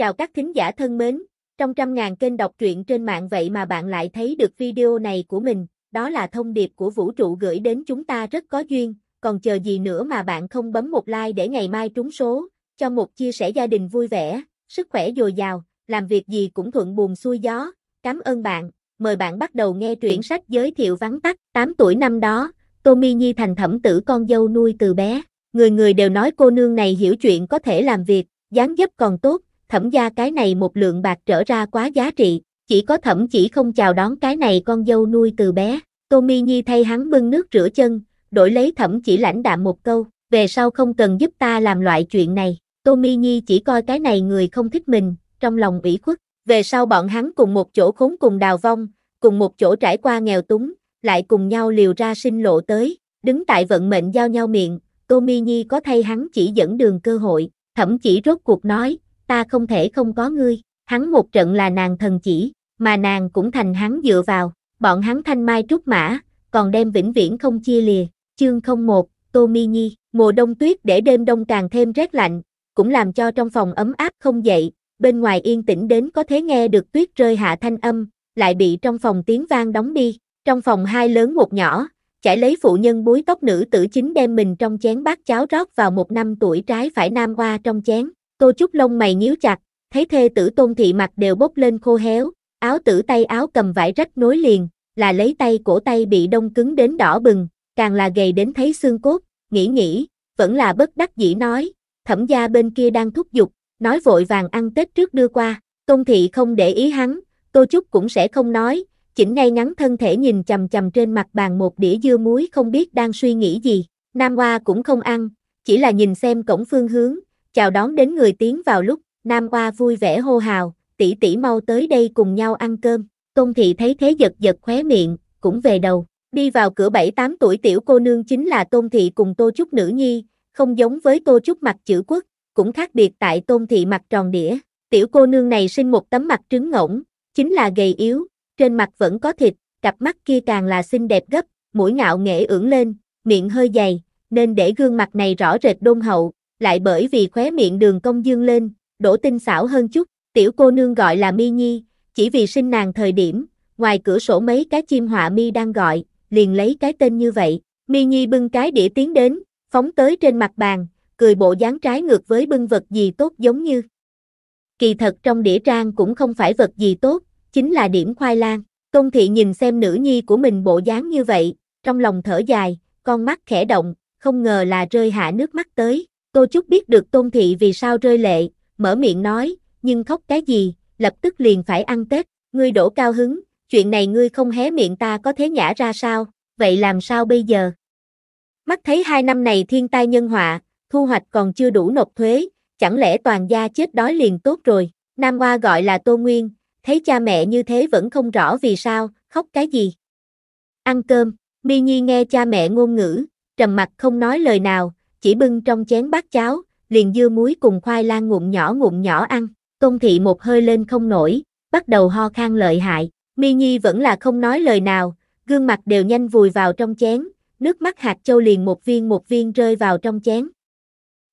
Chào các thính giả thân mến, trong trăm ngàn kênh đọc truyện trên mạng vậy mà bạn lại thấy được video này của mình, đó là thông điệp của vũ trụ gửi đến chúng ta rất có duyên, còn chờ gì nữa mà bạn không bấm một like để ngày mai trúng số, cho một chia sẻ gia đình vui vẻ, sức khỏe dồi dào, làm việc gì cũng thuận buồm xuôi gió. Cảm ơn bạn, mời bạn bắt đầu nghe truyện sách giới thiệu vắn tắt, 8 tuổi năm đó, Tommy Nhi thành thẩm tử con dâu nuôi từ bé, người người đều nói cô nương này hiểu chuyện có thể làm việc, dáng dấp còn tốt, thẩm gia cái này một lượng bạc trở ra quá giá trị, chỉ có thẩm chỉ không chào đón cái này con dâu nuôi từ bé. Tommy Nhi thay hắn bưng nước rửa chân, đổi lấy thẩm chỉ lãnh đạm một câu, về sau không cần giúp ta làm loại chuyện này. Tommy Nhi chỉ coi cái này người không thích mình, trong lòng ủy khuất. Về sau bọn hắn cùng một chỗ khốn cùng đào vong, cùng một chỗ trải qua nghèo túng, lại cùng nhau liều ra sinh lộ tới, đứng tại vận mệnh giao nhau miệng, Tommy Nhi có thay hắn chỉ dẫn đường cơ hội, Thẩm chỉ rốt cuộc nói, ta không thể không có ngươi, hắn một trận là nàng thần chỉ, mà nàng cũng thành hắn dựa vào, bọn hắn thanh mai trúc mã, còn đem vĩnh viễn không chia lìa, chương 01, Tô Mi Nhi, mùa đông tuyết để đêm đông càng thêm rét lạnh, cũng làm cho trong phòng ấm áp không dậy, bên ngoài yên tĩnh đến có thể nghe được tuyết rơi hạ thanh âm, lại bị trong phòng tiếng vang đóng đi, trong phòng hai lớn một nhỏ, chảy lấy phụ nhân búi tóc nữ tử chính đem mình trong chén bát cháo rót vào một năm tuổi trái phải nam hoa trong chén, Tô Trúc lông mày nhíu chặt, thấy thê tử tôn thị mặt đều bốc lên khô héo, áo tử tay áo cầm vải rách nối liền, là lấy tay cổ tay bị đông cứng đến đỏ bừng, càng là gầy đến thấy xương cốt, nghĩ nghĩ, vẫn là bất đắc dĩ nói, thẩm gia bên kia đang thúc giục, nói vội vàng ăn Tết trước đưa qua, tôn thị không để ý hắn, Tô Trúc cũng sẽ không nói, chỉnh ngay ngắn thân thể nhìn chầm chầm trên mặt bàn một đĩa dưa muối không biết đang suy nghĩ gì, Nam Hoa cũng không ăn, chỉ là nhìn xem cổng phương hướng, chào đón đến người tiến vào lúc, Nam Oa vui vẻ hô hào, tỷ tỷ mau tới đây cùng nhau ăn cơm, Tôn Thị thấy thế giật giật khóe miệng, cũng về đầu, đi vào cửa 7-8 tuổi tiểu cô nương chính là Tôn Thị cùng Tô Trúc Nữ Nhi, không giống với Tô Trúc mặt chữ quốc, cũng khác biệt tại Tôn Thị mặt tròn đĩa, tiểu cô nương này sinh một tấm mặt trứng ngỗng, chính là gầy yếu, trên mặt vẫn có thịt, cặp mắt kia càng là xinh đẹp gấp, mũi ngạo nghễ ưỡng lên, miệng hơi dày, nên để gương mặt này rõ rệt đôn hậu, lại bởi vì khóe miệng đường công dương lên, đổ tinh xảo hơn chút, tiểu cô nương gọi là mi nhi, chỉ vì sinh nàng thời điểm, ngoài cửa sổ mấy cái chim họa mi đang gọi, liền lấy cái tên như vậy, mi nhi bưng cái đĩa tiến đến, phóng tới trên mặt bàn, cười bộ dáng trái ngược với bưng vật gì tốt giống như. Kỳ thật trong đĩa trang cũng không phải vật gì tốt, chính là điểm khoai lang. Công thị nhìn xem nữ nhi của mình bộ dáng như vậy, trong lòng thở dài, con mắt khẽ động, không ngờ là rơi hạ nước mắt tới. Tô Chúc biết được Tôn Thị vì sao rơi lệ, mở miệng nói, nhưng khóc cái gì, lập tức liền phải ăn Tết, ngươi đổ cao hứng, chuyện này ngươi không hé miệng ta có thế nhả ra sao, vậy làm sao bây giờ? Mắt thấy hai năm này thiên tai nhân họa, thu hoạch còn chưa đủ nộp thuế, chẳng lẽ toàn gia chết đói liền tốt rồi, Nam Hoa gọi là Tô Nguyên, thấy cha mẹ như thế vẫn không rõ vì sao, khóc cái gì. Ăn cơm, Mi Nhi nghe cha mẹ ngôn ngữ, trầm mặt không nói lời nào, chỉ bưng trong chén bát cháo, liền dưa muối cùng khoai lang ngụm nhỏ ngụm nhỏ ăn, công thị một hơi lên không nổi, bắt đầu ho khan lợi hại, mi nhi vẫn là không nói lời nào, gương mặt đều nhanh vùi vào trong chén, nước mắt hạt châu liền một viên một viên rơi vào trong chén.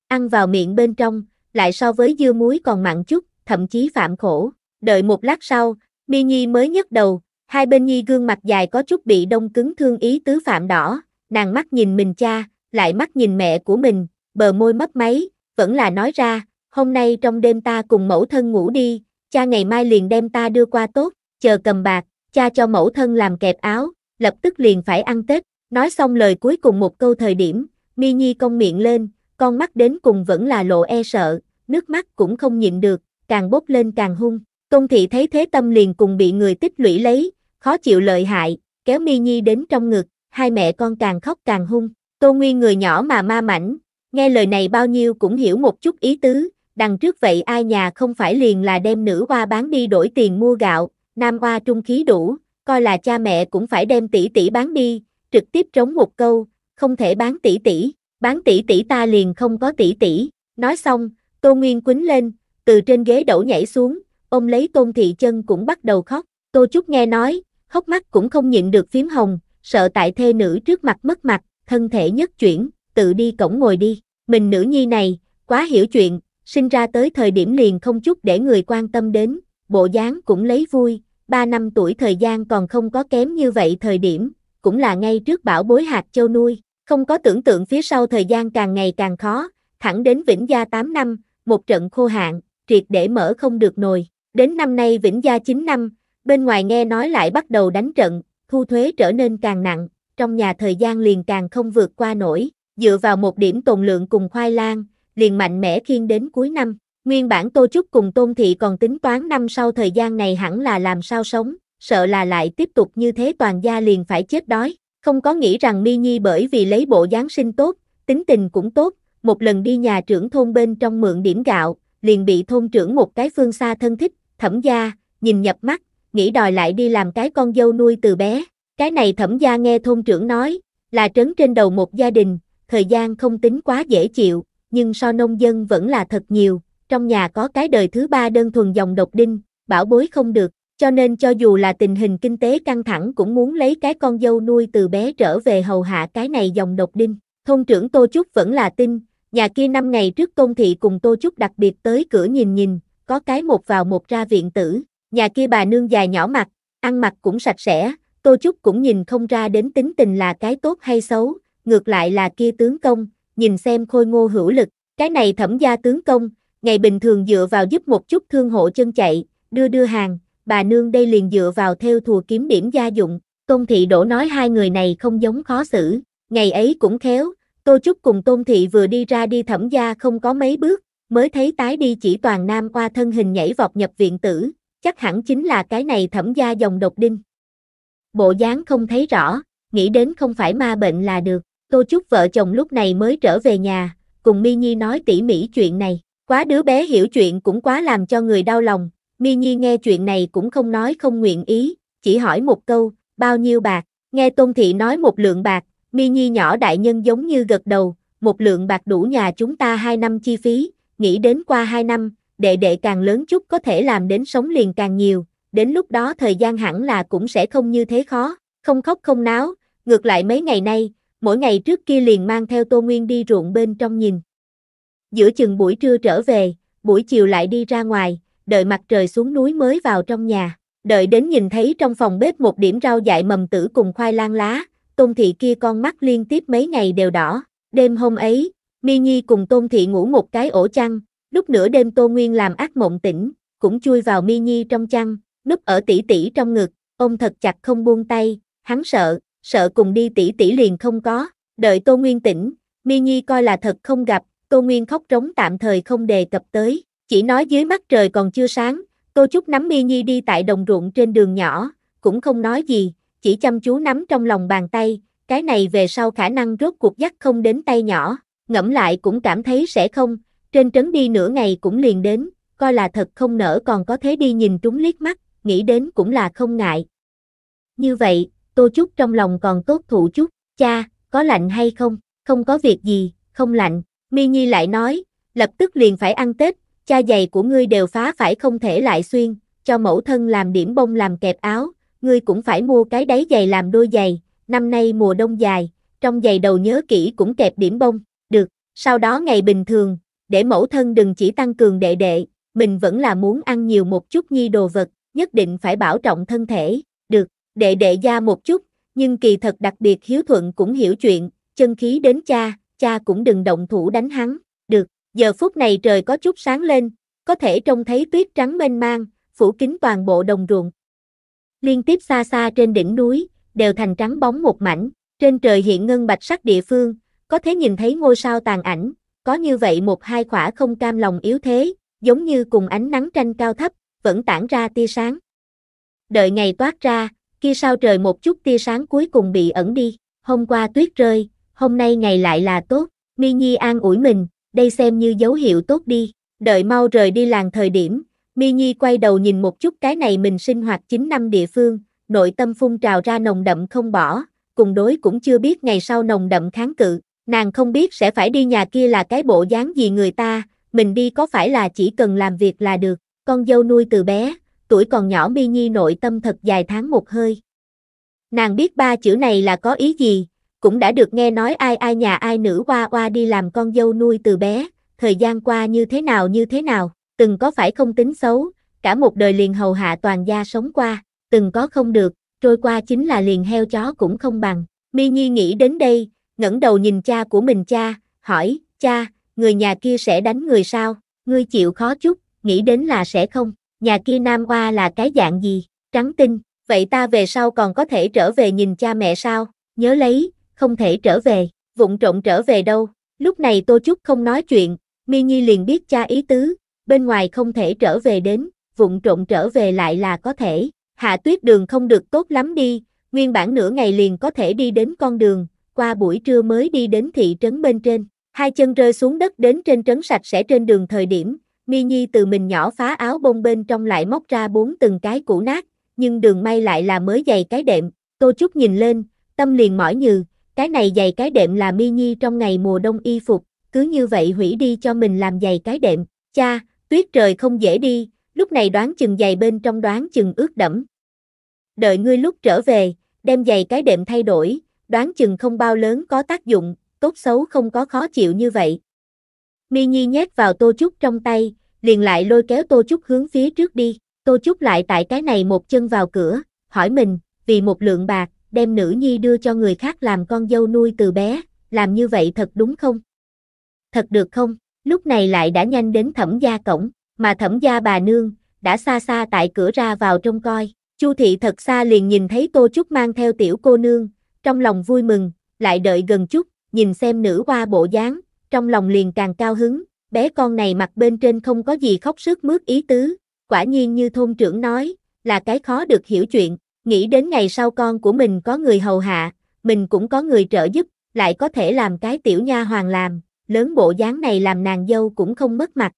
Ăn vào miệng bên trong, lại so với dưa muối còn mặn chút, thậm chí phạm khổ. Đợi một lát sau, Mi Nhi mới nhấc đầu, hai bên Nhi gương mặt dài có chút bị đông cứng thương ý tứ phạm đỏ, nàng mắt nhìn mình cha, lại mắt nhìn mẹ của mình, bờ môi mấp máy, vẫn là nói ra, hôm nay trong đêm ta cùng mẫu thân ngủ đi, cha ngày mai liền đem ta đưa qua tốt, chờ cầm bạc, cha cho mẫu thân làm kẹp áo, lập tức liền phải ăn Tết, nói xong lời cuối cùng một câu thời điểm, Mi Nhi cong miệng lên, con mắt đến cùng vẫn là lộ e sợ, nước mắt cũng không nhịn được, càng bốc lên càng hung, công thị thấy thế tâm liền cùng bị người tích lũy lấy, khó chịu lợi hại, kéo Mi Nhi đến trong ngực, hai mẹ con càng khóc càng hung. Tô Nguyên người nhỏ mà ma mảnh, nghe lời này bao nhiêu cũng hiểu một chút ý tứ, đằng trước vậy ai nhà không phải liền là đem nữ hoa bán đi đổi tiền mua gạo, nam hoa trung khí đủ, coi là cha mẹ cũng phải đem tỷ tỷ bán đi, trực tiếp trống một câu, không thể bán tỷ tỷ, bán tỷ tỷ ta liền không có tỷ tỷ. Nói xong, Tô Nguyên quýnh lên, từ trên ghế đổ nhảy xuống, ôm lấy Tôn Thị Chân cũng bắt đầu khóc. Tô Trúc nghe nói, khóc mắt cũng không nhịn được phím hồng, sợ tại thê nữ trước mặt mất mặt, thân thể nhất chuyển, tự đi cổng ngồi đi. Mình nữ nhi này, quá hiểu chuyện, sinh ra tới thời điểm liền không chút để người quan tâm đến, bộ dáng cũng lấy vui, ba năm tuổi thời gian còn không có kém như vậy thời điểm, cũng là ngay trước bảo bối hạt châu nuôi, không có tưởng tượng phía sau thời gian càng ngày càng khó, thẳng đến Vĩnh Gia 8 năm, một trận khô hạn, triệt để mở không được nồi, đến năm nay Vĩnh Gia 9 năm, bên ngoài nghe nói lại bắt đầu đánh trận, thu thuế trở nên càng nặng, trong nhà thời gian liền càng không vượt qua nổi, dựa vào một điểm tồn lượng cùng khoai lang, liền mạnh mẽ khiên đến cuối năm. Nguyên bản Tô Trúc cùng Tôn Thị còn tính toán năm sau thời gian này hẳn là làm sao sống, sợ là lại tiếp tục như thế toàn gia liền phải chết đói, không có nghĩ rằng Mi Nhi bởi vì lấy bộ Giáng sinh tốt, tính tình cũng tốt, một lần đi nhà trưởng thôn bên trong mượn điểm gạo, liền bị thôn trưởng một cái phương xa thân thích, thẩm gia, nhìn nhập mắt, nghĩ đòi lại đi làm cái con dâu nuôi từ bé, cái này thẩm gia nghe thôn trưởng nói, là trấn trên đầu một gia đình, thời gian không tính quá dễ chịu, nhưng so nông dân vẫn là thật nhiều, trong nhà có cái đời thứ ba đơn thuần dòng độc đinh, bảo bối không được, cho nên cho dù là tình hình kinh tế căng thẳng cũng muốn lấy cái con dâu nuôi từ bé trở về hầu hạ cái này dòng độc đinh. Thôn trưởng Tô Trúc vẫn là tin, nhà kia năm ngày trước Tôn Thị cùng Tô Trúc đặc biệt tới cửa nhìn nhìn, có cái một vào một ra viện tử, nhà kia bà nương dài nhỏ mặt, ăn mặc cũng sạch sẽ, Tô Trúc cũng nhìn không ra đến tính tình là cái tốt hay xấu, ngược lại là kia tướng công, nhìn xem khôi ngô hữu lực, cái này thẩm gia tướng công, ngày bình thường dựa vào giúp một chút thương hộ chân chạy, đưa đưa hàng, bà nương đây liền dựa vào theo thùa kiếm điểm gia dụng, Tôn Thị đổ nói hai người này không giống khó xử, ngày ấy cũng khéo, Tô Trúc cùng Tôn Thị vừa đi ra đi thẩm gia không có mấy bước, mới thấy tái đi chỉ toàn nam qua thân hình nhảy vọt nhập viện tử, chắc hẳn chính là cái này thẩm gia dòng độc đinh bộ dáng không thấy rõ, nghĩ đến không phải ma bệnh là được. Tô trúc vợ chồng lúc này mới trở về nhà, cùng Mi Nhi nói tỉ mỉ chuyện này. Quá đứa bé hiểu chuyện cũng quá làm cho người đau lòng. Mi Nhi nghe chuyện này cũng không nói không nguyện ý, chỉ hỏi một câu, bao nhiêu bạc? Nghe Tôn Thị nói một lượng bạc, Mi Nhi nhỏ đại nhân giống như gật đầu, một lượng bạc đủ nhà chúng ta hai năm chi phí, nghĩ đến qua hai năm, đệ đệ càng lớn chút có thể làm đến sống liền càng nhiều, đến lúc đó thời gian hẳn là cũng sẽ không như thế khó, không khóc không náo, ngược lại mấy ngày nay, mỗi ngày trước kia liền mang theo Tô Nguyên đi ruộng bên trong nhìn. Giữa chừng buổi trưa trở về, buổi chiều lại đi ra ngoài, đợi mặt trời xuống núi mới vào trong nhà, đợi đến nhìn thấy trong phòng bếp một điểm rau dại mầm tử cùng khoai lang lá, Tôn Thị kia con mắt liên tiếp mấy ngày đều đỏ, đêm hôm ấy, Mi Nhi cùng Tôn Thị ngủ một cái ổ chăn, lúc nửa đêm Tô Nguyên làm ác mộng tỉnh, cũng chui vào Mi Nhi trong chăn, núp ở tỷ tỷ trong ngực, ôm thật chặt không buông tay, hắn sợ, sợ cùng đi tỷ tỷ liền không có, đợi Tô Nguyên tỉnh, Mi Nhi coi là thật không gặp, Tô Nguyên khóc trống tạm thời không đề cập tới, chỉ nói dưới mắt trời còn chưa sáng, Tô Trúc nắm Mi Nhi đi tại đồng ruộng trên đường nhỏ, cũng không nói gì, chỉ chăm chú nắm trong lòng bàn tay, cái này về sau khả năng rốt cuộc dắt không đến tay nhỏ, ngẫm lại cũng cảm thấy sẽ không, trên trấn đi nửa ngày cũng liền đến, coi là thật không nở còn có thế đi nhìn trúng liếc mắt, nghĩ đến cũng là không ngại. Như vậy, Tô Chúc trong lòng còn tốt thụ chút, cha, có lạnh hay không, không có việc gì, không lạnh, Mi Nhi lại nói, lập tức liền phải ăn Tết, cha giày của ngươi đều phá phải không thể lại xuyên, cho mẫu thân làm điểm bông làm kẹp áo, ngươi cũng phải mua cái đáy giày làm đôi giày, năm nay mùa đông dài, trong giày đầu nhớ kỹ cũng kẹp điểm bông, được, sau đó ngày bình thường, để mẫu thân đừng chỉ tăng cường đệ đệ, mình vẫn là muốn ăn nhiều một chút nhi đồ vật, nhất định phải bảo trọng thân thể, được, đệ đệ gia một chút, nhưng kỳ thật đặc biệt hiếu thuận cũng hiểu chuyện, chân khí đến cha, cha cũng đừng động thủ đánh hắn, được, giờ phút này trời có chút sáng lên, có thể trông thấy tuyết trắng mênh mang, phủ kín toàn bộ đồng ruộng. Liên tiếp xa xa trên đỉnh núi, đều thành trắng bóng một mảnh, trên trời hiện ngân bạch sắc địa phương, có thể nhìn thấy ngôi sao tàn ảnh, có như vậy một hai khỏa không cam lòng yếu thế, giống như cùng ánh nắng tranh cao thấp, vẫn tản ra tia sáng. Đợi ngày toát ra, kia sao trời một chút tia sáng cuối cùng bị ẩn đi, hôm qua tuyết rơi, hôm nay ngày lại là tốt, Mi Nhi an ủi mình, đây xem như dấu hiệu tốt đi, đợi mau rời đi làng thời điểm, Mi Nhi quay đầu nhìn một chút cái này mình sinh hoạt 9 năm địa phương, nội tâm phun trào ra nồng đậm không bỏ, cùng đối cũng chưa biết ngày sau nồng đậm kháng cự, nàng không biết sẽ phải đi nhà kia là cái bộ dáng gì người ta, mình đi có phải là chỉ cần làm việc là được con dâu nuôi từ bé, tuổi còn nhỏ Mi Nhi nội tâm thật dài tháng một hơi. Nàng biết ba chữ này là có ý gì, cũng đã được nghe nói ai ai nhà ai nữ qua qua đi làm con dâu nuôi từ bé, thời gian qua như thế nào như thế nào, từng có phải không tính xấu, cả một đời liền hầu hạ toàn gia sống qua, từng có không được, trôi qua chính là liền heo chó cũng không bằng. Mi Nhi nghĩ đến đây, ngẩng đầu nhìn cha của mình cha, hỏi, cha, người nhà kia sẽ đánh người sao, ngươi chịu khó chút, nghĩ đến là sẽ không, nhà kia nam hoa là cái dạng gì, trắng tinh, vậy ta về sau còn có thể trở về nhìn cha mẹ sao, nhớ lấy, không thể trở về, vụng trộn trở về đâu, lúc này Tô Chúc không nói chuyện, Mi Nhi liền biết cha ý tứ, bên ngoài không thể trở về đến, vụng trộn trở về lại là có thể, hạ tuyết đường không được tốt lắm đi, nguyên bản nửa ngày liền có thể đi đến con đường, qua buổi trưa mới đi đến thị trấn bên trên, hai chân rơi xuống đất đến trên trấn sạch sẽ trên đường thời điểm, Mi Nhi từ mình nhỏ phá áo bông bên trong lại móc ra bốn từng cái cũ nát, nhưng đường may lại là mới dày cái đệm, Tô Trúc nhìn lên, tâm liền mỏi nhừ, cái này dày cái đệm là Mi Nhi trong ngày mùa đông y phục, cứ như vậy hủy đi cho mình làm dày cái đệm, cha, tuyết trời không dễ đi, lúc này đoán chừng dày bên trong đoán chừng ướt đẫm. Đợi ngươi lúc trở về, đem dày cái đệm thay đổi, đoán chừng không bao lớn có tác dụng, tốt xấu không có khó chịu như vậy. Mi Nhi nhét vào tô chút trong tay, liền lại lôi kéo Tô trúc hướng phía trước đi, Tô trúc lại tại cái này một chân vào cửa, hỏi mình, vì một lượng bạc, đem nữ nhi đưa cho người khác làm con dâu nuôi từ bé, làm như vậy thật đúng không? Thật được không? Lúc này lại đã nhanh đến thẩm gia cổng, mà thẩm gia bà nương, đã xa xa tại cửa ra vào trông coi, Chu thị thật xa liền nhìn thấy Tô Trúc mang theo tiểu cô nương, trong lòng vui mừng, lại đợi gần chút, nhìn xem nữ hoa bộ dáng, trong lòng liền càng cao hứng, bé con này mặt bên trên không có gì khóc sức mướt ý tứ, quả nhiên như thôn trưởng nói, là cái khó được hiểu chuyện, nghĩ đến ngày sau con của mình có người hầu hạ, mình cũng có người trợ giúp, lại có thể làm cái tiểu nha hoàng làm, lớn bộ dáng này làm nàng dâu cũng không mất mặt.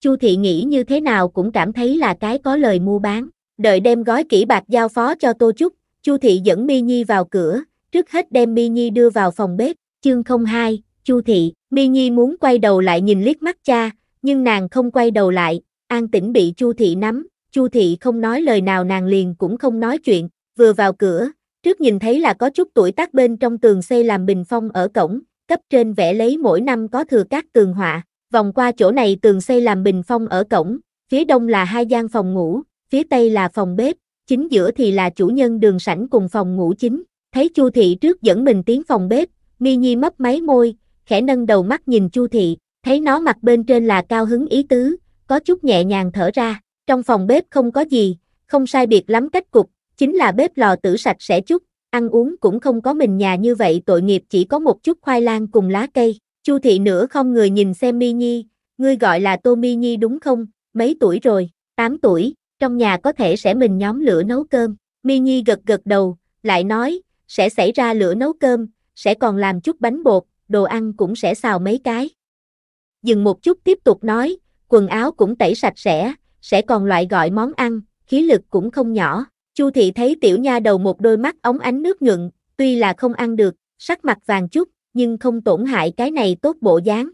Chu thị nghĩ như thế nào cũng cảm thấy là cái có lời mua bán, đợi đem gói kỹ bạc giao phó cho Tô Trúc, Chu thị dẫn Mi Nhi vào cửa, trước hết đem Mi Nhi đưa vào phòng bếp, chương 02, Chu thị Mi Nhi muốn quay đầu lại nhìn liếc mắt cha, nhưng nàng không quay đầu lại, an tĩnh bị Chu Thị nắm, Chu Thị không nói lời nào nàng liền cũng không nói chuyện, vừa vào cửa, trước nhìn thấy là có chút tuổi tác bên trong tường xây làm bình phong ở cổng, cấp trên vẽ lấy mỗi năm có thừa các tường họa, vòng qua chỗ này tường xây làm bình phong ở cổng, phía đông là hai gian phòng ngủ, phía tây là phòng bếp, chính giữa thì là chủ nhân đường sảnh cùng phòng ngủ chính, thấy Chu Thị trước dẫn mình tiến phòng bếp, Mi Nhi mấp máy môi, khẽ nâng đầu mắt nhìn Chu Thị, thấy nó mặt bên trên là cao hứng ý tứ, có chút nhẹ nhàng thở ra, trong phòng bếp không có gì, không sai biệt lắm cách cục, chính là bếp lò tử sạch sẽ chút, ăn uống cũng không có mình nhà như vậy tội nghiệp chỉ có một chút khoai lang cùng lá cây. Chu thị nữa không người nhìn xem Mi Nhi, ngươi gọi là Tô Mi Nhi đúng không, mấy tuổi rồi, 8 tuổi, trong nhà có thể sẽ mình nhóm lửa nấu cơm. Mi Nhi gật gật đầu, lại nói, sẽ xảy ra lửa nấu cơm, sẽ còn làm chút bánh bột, đồ ăn cũng sẽ xào mấy cái. Dừng một chút tiếp tục nói, quần áo cũng tẩy sạch sẽ, sẽ còn loại gọi món ăn, khí lực cũng không nhỏ. Chu thị thấy tiểu nha đầu một đôi mắt ống ánh nước nhuận, tuy là không ăn được, sắc mặt vàng chút, nhưng không tổn hại cái này tốt bộ dáng.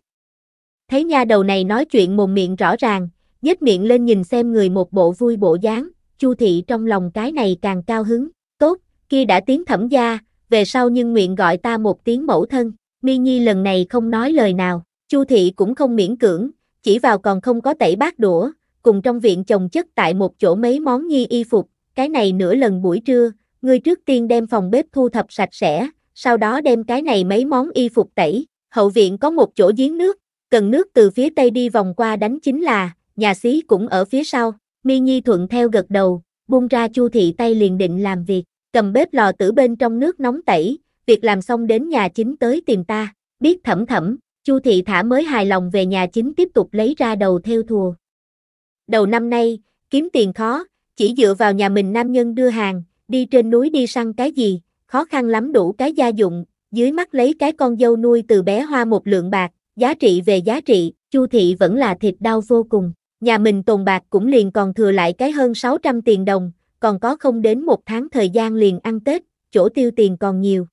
Thấy nha đầu này nói chuyện mồm miệng rõ ràng, nhếch miệng lên nhìn xem người một bộ vui bộ dáng, Chu thị trong lòng cái này càng cao hứng, tốt, kia đã tiến thẩm gia, về sau nhưng nguyện gọi ta một tiếng mẫu thân. Mi Nhi lần này không nói lời nào, Chu thị cũng không miễn cưỡng, chỉ vào còn không có tẩy bát đũa, cùng trong viện chồng chất tại một chỗ mấy món nghi y phục, cái này nửa lần buổi trưa, người trước tiên đem phòng bếp thu thập sạch sẽ, sau đó đem cái này mấy món y phục tẩy, hậu viện có một chỗ giếng nước, cần nước từ phía tây đi vòng qua đánh chính là, nhà xí cũng ở phía sau, Mi Nhi thuận theo gật đầu, buông ra Chu thị tay liền định làm việc, cầm bếp lò tử bên trong nước nóng tẩy, việc làm xong đến nhà chính tới tìm ta, biết thẩm thẩm, Chu thị thả mới hài lòng về nhà chính tiếp tục lấy ra đầu theo thùa. Đầu năm nay, kiếm tiền khó, chỉ dựa vào nhà mình nam nhân đưa hàng, đi trên núi đi săn cái gì, khó khăn lắm đủ cái gia dụng, dưới mắt lấy cái con dâu nuôi từ bé hoa một lượng bạc, giá trị về giá trị, Chu thị vẫn là thịt đau vô cùng. Nhà mình tồn bạc cũng liền còn thừa lại cái hơn 600 tiền đồng, còn có không đến một tháng thời gian liền ăn Tết, chỗ tiêu tiền còn nhiều,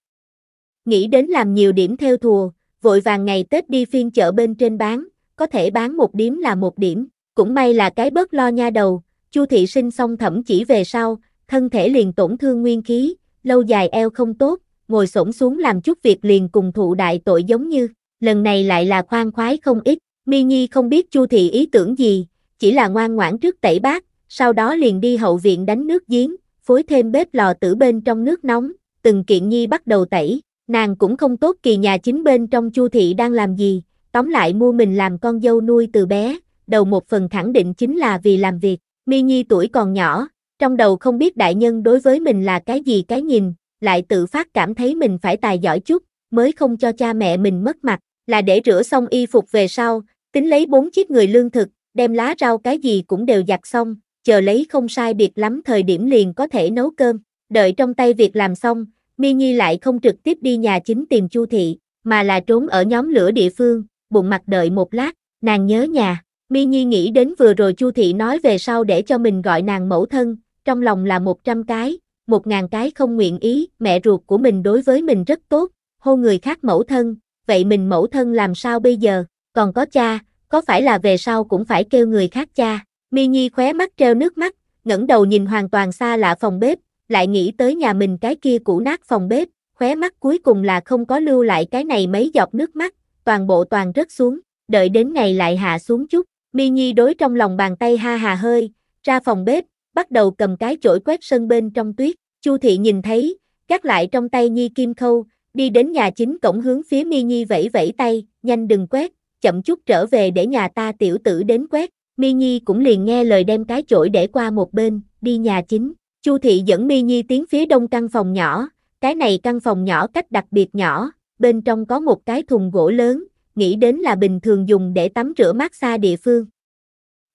nghĩ đến làm nhiều điểm theo thùa, vội vàng ngày Tết đi phiên chợ bên trên bán, có thể bán một điểm là một điểm, cũng may là cái bớt lo nha đầu, Chu thị sinh xong thẩm chỉ về sau, thân thể liền tổn thương nguyên khí, lâu dài eo không tốt, ngồi xổm xuống làm chút việc liền cùng thụ đại tội giống như, lần này lại là khoan khoái không ít, Mi Nhi không biết Chu thị ý tưởng gì, chỉ là ngoan ngoãn trước tẩy bát, sau đó liền đi hậu viện đánh nước giếng, phối thêm bếp lò tử bên trong nước nóng, từng kiện nhi bắt đầu tẩy, Nàng cũng không tốt kỳ nhà chính bên trong chu thị đang làm gì, tóm lại mua mình làm con dâu nuôi từ bé, đầu một phần khẳng định chính là vì làm việc. Mi Nhi tuổi còn nhỏ, trong đầu không biết đại nhân đối với mình là cái gì cái nhìn, lại tự phát cảm thấy mình phải tài giỏi chút, mới không cho cha mẹ mình mất mặt, là để rửa xong y phục về sau, tính lấy bốn chiếc người lương thực, đem lá rau cái gì cũng đều giặt xong, chờ lấy không sai biệt lắm thời điểm liền có thể nấu cơm, đợi trong tay việc làm xong, Mi Nhi lại không trực tiếp đi nhà chính tìm Chu Thị, mà là trốn ở nhóm lửa địa phương, bụng mặt đợi một lát, nàng nhớ nhà. Mi Nhi nghĩ đến vừa rồi Chu Thị nói về sau để cho mình gọi nàng mẫu thân, trong lòng là một trăm cái, một ngàn cái không nguyện ý, mẹ ruột của mình đối với mình rất tốt, hô người khác mẫu thân, vậy mình mẫu thân làm sao bây giờ, còn có cha, có phải là về sau cũng phải kêu người khác cha. Mi Nhi khóe mắt treo nước mắt, ngẩng đầu nhìn hoàn toàn xa lạ phòng bếp, lại nghĩ tới nhà mình cái kia cũ nát phòng bếp, khóe mắt cuối cùng là không có lưu lại cái này mấy giọt nước mắt, toàn bộ toàn rớt xuống, đợi đến ngày lại hạ xuống chút, Mi Nhi đối trong lòng bàn tay ha hà hơi, ra phòng bếp, bắt đầu cầm cái chổi quét sân bên trong tuyết, Chu Thị nhìn thấy, gác lại trong tay Nhi Kim Khâu, đi đến nhà chính cổng hướng phía Mi Nhi vẫy vẫy tay, nhanh đừng quét, chậm chút trở về để nhà ta tiểu tử đến quét, Mi Nhi cũng liền nghe lời đem cái chổi để qua một bên, đi nhà chính, Chu Thị dẫn Mi Nhi tiến phía đông căn phòng nhỏ, cái này căn phòng nhỏ cách đặc biệt nhỏ, bên trong có một cái thùng gỗ lớn, nghĩ đến là bình thường dùng để tắm rửa mát xa địa phương.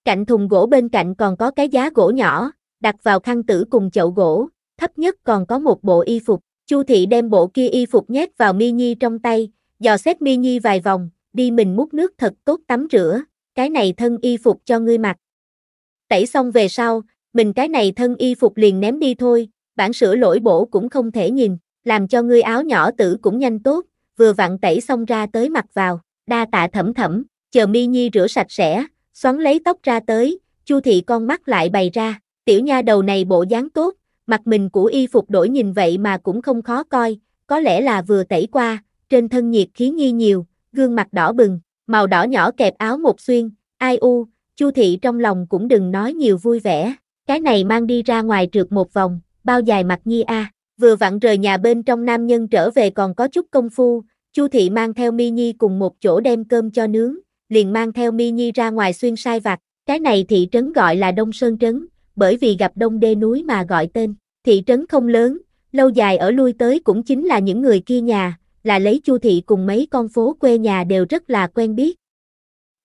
Cạnh thùng gỗ bên cạnh còn có cái giá gỗ nhỏ, đặt vào khăn tử cùng chậu gỗ, thấp nhất còn có một bộ y phục. Chu Thị đem bộ kia y phục nhét vào Mi Nhi trong tay, dò xét Mi Nhi vài vòng, đi mình múc nước thật tốt tắm rửa, cái này thân y phục cho ngươi mặc. Tẩy xong về sau, mình cái này thân y phục liền ném đi thôi, bản sửa lỗi bổ cũng không thể nhìn, làm cho ngươi áo nhỏ tử cũng nhanh tốt, vừa vặn tẩy xong ra tới mặt vào, đa tạ thẩm thẩm, chờ mi nhi rửa sạch sẽ, xoắn lấy tóc ra tới, chu thị con mắt lại bày ra, tiểu nha đầu này bộ dáng tốt, mặt mình của y phục đổi nhìn vậy mà cũng không khó coi, có lẽ là vừa tẩy qua, trên thân nhiệt khí nghi nhiều, gương mặt đỏ bừng, màu đỏ nhỏ kẹp áo một xuyên, ai u, chu thị trong lòng cũng đừng nói nhiều vui vẻ, cái này mang đi ra ngoài trượt một vòng, bao dài mặt nhi a. Vừa vặn rời nhà bên trong nam nhân trở về còn có chút công phu, Chu thị mang theo Mi Nhi cùng một chỗ đem cơm cho nướng, liền mang theo Mi Nhi ra ngoài xuyên sai vặt, cái này thị trấn gọi là Đông Sơn trấn, bởi vì gặp đông đê núi mà gọi tên. Thị trấn không lớn, lâu dài ở lui tới cũng chính là những người kia nhà, là lấy Chu thị cùng mấy con phố quê nhà đều rất là quen biết.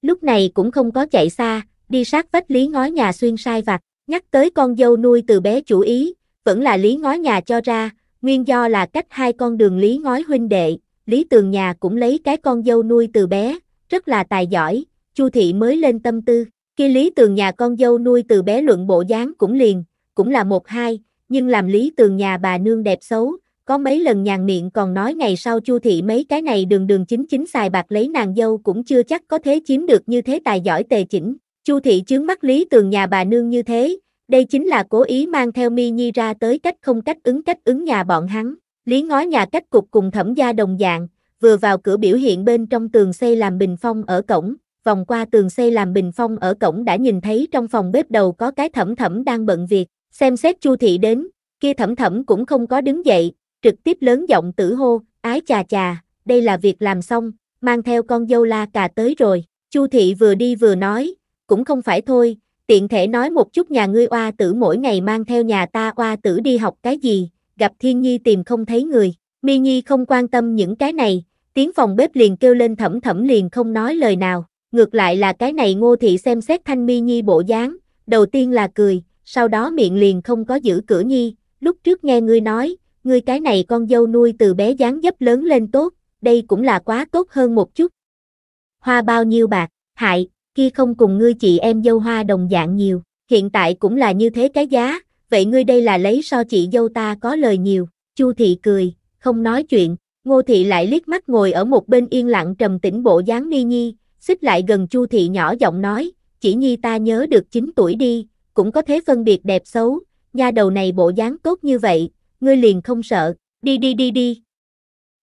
Lúc này cũng không có chạy xa, đi sát vách lý ngói nhà xuyên sai vặt, Nhắc tới con dâu nuôi từ bé chủ ý, vẫn là Lý Ngói nhà cho ra, nguyên do là cách hai con đường Lý Ngói huynh đệ, Lý Tường nhà cũng lấy cái con dâu nuôi từ bé, rất là tài giỏi, Chu thị mới lên tâm tư. Khi Lý Tường nhà con dâu nuôi từ bé luận bộ dáng cũng liền, cũng là một hai, nhưng làm Lý Tường nhà bà nương đẹp xấu, có mấy lần nhàn miệng còn nói ngày sau Chu thị mấy cái này đường đường chính chính xài bạc lấy nàng dâu cũng chưa chắc có thế chiếm được như thế tài giỏi tề chỉnh. Chu thị chướng mắt Lý Tường nhà bà nương như thế, đây chính là cố ý mang theo Mi Nhi ra tới cách không cách ứng cách ứng nhà bọn hắn. Lý ngó nhà cách cục cùng thẩm gia đồng dạng, vừa vào cửa biểu hiện bên trong tường xây làm bình phong ở cổng, vòng qua tường xây làm bình phong ở cổng đã nhìn thấy trong phòng bếp đầu có cái thẩm thẩm đang bận việc, xem xét Chu thị đến, kia thẩm thẩm cũng không có đứng dậy, trực tiếp lớn giọng tử hô, ái chà chà, đây là việc làm xong, mang theo con dâu la cà tới rồi. Chu thị vừa đi vừa nói, cũng không phải thôi, tiện thể nói một chút nhà ngươi oa tử mỗi ngày mang theo nhà ta oa tử đi học cái gì, gặp Thiên Nhi tìm không thấy người. Mi Nhi không quan tâm những cái này, tiếng phòng bếp liền kêu lên thẩm thẩm liền không nói lời nào. Ngược lại là cái này ngô thị xem xét thanh Mi Nhi bộ dáng, đầu tiên là cười, sau đó miệng liền không có giữ cửa Nhi. Lúc trước nghe ngươi nói, ngươi cái này con dâu nuôi từ bé dáng dấp lớn lên tốt, đây cũng là quá tốt hơn một chút. Hoa bao nhiêu bạc, hại, kia không cùng ngươi chị em dâu hoa đồng dạng nhiều, hiện tại cũng là như thế cái giá, vậy ngươi đây là lấy so chị dâu ta có lời nhiều, Chu thị cười, không nói chuyện, Ngô thị lại liếc mắt ngồi ở một bên yên lặng trầm tĩnh bộ dáng ni nhi, xích lại gần Chu thị nhỏ giọng nói, chỉ nhi ta nhớ được 9 tuổi đi, cũng có thế phân biệt đẹp xấu, nha đầu này bộ dáng tốt như vậy, ngươi liền không sợ, đi đi đi đi.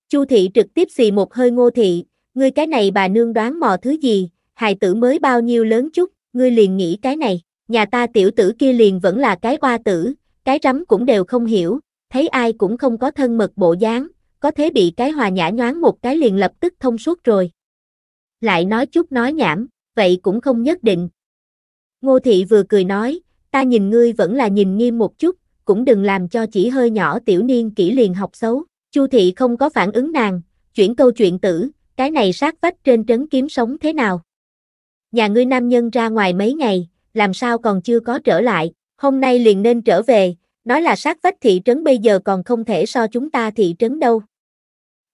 Chu thị trực tiếp xì một hơi Ngô thị, ngươi cái này bà nương đoán mò thứ gì, hài tử mới bao nhiêu lớn chút, ngươi liền nghĩ cái này, nhà ta tiểu tử kia liền vẫn là cái oa tử, cái rắm cũng đều không hiểu, thấy ai cũng không có thân mật bộ dáng, có thế bị cái hòa nhã nhoáng một cái liền lập tức thông suốt rồi. Lại nói chút nói nhảm, vậy cũng không nhất định. Ngô thị vừa cười nói, ta nhìn ngươi vẫn là nhìn nghiêm một chút, cũng đừng làm cho chỉ hơi nhỏ tiểu niên kỹ liền học xấu. Chu thị không có phản ứng nàng, chuyển câu chuyện tử, cái này sát vách trên trấn kiếm sống thế nào? nhà ngươi nam nhân ra ngoài mấy ngày, làm sao còn chưa có trở lại, hôm nay liền nên trở về, nói là sát vách thị trấn bây giờ còn không thể so chúng ta thị trấn đâu.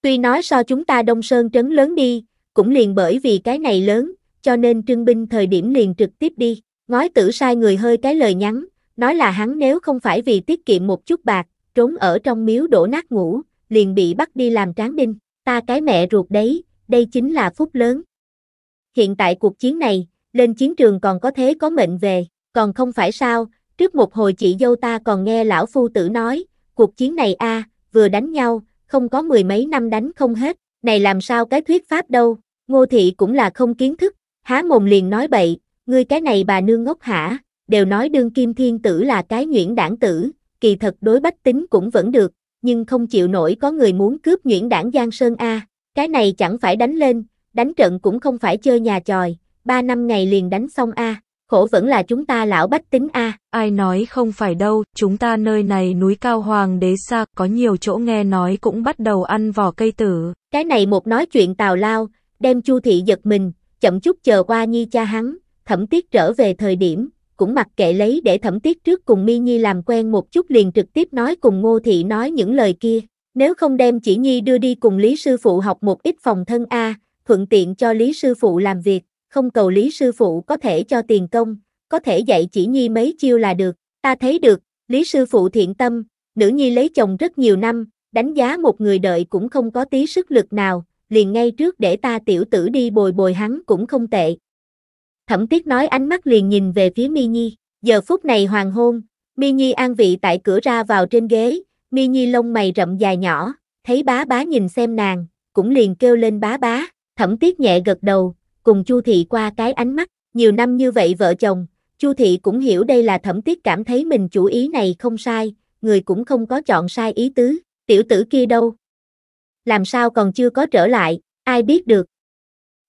Tuy nói so chúng ta Đông Sơn trấn lớn đi, cũng liền bởi vì cái này lớn, cho nên trưng binh thời điểm liền trực tiếp đi, ngói tử sai người hơi cái lời nhắn, nói là hắn nếu không phải vì tiết kiệm một chút bạc, trốn ở trong miếu đổ nát ngủ, liền bị bắt đi làm tráng đinh, ta cái mẹ ruột đấy, đây chính là phúc lớn hiện tại cuộc chiến này, lên chiến trường còn có thế có mệnh về, còn không phải sao, trước một hồi chị dâu ta còn nghe lão phu tử nói, cuộc chiến này a vừa đánh nhau, không có mười mấy năm đánh không hết, này làm sao cái thuyết pháp đâu, ngô thị cũng là không kiến thức, há mồm liền nói bậy, ngươi cái này bà nương ngốc hả, đều nói đương kim thiên tử là cái nguyễn đảng tử, kỳ thật đối bách tính cũng vẫn được, nhưng không chịu nổi có người muốn cướp nguyễn đảng Giang Sơn A, cái này chẳng phải đánh lên, đánh trận cũng không phải chơi nhà tròi, ba năm ngày liền đánh xong a khổ vẫn là chúng ta lão bách tính a Ai nói không phải đâu, chúng ta nơi này núi cao hoàng đế xa, có nhiều chỗ nghe nói cũng bắt đầu ăn vỏ cây tử. Cái này một nói chuyện tào lao, đem chu thị giật mình, chậm chút chờ qua nhi cha hắn, thẩm tiết trở về thời điểm, cũng mặc kệ lấy để thẩm tiết trước cùng mi nhi làm quen một chút liền trực tiếp nói cùng ngô thị nói những lời kia. Nếu không đem chỉ nhi đưa đi cùng lý sư phụ học một ít phòng thân A, thuận tiện cho Lý Sư Phụ làm việc, không cầu Lý Sư Phụ có thể cho tiền công, có thể dạy chỉ Nhi mấy chiêu là được, ta thấy được, Lý Sư Phụ thiện tâm, nữ Nhi lấy chồng rất nhiều năm, đánh giá một người đợi cũng không có tí sức lực nào, liền ngay trước để ta tiểu tử đi bồi bồi hắn cũng không tệ. Thẩm Tiết nói ánh mắt liền nhìn về phía Mi Nhi, giờ phút này hoàng hôn, Mi Nhi an vị tại cửa ra vào trên ghế, Mi Nhi lông mày rậm dài nhỏ, thấy bá bá nhìn xem nàng, cũng liền kêu lên bá bá. Thẩm Tiết nhẹ gật đầu, cùng Chu Thị qua cái ánh mắt, nhiều năm như vậy vợ chồng, Chu Thị cũng hiểu đây là Thẩm Tiết cảm thấy mình chủ ý này không sai, người cũng không có chọn sai ý tứ, tiểu tử kia đâu. Làm sao còn chưa có trở lại, ai biết được.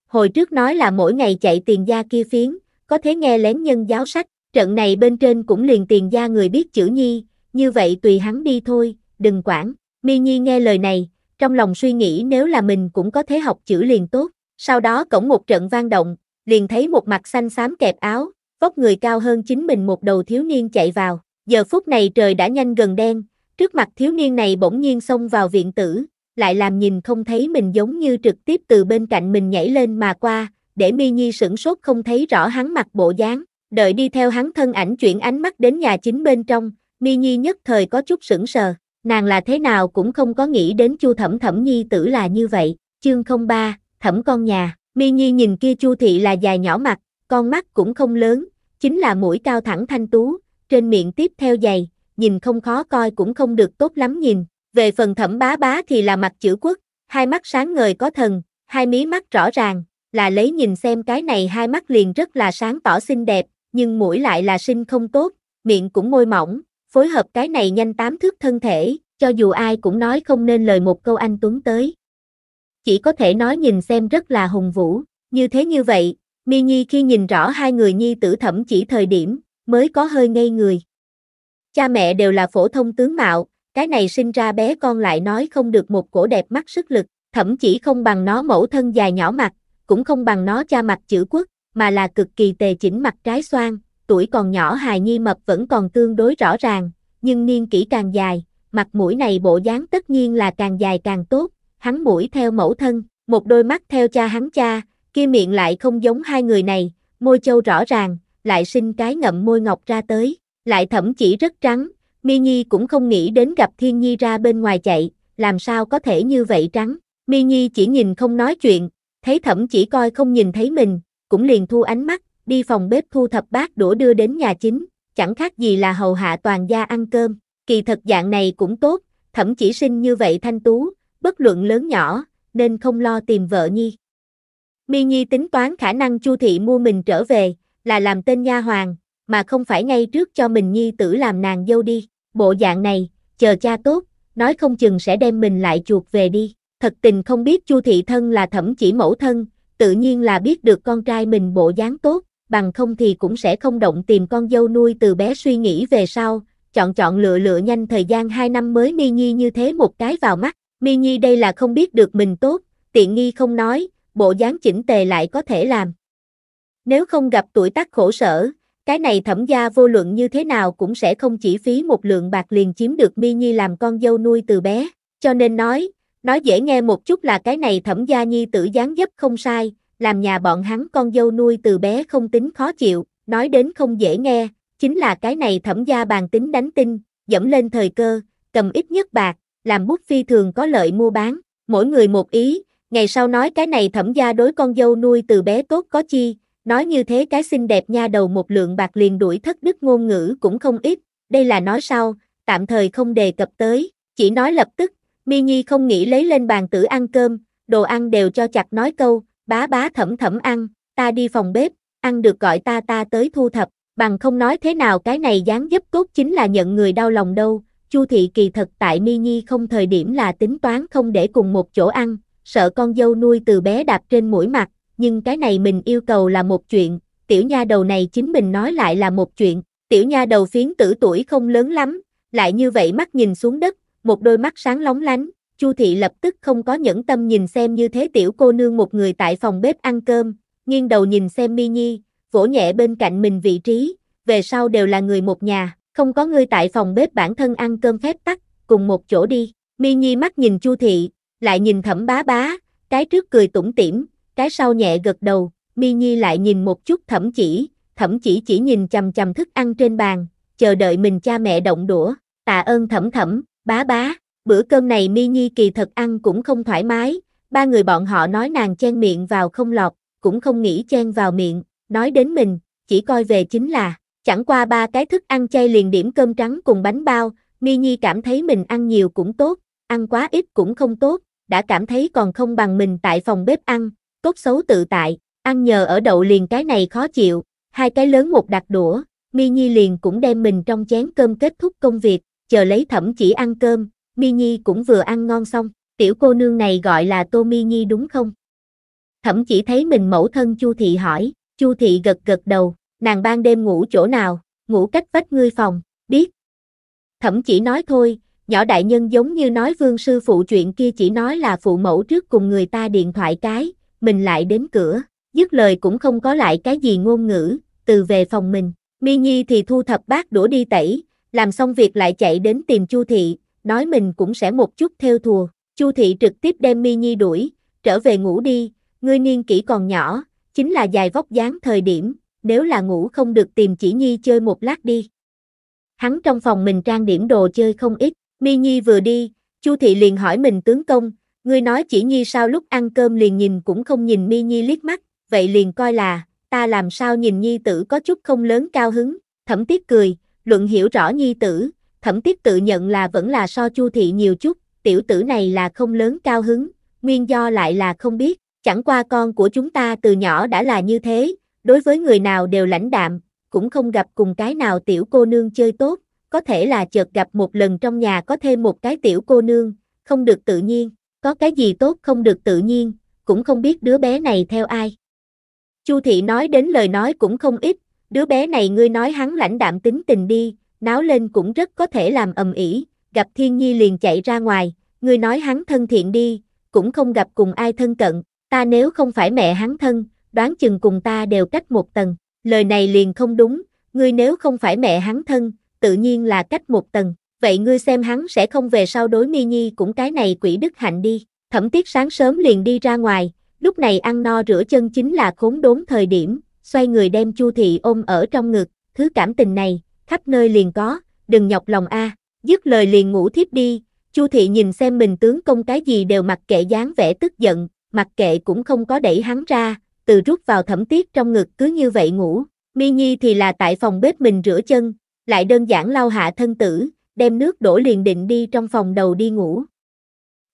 Hồi trước nói là mỗi ngày chạy tiền gia kia phiến, có thế nghe lén nhân giáo sách, trận này bên trên cũng liền tiền gia người biết chữ nhi, như vậy tùy hắn đi thôi, đừng quản. Mi Nhi nghe lời này, trong lòng suy nghĩ nếu là mình cũng có thể học chữ liền tốt, sau đó cổng một trận vang động, liền thấy một mặt xanh xám kẹp áo, vóc người cao hơn chính mình một đầu thiếu niên chạy vào, giờ phút này trời đã nhanh gần đen, trước mặt thiếu niên này bỗng nhiên xông vào viện tử, lại làm nhìn không thấy mình giống như trực tiếp từ bên cạnh mình nhảy lên mà qua, để Mi Nhi sửng sốt không thấy rõ hắn mặt bộ dáng, đợi đi theo hắn thân ảnh chuyển ánh mắt đến nhà chính bên trong, Mi Nhi nhất thời có chút sững sờ, Nàng là thế nào cũng không có nghĩ đến Chu Thẩm Thẩm nhi tử là như vậy. Chương không ba Thẩm con nhà, Mi Nhi nhìn kia Chu thị là dài nhỏ mặt, con mắt cũng không lớn, chính là mũi cao thẳng thanh tú, trên miệng tiếp theo dày, nhìn không khó coi cũng không được tốt lắm nhìn. Về phần Thẩm Bá Bá thì là mặt chữ quốc, hai mắt sáng ngời có thần, hai mí mắt rõ ràng, là lấy nhìn xem cái này hai mắt liền rất là sáng tỏ xinh đẹp, nhưng mũi lại là sinh không tốt, miệng cũng môi mỏng, phối hợp cái này nhanh tám thước thân thể, cho dù ai cũng nói không nên lời một câu anh Tuấn tới. Chỉ có thể nói nhìn xem rất là hùng vũ, như thế như vậy, Mi Nhi khi nhìn rõ hai người nhi tử thẩm chỉ thời điểm, mới có hơi ngây người. Cha mẹ đều là phổ thông tướng mạo, cái này sinh ra bé con lại nói không được một cổ đẹp mắt sức lực, thậm chỉ không bằng nó mẫu thân dài nhỏ mặt, cũng không bằng nó cha mặt chữ quốc, mà là cực kỳ tề chỉnh mặt trái xoan, tuổi còn nhỏ hài nhi mập vẫn còn tương đối rõ ràng, nhưng niên kỷ càng dài, mặt mũi này bộ dáng tất nhiên là càng dài càng tốt, hắn mũi theo mẫu thân, một đôi mắt theo cha hắn cha, kia miệng lại không giống hai người này, môi châu rõ ràng, lại sinh cái ngậm môi ngọc ra tới, lại thẩm chỉ rất trắng, Mi Nhi cũng không nghĩ đến gặp Thiên Nhi ra bên ngoài chạy, làm sao có thể như vậy trắng, Mi Nhi chỉ nhìn không nói chuyện, thấy thẩm chỉ coi không nhìn thấy mình, cũng liền thu ánh mắt, đi phòng bếp thu thập bát đũa đưa đến nhà chính, chẳng khác gì là hầu hạ toàn gia ăn cơm. Kỳ thật dạng này cũng tốt, thẩm chỉ sinh như vậy thanh tú, bất luận lớn nhỏ, nên không lo tìm vợ nhi. Mi Nhi tính toán khả năng Chu thị mua mình trở về, là làm tên nha hoàng, mà không phải ngay trước cho mình nhi tử làm nàng dâu đi. Bộ dạng này, chờ cha tốt, nói không chừng sẽ đem mình lại chuột về đi. Thật tình không biết Chu thị thân là thẩm chỉ mẫu thân, tự nhiên là biết được con trai mình bộ dáng tốt, bằng không thì cũng sẽ không động tìm con dâu nuôi từ bé suy nghĩ về sau, chọn chọn lựa lựa nhanh thời gian 2 năm mới Mi Nhi như thế một cái vào mắt, Mi Nhi đây là không biết được mình tốt, tiện nghi không nói, bộ dáng chỉnh tề lại có thể làm. Nếu không gặp tuổi tác khổ sở, cái này thẩm gia vô luận như thế nào cũng sẽ không chỉ phí một lượng bạc liền chiếm được Mi Nhi làm con dâu nuôi từ bé, cho nên nói, nói dễ nghe một chút là cái này thẩm gia nhi tử dáng dấp không sai, làm nhà bọn hắn con dâu nuôi từ bé không tính khó chịu, nói đến không dễ nghe, chính là cái này thẩm gia bàn tính đánh tinh, dẫm lên thời cơ, cầm ít nhất bạc, làm bút phi thường có lợi mua bán, mỗi người một ý, ngày sau nói cái này thẩm gia đối con dâu nuôi từ bé tốt có chi, nói như thế cái xinh đẹp nha đầu một lượng bạc liền đuổi thất đức ngôn ngữ cũng không ít, đây là nói sau, tạm thời không đề cập tới, chỉ nói lập tức, Mi Nhi không nghĩ lấy lên bàn tử ăn cơm, đồ ăn đều cho chặt nói câu, bá bá thẩm thẩm ăn, ta đi phòng bếp, ăn được gọi ta ta tới thu thập, bằng không nói thế nào cái này dáng giúp cốt chính là nhận người đau lòng đâu, Chu thị kỳ thật tại Mi Nhi không thời điểm là tính toán không để cùng một chỗ ăn, sợ con dâu nuôi từ bé đạp trên mũi mặt, nhưng cái này mình yêu cầu là một chuyện, tiểu nha đầu này chính mình nói lại là một chuyện, tiểu nha đầu phiến tử tuổi không lớn lắm, lại như vậy mắt nhìn xuống đất, một đôi mắt sáng lóng lánh, Chu thị lập tức không có nhẫn tâm nhìn xem như thế tiểu cô nương một người tại phòng bếp ăn cơm, nghiêng đầu nhìn xem mi nhi, vỗ nhẹ bên cạnh mình vị trí, về sau đều là người một nhà, không có ngươi tại phòng bếp bản thân ăn cơm phép tắc cùng một chỗ đi. Mi nhi mắt nhìn Chu thị, lại nhìn thẩm bá bá, cái trước cười tủm tỉm, cái sau nhẹ gật đầu, Mi nhi lại nhìn một chút thẩm chỉ, thẩm chỉ chỉ nhìn chằm chằm thức ăn trên bàn, chờ đợi mình cha mẹ động đũa, tạ ơn thẩm thẩm, bá bá. Bữa cơm này Mi Nhi kỳ thật ăn cũng không thoải mái, ba người bọn họ nói nàng chen miệng vào không lọt, cũng không nghĩ chen vào miệng, nói đến mình, chỉ coi về chính là, chẳng qua ba cái thức ăn chay liền điểm cơm trắng cùng bánh bao, Mi Nhi cảm thấy mình ăn nhiều cũng tốt, ăn quá ít cũng không tốt, đã cảm thấy còn không bằng mình tại phòng bếp ăn, tốt xấu tự tại, ăn nhờ ở đậu liền cái này khó chịu, hai cái lớn một đặt đũa, Mi Nhi liền cũng đem mình trong chén cơm kết thúc công việc, chờ lấy thẩm chỉ ăn cơm, Mi Nhi cũng vừa ăn ngon xong, tiểu cô nương này gọi là Tô Mi Nhi đúng không? Thẩm chỉ thấy mình mẫu thân Chu Thị hỏi, Chu Thị gật gật đầu, nàng ban đêm ngủ chỗ nào, ngủ cách vách ngươi phòng, biết. Thẩm chỉ nói thôi, nhỏ đại nhân giống như nói vương sư phụ chuyện kia chỉ nói là phụ mẫu trước cùng người ta điện thoại cái, mình lại đến cửa, dứt lời cũng không có lại cái gì ngôn ngữ, từ về phòng mình, Mi Nhi thì thu thập bát đũa đi tẩy, làm xong việc lại chạy đến tìm Chu Thị, nói mình cũng sẽ một chút theo thùa. Chu thị trực tiếp đem Mi Nhi đuổi, trở về ngủ đi, ngươi niên kỷ còn nhỏ, chính là dài vóc dáng thời điểm, nếu là ngủ không được tìm chỉ Nhi chơi một lát đi. Hắn trong phòng mình trang điểm đồ chơi không ít, Mi Nhi vừa đi, Chu thị liền hỏi mình tướng công, ngươi nói chỉ Nhi sao lúc ăn cơm liền nhìn cũng không nhìn Mi Nhi liếc mắt, vậy liền coi là, ta làm sao nhìn Nhi tử có chút không lớn cao hứng, thẩm Tiết cười, luận hiểu rõ Nhi tử, thẩm Tiếp tự nhận là vẫn là so chu thị nhiều chút, tiểu tử này là không lớn cao hứng, nguyên do lại là không biết, chẳng qua con của chúng ta từ nhỏ đã là như thế, đối với người nào đều lãnh đạm, cũng không gặp cùng cái nào tiểu cô nương chơi tốt, có thể là chợt gặp một lần trong nhà có thêm một cái tiểu cô nương, không được tự nhiên, có cái gì tốt không được tự nhiên, cũng không biết đứa bé này theo ai. Chu thị nói đến lời nói cũng không ít, đứa bé này ngươi nói hắn lãnh đạm tính tình đi, náo lên cũng rất có thể làm ầm ĩ, gặp Thiên Nhi liền chạy ra ngoài, ngươi nói hắn thân thiện đi, cũng không gặp cùng ai thân cận, ta nếu không phải mẹ hắn thân, đoán chừng cùng ta đều cách một tầng, lời này liền không đúng, ngươi nếu không phải mẹ hắn thân, tự nhiên là cách một tầng, vậy ngươi xem hắn sẽ không về sau đối mi nhi cũng cái này quỷ đức hạnh đi, thẩm tiết sáng sớm liền đi ra ngoài, lúc này ăn no rửa chân chính là khốn đốn thời điểm, xoay người đem chu thị ôm ở trong ngực, thứ cảm tình này, khắp nơi liền có, đừng nhọc lòng a. Dứt lời liền ngủ thiếp đi, Chu thị nhìn xem mình tướng công cái gì đều mặc kệ dáng vẻ tức giận, mặc kệ cũng không có đẩy hắn ra, từ rút vào thẩm tiết trong ngực cứ như vậy ngủ. Mi Nhi thì là tại phòng bếp mình rửa chân, lại đơn giản lau hạ thân tử, đem nước đổ liền định đi trong phòng đầu đi ngủ.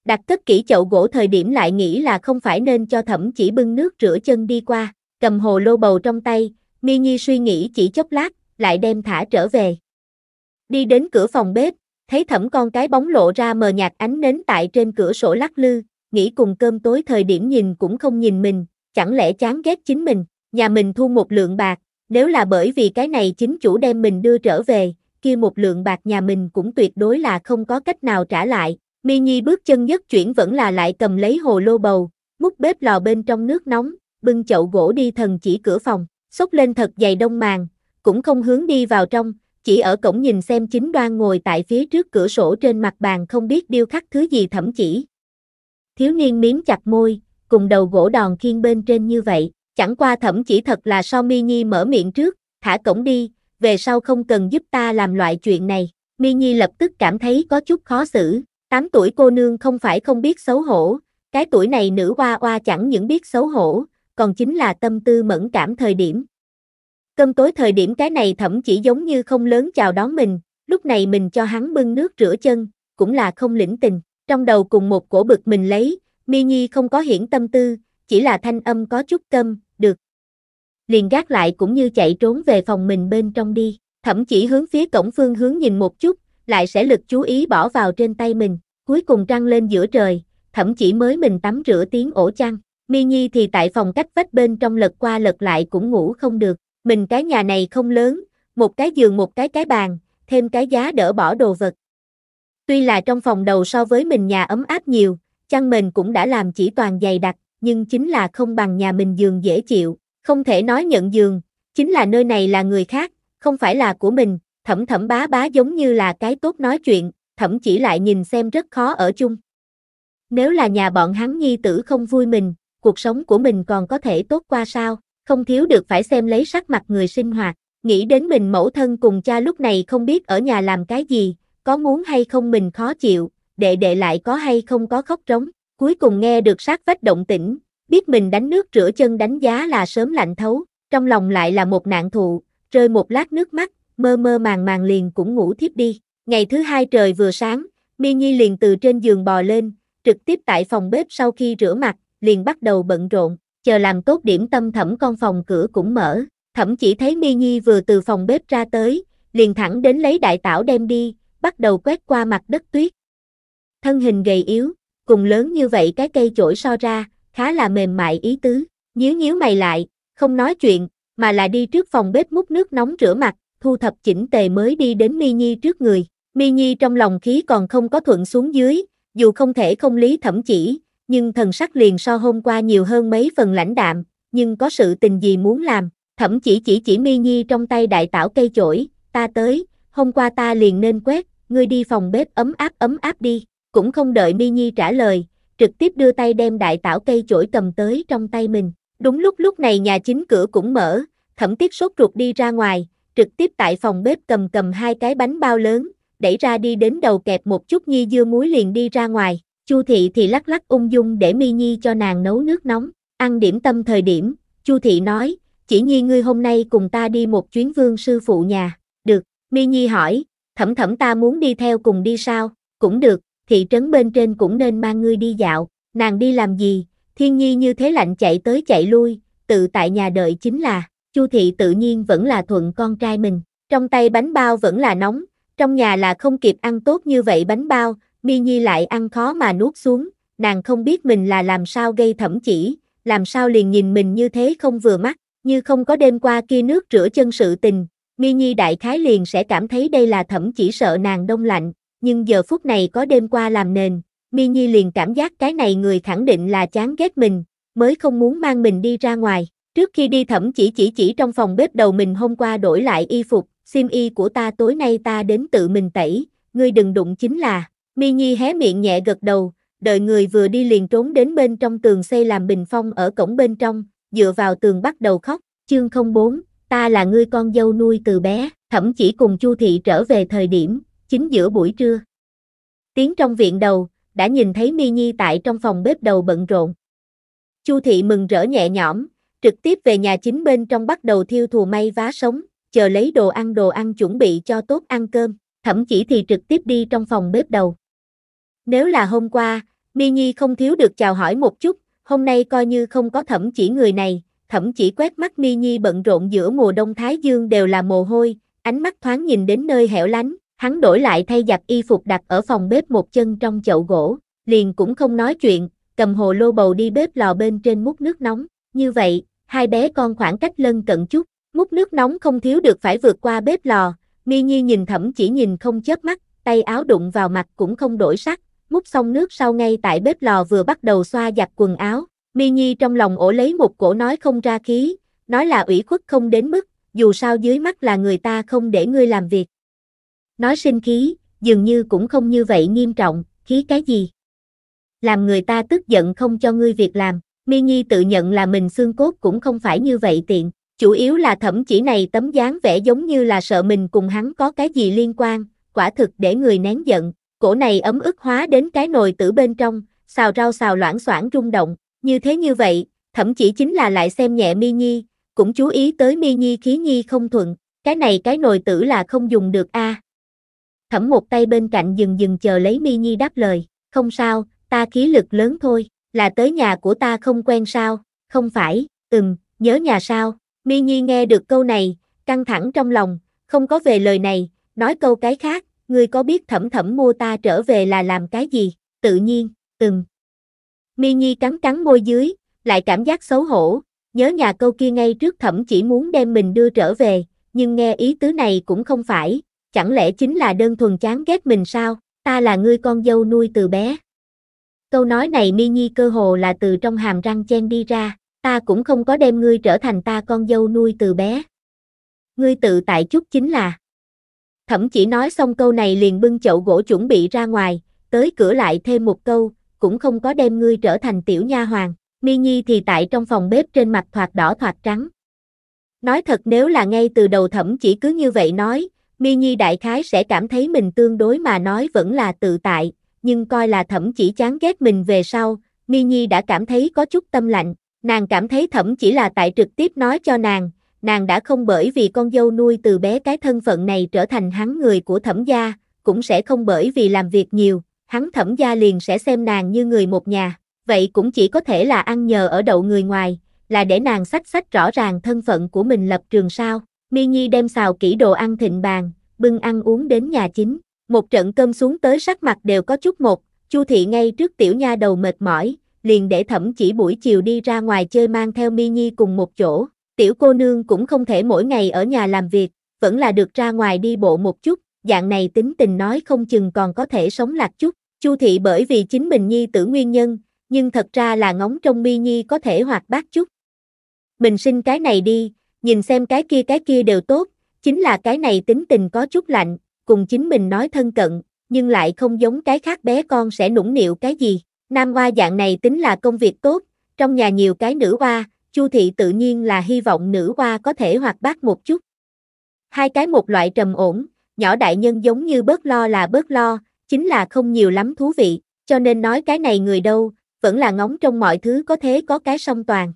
Đặt tất kỹ chậu gỗ thời điểm lại nghĩ là không phải nên cho thẩm chỉ bưng nước rửa chân đi qua, cầm hồ lô bầu trong tay, Mi Nhi suy nghĩ chỉ chốc lát, lại đem thả trở về. Đi đến cửa phòng bếp, thấy thẩm con cái bóng lộ ra mờ nhạt ánh nến tại trên cửa sổ lắc lư, nghĩ cùng cơm tối thời điểm nhìn cũng không nhìn mình, chẳng lẽ chán ghét chính mình, nhà mình thu một lượng bạc, nếu là bởi vì cái này chính chủ đem mình đưa trở về, kia một lượng bạc nhà mình cũng tuyệt đối là không có cách nào trả lại. Mi Nhi bước chân nhất chuyển vẫn là lại cầm lấy hồ lô bầu, múc bếp lò bên trong nước nóng, bưng chậu gỗ đi thần chỉ cửa phòng, xốc lên thật dày đông màng, cũng không hướng đi vào trong, chỉ ở cổng nhìn xem chính đoan ngồi tại phía trước cửa sổ trên mặt bàn không biết điêu khắc thứ gì thẩm chỉ. Thiếu niên miếm chặt môi, cùng đầu gỗ đòn khiên bên trên như vậy, chẳng qua thẩm chỉ thật là so mi nhi mở miệng trước, thả cổng đi, về sau không cần giúp ta làm loại chuyện này. Mi Nhi lập tức cảm thấy có chút khó xử, 8 tuổi cô nương không phải không biết xấu hổ, cái tuổi này nữ hoa hoa chẳng những biết xấu hổ, còn chính là tâm tư mẫn cảm thời điểm. Cơm tối thời điểm cái này thẩm chỉ giống như không lớn chào đón mình, lúc này mình cho hắn bưng nước rửa chân, cũng là không lĩnh tình, trong đầu cùng một cổ bực mình lấy, mi nhi không có hiển tâm tư, chỉ là thanh âm có chút câm, được. Liền gác lại cũng như chạy trốn về phòng mình bên trong đi, thậm chỉ hướng phía cổng phương hướng nhìn một chút, lại sẽ lực chú ý bỏ vào trên tay mình, cuối cùng trăng lên giữa trời, thậm chỉ mới mình tắm rửa tiếng ổ chăn, mi nhi thì tại phòng cách vách bên trong lật qua lật lại cũng ngủ không được, mình cái nhà này không lớn, một cái giường một cái cái bàn, thêm cái giá đỡ bỏ đồ vật. Tuy là trong phòng đầu so với mình nhà ấm áp nhiều, chăn mền cũng đã làm chỉ toàn dày đặc, nhưng chính là không bằng nhà mình giường dễ chịu, không thể nói nhận giường, chính là nơi này là người khác, không phải là của mình, thẩm thẩm bá bá giống như là cái tốt nói chuyện, thẩm chỉ lại nhìn xem rất khó ở chung. Nếu là nhà bọn hắn nhi tử không vui mình, cuộc sống của mình còn có thể tốt qua sao? không thiếu được phải xem lấy sắc mặt người sinh hoạt, nghĩ đến mình mẫu thân cùng cha lúc này không biết ở nhà làm cái gì, có muốn hay không mình khó chịu, đệ đệ lại có hay không có khóc trống, cuối cùng nghe được sát vách động tĩnh, biết mình đánh nước rửa chân đánh giá là sớm lạnh thấu, trong lòng lại là một nạn thụ, rơi một lát nước mắt, mơ mơ màng màng liền cũng ngủ thiếp đi. Ngày thứ hai trời vừa sáng, Mi Nhi liền từ trên giường bò lên, trực tiếp tại phòng bếp sau khi rửa mặt, liền bắt đầu bận rộn, chờ làm tốt điểm tâm thẩm con phòng cửa cũng mở, thẩm chỉ thấy mi nhi vừa từ phòng bếp ra tới, liền thẳng đến lấy đại tảo đem đi, bắt đầu quét qua mặt đất tuyết. Thân hình gầy yếu, cùng lớn như vậy cái cây chổi so ra, khá là mềm mại ý tứ, nhíu nhíu mày lại, không nói chuyện, mà là đi trước phòng bếp múc nước nóng rửa mặt, thu thập chỉnh tề mới đi đến Mi Nhi trước người. Mi Nhi trong lòng khí còn không có thuận xuống dưới, dù không thể không lý thẩm chỉ, nhưng thần sắc liền so hôm qua nhiều hơn mấy phần lãnh đạm, nhưng có sự tình gì muốn làm, thẩm chỉ chỉ chỉ mi nhi trong tay đại tảo cây chổi, ta tới, hôm qua ta liền nên quét, ngươi đi phòng bếp ấm áp ấm áp đi, cũng không đợi mi nhi trả lời, trực tiếp đưa tay đem đại tảo cây chổi cầm tới trong tay mình, đúng lúc lúc này nhà chính cửa cũng mở, thẩm tiết sốt ruột đi ra ngoài, trực tiếp tại phòng bếp cầm cầm hai cái bánh bao lớn, đẩy ra đi đến đầu kẹp một chút nhi dưa muối liền đi ra ngoài, Chu thị thì lắc lắc ung dung để Mi Nhi cho nàng nấu nước nóng, ăn điểm tâm thời điểm, Chu thị nói, chỉ Nhi ngươi hôm nay cùng ta đi một chuyến vương sư phụ nhà, được, Mi Nhi hỏi, thẩm thẩm ta muốn đi theo cùng đi sao, cũng được, thị trấn bên trên cũng nên mang ngươi đi dạo, nàng đi làm gì, thiên nhi như thế lạnh chạy tới chạy lui, tự tại nhà đợi chính là, Chu thị tự nhiên vẫn là thuận con trai mình, trong tay bánh bao vẫn là nóng, trong nhà là không kịp ăn tốt như vậy bánh bao, Mi Nhi lại ăn khó mà nuốt xuống, nàng không biết mình là làm sao gây thẩm chỉ, làm sao liền nhìn mình như thế không vừa mắt, như không có đêm qua kia nước rửa chân sự tình, Mi Nhi đại khái liền sẽ cảm thấy đây là thẩm chỉ sợ nàng đông lạnh, nhưng giờ phút này có đêm qua làm nền, Mi Nhi liền cảm giác cái này người khẳng định là chán ghét mình, mới không muốn mang mình đi ra ngoài. Trước khi đi thẩm chỉ chỉ chỉ trong phòng bếp đầu mình hôm qua đổi lại y phục, sim y của ta tối nay ta đến tự mình tẩy, ngươi đừng đụng chính là. Mi Nhi hé miệng nhẹ gật đầu, đợi người vừa đi liền trốn đến bên trong tường xây làm bình phong ở cổng bên trong, dựa vào tường bắt đầu khóc, chương 04, ta là ngươi con dâu nuôi từ bé, thậm chỉ cùng Chu thị trở về thời điểm, chính giữa buổi trưa. Tiến trong viện đầu, đã nhìn thấy Mi Nhi tại trong phòng bếp đầu bận rộn. Chu thị mừng rỡ nhẹ nhõm, trực tiếp về nhà chính bên trong bắt đầu thiêu thù may vá sống, chờ lấy đồ ăn đồ ăn chuẩn bị cho tốt ăn cơm, thậm chỉ thì trực tiếp đi trong phòng bếp đầu. Nếu là hôm qua, Mi Nhi không thiếu được chào hỏi một chút, hôm nay coi như không có thẩm chỉ người này, thẩm chỉ quét mắt Mi Nhi bận rộn giữa mùa đông Thái Dương đều là mồ hôi, ánh mắt thoáng nhìn đến nơi hẻo lánh, hắn đổi lại thay giặt y phục đặt ở phòng bếp một chân trong chậu gỗ, liền cũng không nói chuyện, cầm hồ lô bầu đi bếp lò bên trên múc nước nóng, như vậy, hai bé con khoảng cách lân cận chút, múc nước nóng không thiếu được phải vượt qua bếp lò, Mi Nhi nhìn thẩm chỉ nhìn không chớp mắt, tay áo đụng vào mặt cũng không đổi sắc, múc xong nước sau ngay tại bếp lò vừa bắt đầu xoa giặt quần áo, Mi Nhi trong lòng ổ lấy một cổ nói không ra khí, nói là ủy khuất không đến mức, dù sao dưới mắt là người ta không để ngươi làm việc. Nói sinh khí, dường như cũng không như vậy nghiêm trọng, khí cái gì? Làm người ta tức giận không cho ngươi việc làm, Mi Nhi tự nhận là mình xương cốt cũng không phải như vậy tiện, chủ yếu là thẩm chỉ này tấm dáng vẻ giống như là sợ mình cùng hắn có cái gì liên quan, quả thực để người nén giận, Cổ này ấm ức hóa đến cái nồi tử bên trong, xào rau xào loãng xoảng rung động, như thế như vậy, thậm chí chính là lại xem nhẹ mi nhi, cũng chú ý tới mi nhi khí nhi không thuận, cái này cái nồi tử là không dùng được a. À. Thẩm một tay bên cạnh dừng dừng chờ lấy mi nhi đáp lời, không sao, ta khí lực lớn thôi, là tới nhà của ta không quen sao, không phải, ừm, nhớ nhà sao, mi nhi nghe được câu này, căng thẳng trong lòng, không có về lời này, nói câu cái khác, ngươi có biết thẩm thẩm mua ta trở về là làm cái gì? Tự nhiên, từng. Mi Nhi cắn cắn môi dưới, lại cảm giác xấu hổ, nhớ nhà câu kia ngay trước thẩm chỉ muốn đem mình đưa trở về, nhưng nghe ý tứ này cũng không phải, chẳng lẽ chính là đơn thuần chán ghét mình sao, ta là ngươi con dâu nuôi từ bé. Câu nói này Mi Nhi cơ hồ là từ trong hàm răng chen đi ra, ta cũng không có đem ngươi trở thành ta con dâu nuôi từ bé. Ngươi tự tại chút chính là Thẩm chỉ nói xong câu này liền bưng chậu gỗ chuẩn bị ra ngoài, tới cửa lại thêm một câu, cũng không có đem ngươi trở thành tiểu nha hoàng. Mi Nhi thì tại trong phòng bếp trên mặt thoạt đỏ thoạt trắng. Nói thật nếu là ngay từ đầu thẩm chỉ cứ như vậy nói, Mi Nhi đại khái sẽ cảm thấy mình tương đối mà nói vẫn là tự tại, nhưng coi là thẩm chỉ chán ghét mình về sau, Mi Nhi đã cảm thấy có chút tâm lạnh, nàng cảm thấy thẩm chỉ là tại trực tiếp nói cho nàng, nàng đã không bởi vì con dâu nuôi từ bé cái thân phận này trở thành hắn người của thẩm gia, cũng sẽ không bởi vì làm việc nhiều, hắn thẩm gia liền sẽ xem nàng như người một nhà, vậy cũng chỉ có thể là ăn nhờ ở đậu người ngoài, là để nàng sách sách rõ ràng thân phận của mình lập trường sao. Mi Nhi đem xào kỹ đồ ăn thịnh bàn, bưng ăn uống đến nhà chính, một trận cơm xuống tới sắc mặt đều có chút một, Chu thị ngay trước tiểu nha đầu mệt mỏi, liền để thẩm chỉ buổi chiều đi ra ngoài chơi mang theo Mi Nhi cùng một chỗ, Tiểu cô nương cũng không thể mỗi ngày ở nhà làm việc, vẫn là được ra ngoài đi bộ một chút, dạng này tính tình nói không chừng còn có thể sống lạc chút. Chu thị bởi vì chính mình nhi tử nguyên nhân, nhưng thật ra là ngóng trong mi nhi có thể hoạt bát chút. Mình sinh cái này đi, nhìn xem cái kia cái kia đều tốt, chính là cái này tính tình có chút lạnh, cùng chính mình nói thân cận, nhưng lại không giống cái khác bé con sẽ nũng nịu cái gì. Nam hoa dạng này tính là công việc tốt, trong nhà nhiều cái nữ hoa, Chu thị tự nhiên là hy vọng nữ hoa có thể hoạt bát một chút. Hai cái một loại trầm ổn, nhỏ đại nhân giống như bớt lo là bớt lo, chính là không nhiều lắm thú vị, cho nên nói cái này người đâu, vẫn là ngóng trong mọi thứ có thế có cái song toàn.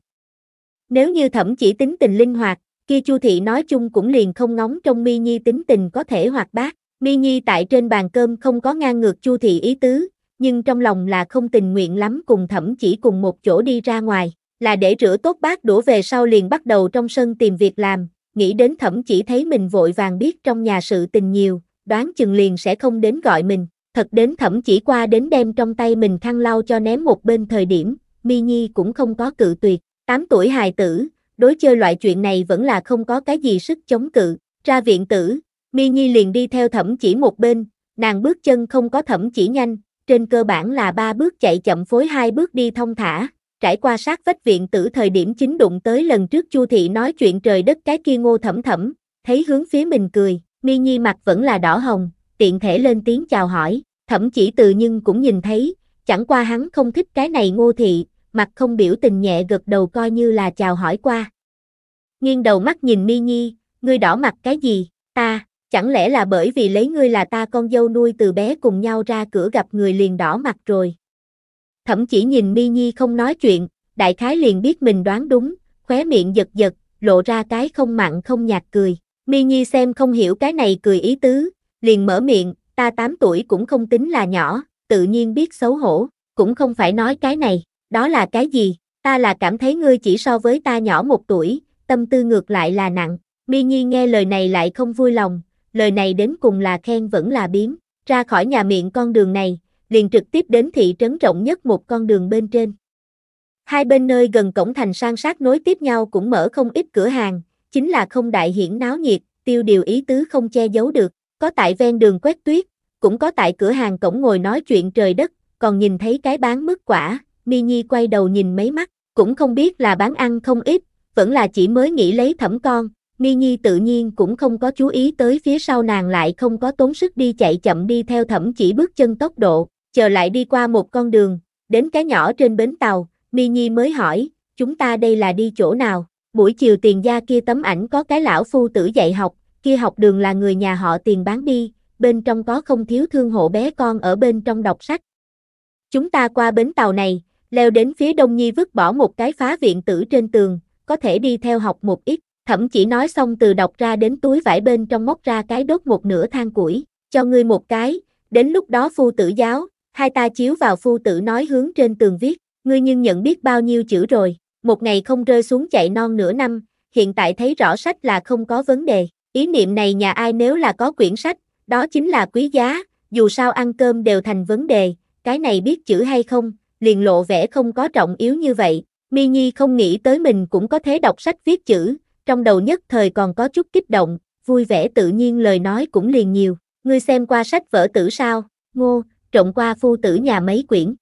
Nếu như thẩm chỉ tính tình linh hoạt, kia Chu thị nói chung cũng liền không ngóng trong Mi Nhi tính tình có thể hoạt bát. Mi Nhi tại trên bàn cơm không có ngang ngược Chu thị ý tứ, nhưng trong lòng là không tình nguyện lắm cùng thẩm chỉ cùng một chỗ đi ra ngoài là để rửa tốt bát đũa về sau liền bắt đầu trong sân tìm việc làm, nghĩ đến thẩm chỉ thấy mình vội vàng biết trong nhà sự tình nhiều, đoán chừng liền sẽ không đến gọi mình, thật đến thẩm chỉ qua đến đem trong tay mình khăn lau cho ném một bên thời điểm, mi nhi cũng không có cự tuyệt, 8 tuổi hài tử, đối chơi loại chuyện này vẫn là không có cái gì sức chống cự, ra viện tử, mi nhi liền đi theo thẩm chỉ một bên, nàng bước chân không có thẩm chỉ nhanh, trên cơ bản là ba bước chạy chậm phối hai bước đi thông thả, trải qua sát vách viện tử thời điểm chính đụng tới lần trước Chu Thị nói chuyện trời đất cái kia ngô thẩm thẩm, thấy hướng phía mình cười, mi nhi mặt vẫn là đỏ hồng, tiện thể lên tiếng chào hỏi, thẩm chỉ từ nhưng cũng nhìn thấy, chẳng qua hắn không thích cái này ngô thị, mặt không biểu tình nhẹ gật đầu coi như là chào hỏi qua. Nghiêng đầu mắt nhìn mi nhi, ngươi đỏ mặt cái gì, ta, chẳng lẽ là bởi vì lấy ngươi là ta con dâu nuôi từ bé cùng nhau ra cửa gặp người liền đỏ mặt rồi thậm chỉ nhìn Mi Nhi không nói chuyện, đại khái liền biết mình đoán đúng, khóe miệng giật giật, lộ ra cái không mặn không nhạt cười. Mi Nhi xem không hiểu cái này cười ý tứ, liền mở miệng, ta 8 tuổi cũng không tính là nhỏ, tự nhiên biết xấu hổ, cũng không phải nói cái này, đó là cái gì, ta là cảm thấy ngươi chỉ so với ta nhỏ một tuổi, tâm tư ngược lại là nặng. Mi Nhi nghe lời này lại không vui lòng, lời này đến cùng là khen vẫn là biếm, ra khỏi nhà miệng con đường này, liền trực tiếp đến thị trấn rộng nhất một con đường bên trên. Hai bên nơi gần cổng thành sang sát nối tiếp nhau cũng mở không ít cửa hàng, chính là không đại hiển náo nhiệt, tiêu điều ý tứ không che giấu được, có tại ven đường quét tuyết, cũng có tại cửa hàng cổng ngồi nói chuyện trời đất, còn nhìn thấy cái bán mứt quả, Mi Nhi quay đầu nhìn mấy mắt, cũng không biết là bán ăn không ít, vẫn là chỉ mới nghĩ lấy thẩm con, Mi Nhi tự nhiên cũng không có chú ý tới phía sau nàng lại không có tốn sức đi chạy chậm đi theo thẩm chỉ bước chân tốc độ, chờ lại đi qua một con đường, đến cái nhỏ trên bến tàu, Mi Nhi mới hỏi, chúng ta đây là đi chỗ nào? Buổi chiều tiền gia kia tấm ảnh có cái lão phu tử dạy học, kia học đường là người nhà họ tiền bán đi, bên trong có không thiếu thương hộ bé con ở bên trong đọc sách. Chúng ta qua bến tàu này, leo đến phía đông nhi vứt bỏ một cái phá viện tử trên tường, có thể đi theo học một ít, thậm chỉ nói xong từ đọc ra đến túi vải bên trong móc ra cái đốt một nửa than củi, cho ngươi một cái, đến lúc đó phu tử giáo, hai ta chiếu vào phu tử nói hướng trên tường viết, ngươi nhưng nhận biết bao nhiêu chữ rồi, một ngày không rơi xuống chạy non nửa năm, hiện tại thấy rõ sách là không có vấn đề, ý niệm này nhà ai nếu là có quyển sách, đó chính là quý giá, dù sao ăn cơm đều thành vấn đề, cái này biết chữ hay không, liền lộ vẻ không có trọng yếu như vậy, Mi Nhi không nghĩ tới mình cũng có thể đọc sách viết chữ, trong đầu nhất thời còn có chút kích động, vui vẻ tự nhiên lời nói cũng liền nhiều, ngươi xem qua sách vở tử sao, ngô, trộn qua phu tử nhà mấy quyển.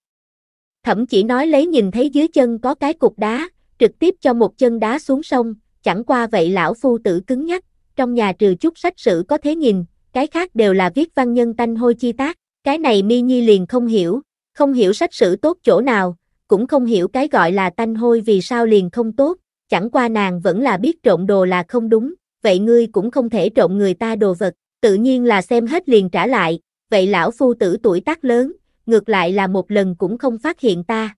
Thẩm chỉ nói lấy nhìn thấy dưới chân có cái cục đá, trực tiếp cho một chân đá xuống sông, chẳng qua vậy lão phu tử cứng nhắc, trong nhà trừ chút sách sử có thế nhìn, cái khác đều là viết văn nhân tanh hôi chi tác, cái này mi nhi liền không hiểu, không hiểu sách sử tốt chỗ nào, cũng không hiểu cái gọi là tanh hôi vì sao liền không tốt, chẳng qua nàng vẫn là biết trộn đồ là không đúng, vậy ngươi cũng không thể trộn người ta đồ vật, tự nhiên là xem hết liền trả lại, vậy lão phu tử tuổi tác lớn, ngược lại là một lần cũng không phát hiện ta.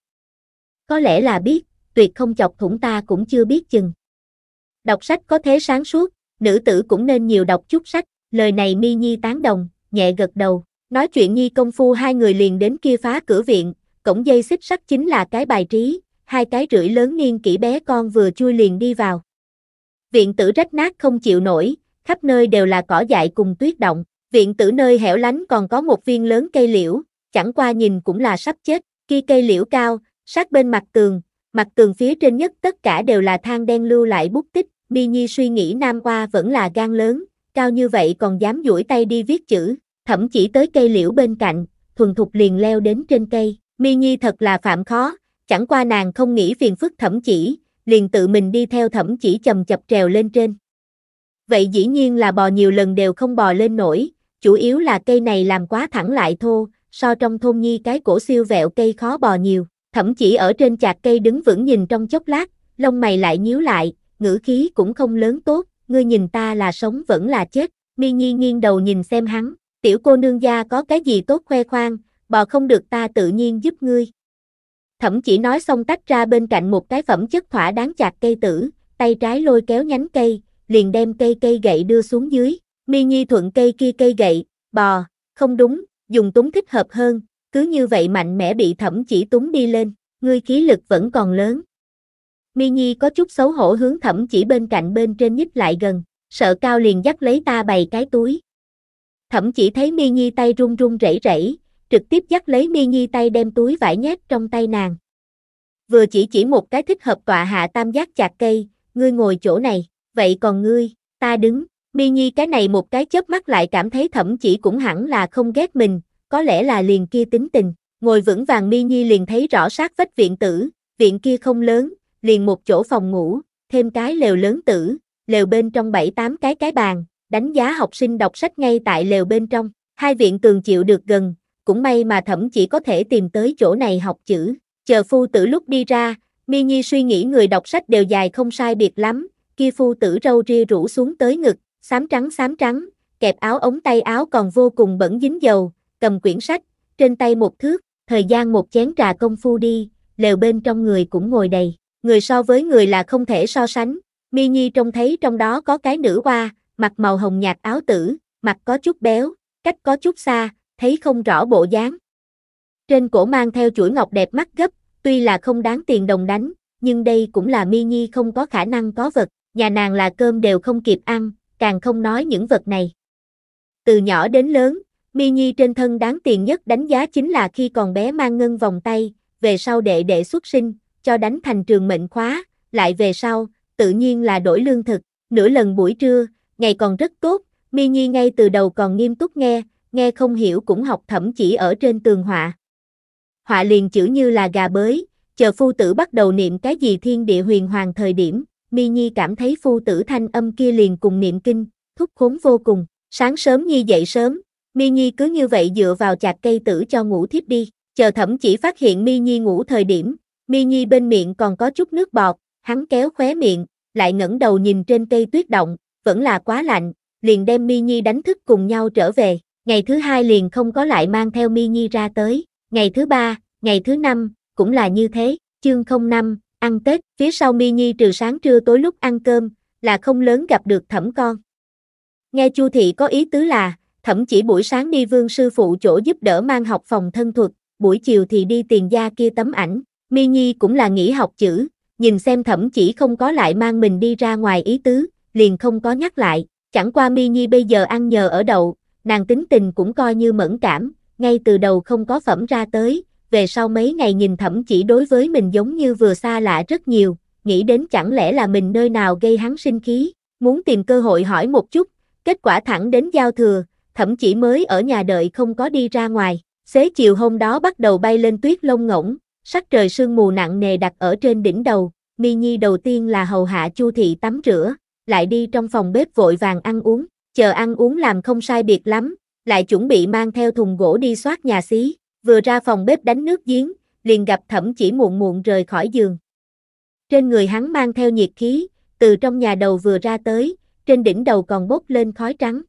Có lẽ là biết, tuyệt không chọc thủng ta cũng chưa biết chừng. Đọc sách có thế sáng suốt, nữ tử cũng nên nhiều đọc chút sách, lời này mi nhi tán đồng, nhẹ gật đầu. Nói chuyện nhi công phu hai người liền đến kia phá cửa viện, cổng dây xích sắt chính là cái bài trí, hai cái rưỡi lớn niên kỹ bé con vừa chui liền đi vào. Viện tử rách nát không chịu nổi, khắp nơi đều là cỏ dại cùng tuyết động. Viện tử nơi hẻo lánh còn có một viên lớn cây liễu, chẳng qua nhìn cũng là sắp chết, Khi cây liễu cao, sát bên mặt tường, mặt tường phía trên nhất tất cả đều là than đen lưu lại bút tích, Mi Nhi suy nghĩ Nam Hoa vẫn là gan lớn, cao như vậy còn dám duỗi tay đi viết chữ, thậm chỉ tới cây liễu bên cạnh, thuần thục liền leo đến trên cây, Mi Nhi thật là phạm khó, chẳng qua nàng không nghĩ phiền phức thẩm chỉ, liền tự mình đi theo thẩm chỉ chầm chập trèo lên trên. Vậy dĩ nhiên là bò nhiều lần đều không bò lên nổi, chủ yếu là cây này làm quá thẳng lại thô, so trong thôn nhi cái cổ siêu vẹo cây khó bò nhiều, thậm chỉ ở trên chạc cây đứng vững nhìn trong chốc lát, lông mày lại nhíu lại, ngữ khí cũng không lớn tốt, ngươi nhìn ta là sống vẫn là chết, mi nhi nghiêng đầu nhìn xem hắn, tiểu cô nương gia có cái gì tốt khoe khoang, bò không được ta tự nhiên giúp ngươi. Thẩm chỉ nói xong tách ra bên cạnh một cái phẩm chất thỏa đáng chạc cây tử, tay trái lôi kéo nhánh cây, liền đem cây cây gậy đưa xuống dưới, Mi Nhi thuận cây kia cây gậy, bò, không đúng, dùng túng thích hợp hơn, cứ như vậy mạnh mẽ bị thẩm chỉ túng đi lên, ngươi khí lực vẫn còn lớn. Mi Nhi có chút xấu hổ hướng thẩm chỉ bên cạnh bên trên nhích lại gần, sợ cao liền dắt lấy ta bày cái túi. Thẩm chỉ thấy Mi Nhi tay run run rẩy rẩy, trực tiếp dắt lấy Mi Nhi tay đem túi vải nhét trong tay nàng. Vừa chỉ chỉ một cái thích hợp tọa hạ tam giác chạc cây, ngươi ngồi chỗ này, vậy còn ngươi, ta đứng. Mi Nhi cái này một cái chớp mắt lại cảm thấy thẩm chỉ cũng hẳn là không ghét mình, có lẽ là liền kia tính tình. Ngồi vững vàng Mi Nhi liền thấy rõ sát vách viện tử, viện kia không lớn, liền một chỗ phòng ngủ, thêm cái lều lớn tử, lều bên trong bảy tám cái cái bàn, đánh giá học sinh đọc sách ngay tại lều bên trong. Hai viện tường chịu được gần, cũng may mà thẩm chỉ có thể tìm tới chỗ này học chữ. Chờ phu tử lúc đi ra, Mi Nhi suy nghĩ người đọc sách đều dài không sai biệt lắm, kia phu tử râu ria rủ xuống tới ngực, xám trắng xám trắng, kẹp áo ống tay áo còn vô cùng bẩn dính dầu, cầm quyển sách, trên tay một thước, thời gian một chén trà công phu đi, lều bên trong người cũng ngồi đầy, người so với người là không thể so sánh, Mi Nhi trông thấy trong đó có cái nữ hoa, mặc màu hồng nhạt áo tử, mặt có chút béo, cách có chút xa, thấy không rõ bộ dáng. Trên cổ mang theo chuỗi ngọc đẹp mắt gấp, tuy là không đáng tiền đồng đánh, nhưng đây cũng là Mi Nhi không có khả năng có vật, nhà nàng là cơm đều không kịp ăn, càng không nói những vật này. Từ nhỏ đến lớn, Mi Nhi trên thân đáng tiền nhất đánh giá chính là khi còn bé mang ngân vòng tay, về sau đệ đệ xuất sinh, cho đánh thành trường mệnh khóa, lại về sau, tự nhiên là đổi lương thực, nửa lần buổi trưa, ngày còn rất tốt, Mi Nhi ngay từ đầu còn nghiêm túc nghe, nghe không hiểu cũng học thẩm chỉ ở trên tường họa. Họa liền chữ như là gà bới, chờ phu tử bắt đầu niệm cái gì thiên địa huyền hoàng thời điểm, Mi Nhi cảm thấy phu tử thanh âm kia liền cùng niệm kinh, thúc khốn vô cùng, sáng sớm Nhi dậy sớm, Mi Nhi cứ như vậy dựa vào chạc cây tử cho ngủ thiếp đi, chờ thẩm chỉ phát hiện Mi Nhi ngủ thời điểm, Mi Nhi bên miệng còn có chút nước bọt, hắn kéo khóe miệng, lại ngẩng đầu nhìn trên cây tuyết động, vẫn là quá lạnh, liền đem Mi Nhi đánh thức cùng nhau trở về, ngày thứ hai liền không có lại mang theo Mi Nhi ra tới, ngày thứ ba, ngày thứ năm, cũng là như thế, chương 05, Ăn Tết, phía sau Mi Nhi trừ sáng trưa tối lúc ăn cơm, là không lớn gặp được thẩm con. Nghe Chu Thị có ý tứ là, thẩm chỉ buổi sáng đi vương sư phụ chỗ giúp đỡ mang học phòng thân thuật, buổi chiều thì đi tiền gia kia tấm ảnh, Mi Nhi cũng là nghỉ học chữ, nhìn xem thẩm chỉ không có lại mang mình đi ra ngoài ý tứ, liền không có nhắc lại, chẳng qua Mi Nhi bây giờ ăn nhờ ở đậu, nàng tính tình cũng coi như mẫn cảm, ngay từ đầu không có phẩm ra tới, về sau mấy ngày nhìn thẩm chỉ đối với mình giống như vừa xa lạ rất nhiều, nghĩ đến chẳng lẽ là mình nơi nào gây hắn sinh khí, muốn tìm cơ hội hỏi một chút, kết quả thẳng đến giao thừa, thẩm chỉ mới ở nhà đợi không có đi ra ngoài, xế chiều hôm đó bắt đầu bay lên tuyết lông ngỗng, sắc trời sương mù nặng nề đặt ở trên đỉnh đầu, mi nhi đầu tiên là hầu hạ chu thị tắm rửa, lại đi trong phòng bếp vội vàng ăn uống, chờ ăn uống làm không sai biệt lắm, lại chuẩn bị mang theo thùng gỗ đi soát nhà xí, vừa ra phòng bếp đánh nước giếng, liền gặp thẩm chỉ muộn muộn rời khỏi giường. Trên người hắn mang theo nhiệt khí, từ trong nhà đầu vừa ra tới, trên đỉnh đầu còn bốc lên khói trắng.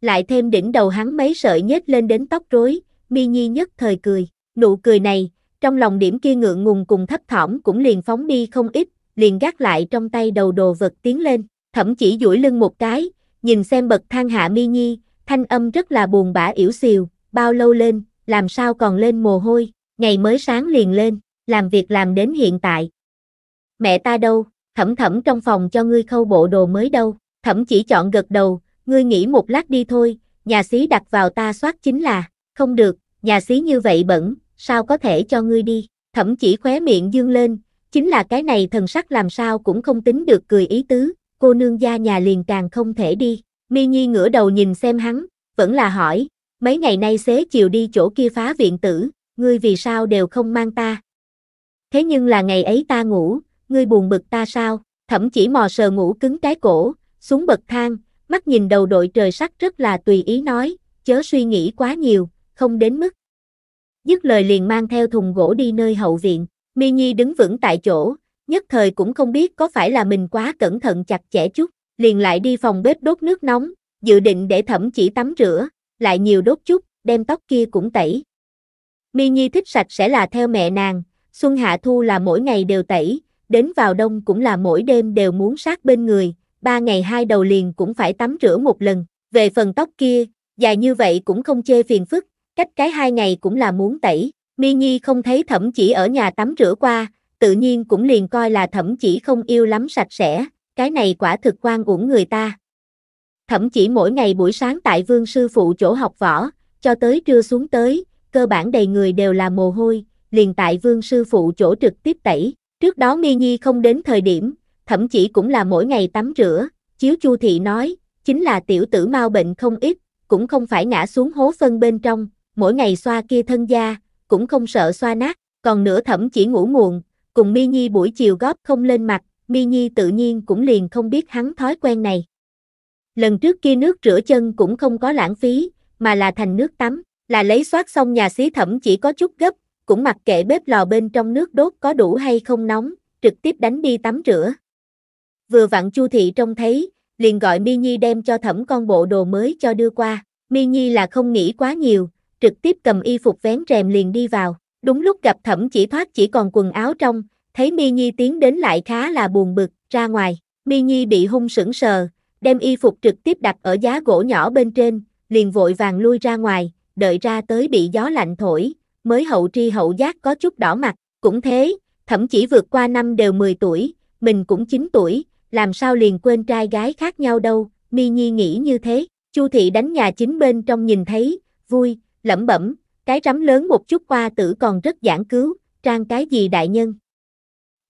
Lại thêm đỉnh đầu hắn mấy sợi nhếch lên đến tóc rối, mi nhi nhất thời cười, nụ cười này, trong lòng điểm kia ngượng ngùng cùng thấp thỏm cũng liền phóng đi không ít, liền gác lại trong tay đầu đồ vật tiến lên, thậm chỉ duỗi lưng một cái, nhìn xem bậc thang hạ mi nhi, thanh âm rất là buồn bã yếu xìu, bao lâu lên, làm sao còn lên mồ hôi, ngày mới sáng liền lên, làm việc làm đến hiện tại. Mẹ ta đâu, thẩm thẩm trong phòng cho ngươi khâu bộ đồ mới đâu, thẩm chỉ chọn gật đầu, ngươi nghỉ một lát đi thôi, nhà xí đặt vào ta soát chính là, không được, nhà xí như vậy bẩn, sao có thể cho ngươi đi, thẩm chỉ khóe miệng dương lên, chính là cái này thần sắc làm sao cũng không tính được cười ý tứ, cô nương gia nhà liền càng không thể đi, mi nhi ngửa đầu nhìn xem hắn, vẫn là hỏi, Mấy ngày nay xế chiều đi chỗ kia phá viện tử, ngươi vì sao đều không mang ta? Thế nhưng là ngày ấy ta ngủ, ngươi buồn bực ta sao? Thẩm chỉ mò sờ ngủ cứng cái cổ, xuống bậc thang, mắt nhìn đầu đội trời sắc rất là tùy ý nói, chớ suy nghĩ quá nhiều, không đến mức. Dứt lời liền mang theo thùng gỗ đi nơi hậu viện, Mi Nhi đứng vững tại chỗ, nhất thời cũng không biết có phải là mình quá cẩn thận chặt chẽ chút, liền lại đi phòng bếp đốt nước nóng, dự định để thẩm chỉ tắm rửa, lại nhiều đốt chút, đem tóc kia cũng tẩy. Mi Nhi thích sạch sẽ là theo mẹ nàng, xuân hạ thu là mỗi ngày đều tẩy, đến vào đông cũng là mỗi đêm đều muốn sát bên người, ba ngày hai đầu liền cũng phải tắm rửa một lần. Về phần tóc kia, dài như vậy cũng không chê phiền phức, cách cái hai ngày cũng là muốn tẩy. Mi Nhi không thấy thẩm chỉ ở nhà tắm rửa qua, tự nhiên cũng liền coi là thẩm chỉ không yêu lắm sạch sẽ, cái này quả thực quan uổng người ta. Thậm chí mỗi ngày buổi sáng tại vương sư phụ chỗ học võ, cho tới trưa xuống tới, cơ bản đầy người đều là mồ hôi, liền tại vương sư phụ chỗ trực tiếp tẩy. Trước đó mi Nhi không đến thời điểm, thậm chí cũng là mỗi ngày tắm rửa, chiếu chu thị nói, chính là tiểu tử mau bệnh không ít, cũng không phải ngã xuống hố phân bên trong, mỗi ngày xoa kia thân da, cũng không sợ xoa nát, còn nữa thậm chỉ ngủ muộn, cùng Mi Nhi buổi chiều góp không lên mặt, Mi Nhi tự nhiên cũng liền không biết hắn thói quen này, Lần trước kia nước rửa chân cũng không có lãng phí, mà là thành nước tắm, là lấy xoát xong nhà xí thẩm chỉ có chút gấp, cũng mặc kệ bếp lò bên trong nước đốt có đủ hay không nóng, trực tiếp đánh đi tắm rửa. Vừa vặn Chu thị trông thấy, liền gọi Mi Nhi đem cho thẩm con bộ đồ mới cho đưa qua. Mi Nhi là không nghĩ quá nhiều, trực tiếp cầm y phục vén rèm liền đi vào. Đúng lúc gặp thẩm chỉ thoát chỉ còn quần áo trong, thấy Mi Nhi tiến đến lại khá là buồn bực, ra ngoài. Mi Nhi bị hung sững sờ, đem y phục trực tiếp đặt ở giá gỗ nhỏ bên trên, liền vội vàng lui ra ngoài, đợi ra tới bị gió lạnh thổi, mới hậu tri hậu giác có chút đỏ mặt, cũng thế, thậm chí vượt qua năm đều 10 tuổi, mình cũng 9 tuổi, làm sao liền quên trai gái khác nhau đâu, mi nhi nghĩ như thế, chu thị đánh nhà chính bên trong nhìn thấy, vui, lẩm bẩm, cái rắm lớn một chút qua tử còn rất giảng cứu, trang cái gì đại nhân.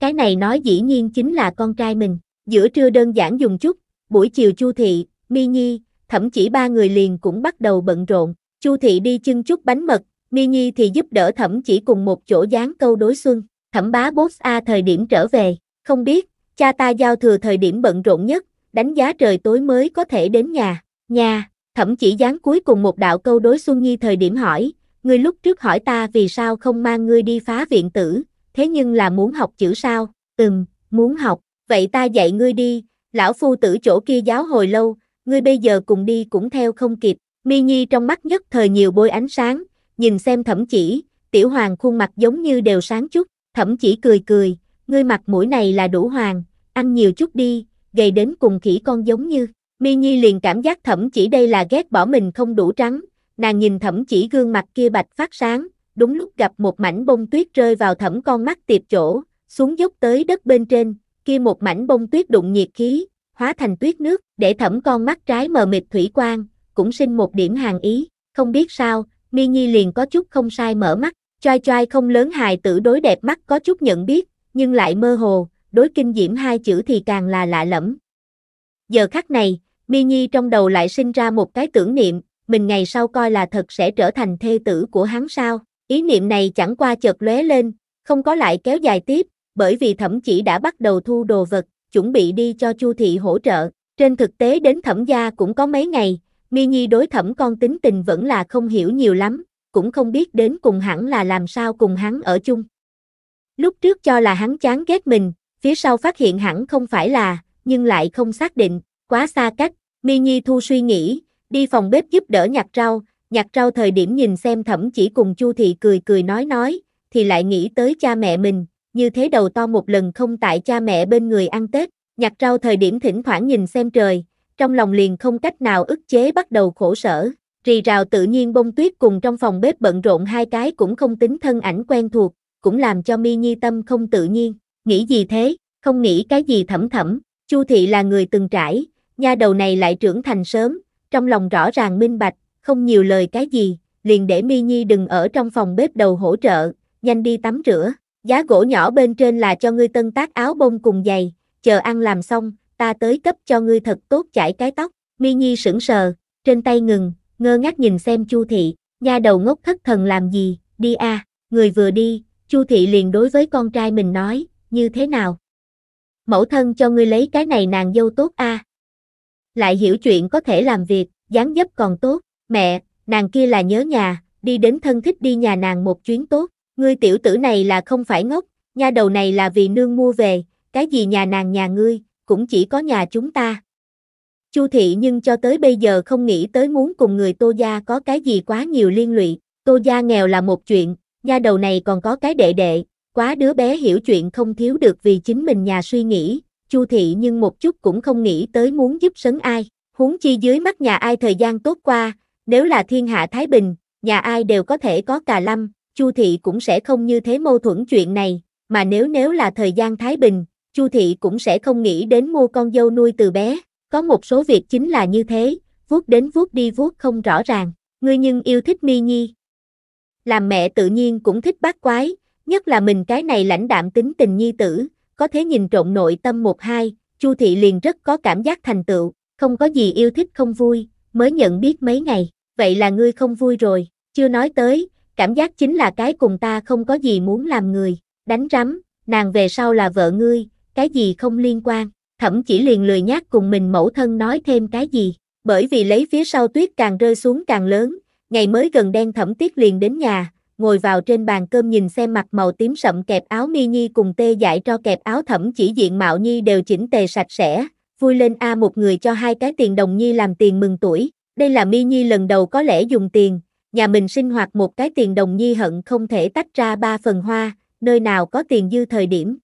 Cái này nói dĩ nhiên chính là con trai mình, giữa trưa đơn giản dùng chút, buổi chiều Chu Thị, Mi Nhi, thậm chí ba người liền cũng bắt đầu bận rộn, Chu Thị đi chưng chút bánh mật, Mi Nhi thì giúp đỡ thẩm chỉ cùng một chỗ dán câu đối xuân, thẩm bá boss A thời điểm trở về, không biết, cha ta giao thừa thời điểm bận rộn nhất, đánh giá trời tối mới có thể đến nhà, nhà, thẩm chỉ dán cuối cùng một đạo câu đối xuân nhi thời điểm hỏi, ngươi lúc trước hỏi ta vì sao không mang ngươi đi phá viện tử, thế nhưng là muốn học chữ sao, ừm, muốn học, vậy ta dạy ngươi đi, lão phu tử chỗ kia giáo hồi lâu, ngươi bây giờ cùng đi cũng theo không kịp, mi nhi trong mắt nhất thời nhiều bôi ánh sáng, nhìn xem thẩm chỉ, tiểu hoàng khuôn mặt giống như đều sáng chút, thẩm chỉ cười cười, ngươi mặt mũi này là đủ hoàng, ăn nhiều chút đi, gầy đến cùng khỉ con giống như, mi nhi liền cảm giác thẩm chỉ đây là ghét bỏ mình không đủ trắng, nàng nhìn thẩm chỉ gương mặt kia bạch phát sáng, đúng lúc gặp một mảnh bông tuyết rơi vào thẩm con mắt tiệp chỗ, xuống dốc tới đất bên trên, kia một mảnh bông tuyết đụng nhiệt khí, hóa thành tuyết nước, để thẩm con mắt trái mờ mịt thủy quang cũng sinh một điểm hàng ý, không biết sao, Mi Nhi liền có chút không sai mở mắt, choi choi không lớn hài tử đối đẹp mắt có chút nhận biết, nhưng lại mơ hồ, đối kinh diễm hai chữ thì càng là lạ lẫm. Giờ khắc này, Mi Nhi trong đầu lại sinh ra một cái tưởng niệm, mình ngày sau coi là thật sẽ trở thành thê tử của hắn sao, ý niệm này chẳng qua chợt lóe lên, không có lại kéo dài tiếp, bởi vì thẩm chỉ đã bắt đầu thu đồ vật, chuẩn bị đi cho Chu thị hỗ trợ. Trên thực tế đến thẩm gia cũng có mấy ngày, Mi Nhi đối thẩm con tính tình vẫn là không hiểu nhiều lắm, cũng không biết đến cùng hẳn là làm sao cùng hắn ở chung. Lúc trước cho là hắn chán ghét mình, phía sau phát hiện hẳn không phải là, nhưng lại không xác định, quá xa cách, Mi Nhi thu suy nghĩ, đi phòng bếp giúp đỡ nhặt rau, nhặt rau thời điểm nhìn xem thẩm chỉ cùng Chu thị cười cười nói nói, thì lại nghĩ tới cha mẹ mình, như thế đầu to một lần không tại cha mẹ bên người ăn Tết, nhặt rau thời điểm thỉnh thoảng nhìn xem trời, trong lòng liền không cách nào ức chế bắt đầu khổ sở, rì rào tự nhiên bông tuyết cùng trong phòng bếp bận rộn hai cái cũng không tính thân ảnh quen thuộc, cũng làm cho mi nhi tâm không tự nhiên, nghĩ gì thế, không nghĩ cái gì thẩm thẩm, chu thị là người từng trải, nha đầu này lại trưởng thành sớm, trong lòng rõ ràng minh bạch, không nhiều lời cái gì, liền để mi nhi đừng ở trong phòng bếp đầu hỗ trợ, nhanh đi tắm rửa, Giá gỗ nhỏ bên trên là cho ngươi tân tác áo bông cùng giày, chờ ăn làm xong, ta tới cấp cho ngươi thật tốt chải cái tóc. Mi Nhi sững sờ, trên tay ngừng, ngơ ngác nhìn xem Chu thị, nha đầu ngốc thất thần làm gì, đi a, người vừa đi, Chu thị liền đối với con trai mình nói, như thế nào? Mẫu thân cho ngươi lấy cái này nàng dâu tốt a. Lại hiểu chuyện có thể làm việc, dáng dấp còn tốt, mẹ, nàng kia là nhớ nhà, đi đến thân thích đi nhà nàng một chuyến tốt. Ngươi tiểu tử này là không phải ngốc, nha đầu này là vì nương mua về, cái gì nhà nàng nhà ngươi, cũng chỉ có nhà chúng ta. Chu thị nhưng cho tới bây giờ không nghĩ tới muốn cùng người Tô gia có cái gì quá nhiều liên lụy, Tô gia nghèo là một chuyện, nha đầu này còn có cái đệ đệ, quá đứa bé hiểu chuyện không thiếu được vì chính mình nhà suy nghĩ, Chu thị nhưng một chút cũng không nghĩ tới muốn giúp sấn ai, huống chi dưới mắt nhà ai thời gian tốt qua, nếu là thiên hạ thái bình, nhà ai đều có thể có cà lâm, Chu Thị cũng sẽ không như thế mâu thuẫn chuyện này, mà nếu nếu là thời gian Thái Bình, Chu Thị cũng sẽ không nghĩ đến mua con dâu nuôi từ bé. Có một số việc chính là như thế, vuốt đến vuốt đi vuốt không rõ ràng, ngươi nhưng yêu thích mi nhi. Làm mẹ tự nhiên cũng thích bác quái, nhất là mình cái này lãnh đạm tính tình nhi tử, có thế nhìn trộn nội tâm một hai, Chu Thị liền rất có cảm giác thành tựu, không có gì yêu thích không vui, mới nhận biết mấy ngày, vậy là ngươi không vui rồi, chưa nói tới, cảm giác chính là cái cùng ta không có gì muốn làm người, đánh rắm, nàng về sau là vợ ngươi, cái gì không liên quan, thẩm chỉ liền lười nhác cùng mình mẫu thân nói thêm cái gì, bởi vì lấy phía sau tuyết càng rơi xuống càng lớn, ngày mới gần đen thẩm tiết liền đến nhà, ngồi vào trên bàn cơm nhìn xem mặt màu tím sậm kẹp áo mi nhi cùng tê dại cho kẹp áo thẩm chỉ diện mạo nhi đều chỉnh tề sạch sẽ, vui lên a một người cho hai cái tiền đồng nhi làm tiền mừng tuổi, đây là mi nhi lần đầu có lẽ dùng tiền, nhà mình sinh hoạt một cái tiền đồng nhi hận không thể tách ra ba phần hoa, nơi nào có tiền dư thời điểm.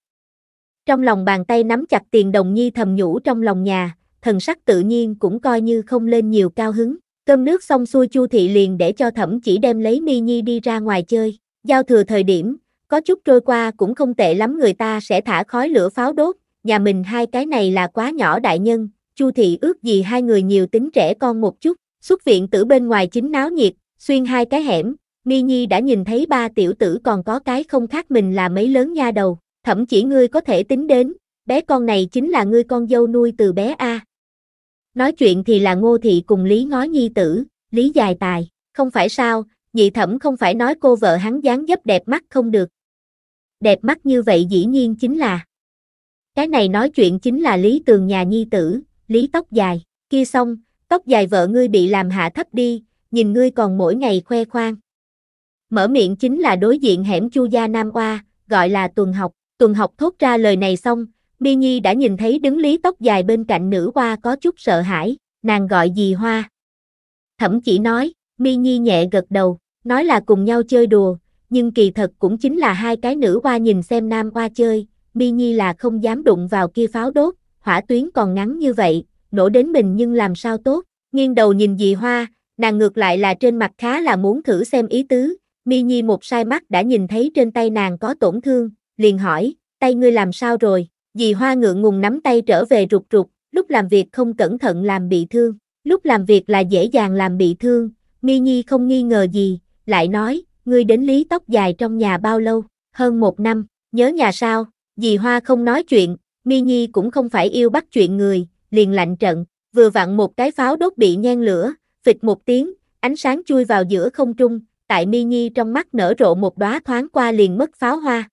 Trong lòng bàn tay nắm chặt tiền đồng nhi thầm nhủ trong lòng nhà, thần sắc tự nhiên cũng coi như không lên nhiều cao hứng. Cơm nước xong xuôi Chu thị liền để cho Thẩm Chỉ đem lấy Mi Nhi đi ra ngoài chơi. Giao thừa thời điểm, có chút trôi qua cũng không tệ lắm người ta sẽ thả khói lửa pháo đốt, nhà mình hai cái này là quá nhỏ đại nhân, Chu thị ước gì hai người nhiều tính trẻ con một chút. Xuất viện tử bên ngoài chính náo nhiệt, Xuyên hai cái hẻm, mi Nhi đã nhìn thấy ba tiểu tử còn có cái không khác mình là mấy lớn nha đầu, thậm chỉ ngươi có thể tính đến, bé con này chính là ngươi con dâu nuôi từ bé A. Nói chuyện thì là Ngô Thị cùng Lý Ngó Nhi tử, Lý Dài Tài, không phải sao, nhị thẩm không phải nói cô vợ hắn dáng dấp đẹp mắt không được. Đẹp mắt như vậy dĩ nhiên chính là. Cái này nói chuyện chính là Lý Tường nhà Nhi tử, Lý tóc dài, kia xong, tóc dài vợ ngươi bị làm hạ thấp đi, nhìn ngươi còn mỗi ngày khoe khoang. Mở miệng chính là đối diện hẻm Chu Gia Nam Oa, gọi là tuần học. Tuần học thốt ra lời này xong, Mi Nhi đã nhìn thấy đứng lý tóc dài bên cạnh nữ hoa có chút sợ hãi, nàng gọi gì hoa. Thẩm chỉ nói, Mi Nhi nhẹ gật đầu, nói là cùng nhau chơi đùa, nhưng kỳ thật cũng chính là hai cái nữ hoa nhìn xem nam hoa chơi, Mi Nhi là không dám đụng vào kia pháo đốt, hỏa tuyến còn ngắn như vậy, nổ đến mình nhưng làm sao tốt, nghiêng đầu nhìn dì hoa, Nàng ngược lại là trên mặt khá là muốn thử xem ý tứ, Mi Nhi một sai mắt đã nhìn thấy trên tay nàng có tổn thương, liền hỏi, tay ngươi làm sao rồi, dì Hoa ngượng ngùng nắm tay trở về rụt rụt, lúc làm việc không cẩn thận làm bị thương, lúc làm việc là dễ dàng làm bị thương, Mi Nhi không nghi ngờ gì, lại nói, ngươi đến lý tóc dài trong nhà bao lâu, hơn một năm, nhớ nhà sao, dì Hoa không nói chuyện, Mi Nhi cũng không phải yêu bắt chuyện người, liền lạnh trận, vừa vặn một cái pháo đốt bị nhen lửa, phịch một tiếng, ánh sáng chui vào giữa không trung, tại mi nhi trong mắt nở rộ một đóa thoáng qua liền mất pháo hoa.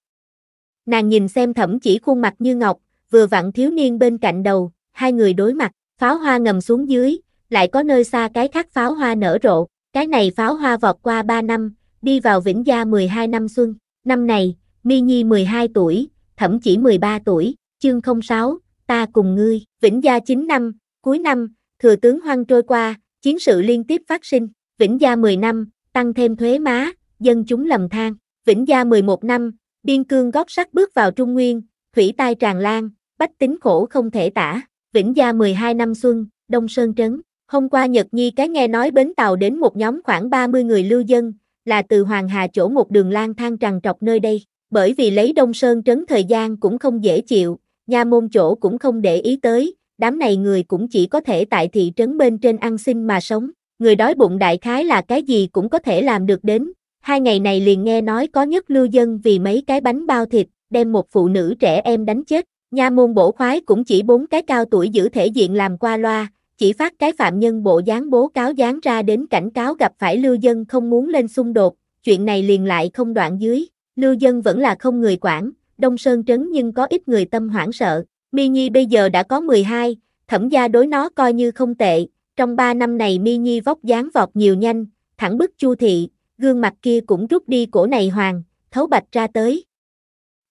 Nàng nhìn xem thẩm chỉ khuôn mặt như ngọc, vừa vặn thiếu niên bên cạnh đầu, hai người đối mặt, pháo hoa ngầm xuống dưới, lại có nơi xa cái khác pháo hoa nở rộ, cái này pháo hoa vọt qua 3 năm, đi vào Vĩnh Gia 12 năm xuân, năm này, Mi Nhi 12 tuổi, thẩm chỉ 13 tuổi, chương 06, ta cùng ngươi, Vĩnh Gia 9 năm, cuối năm, thừa tướng hoang trôi qua, Chiến sự liên tiếp phát sinh, Vĩnh Gia 10 năm, tăng thêm thuế má, dân chúng lầm than. Vĩnh Gia 11 năm, biên cương gót sắt bước vào Trung Nguyên, thủy tai tràn lan, bách tính khổ không thể tả. Vĩnh Gia 12 năm xuân, Đông Sơn Trấn. Hôm qua Nhật Nhi cái nghe nói bến tàu đến một nhóm khoảng 30 người lưu dân, là từ Hoàng Hà chỗ một đường lang thang trằn trọc nơi đây. Bởi vì lấy Đông Sơn Trấn thời gian cũng không dễ chịu, nhà môn chỗ cũng không để ý tới, đám này người cũng chỉ có thể tại thị trấn bên trên ăn xin mà sống, người đói bụng đại khái là cái gì cũng có thể làm được đến. Hai ngày này liền nghe nói có nhất lưu dân vì mấy cái bánh bao thịt, đem một phụ nữ trẻ em đánh chết, nha môn bổ khoái cũng chỉ bốn cái cao tuổi giữ thể diện làm qua loa, chỉ phát cái phạm nhân bộ dáng bố cáo dáng ra đến cảnh cáo gặp phải lưu dân không muốn lên xung đột, chuyện này liền lại không đoạn dưới, lưu dân vẫn là không người quản, Đông Sơn Trấn nhưng có ít người tâm hoảng sợ, Mi Nhi bây giờ đã có 12, thẩm gia đối nó coi như không tệ, trong 3 năm này Mi Nhi vóc dáng vọt nhiều nhanh, thẳng bức chu thị, gương mặt kia cũng rút đi cổ này hoàng, thấu bạch ra tới.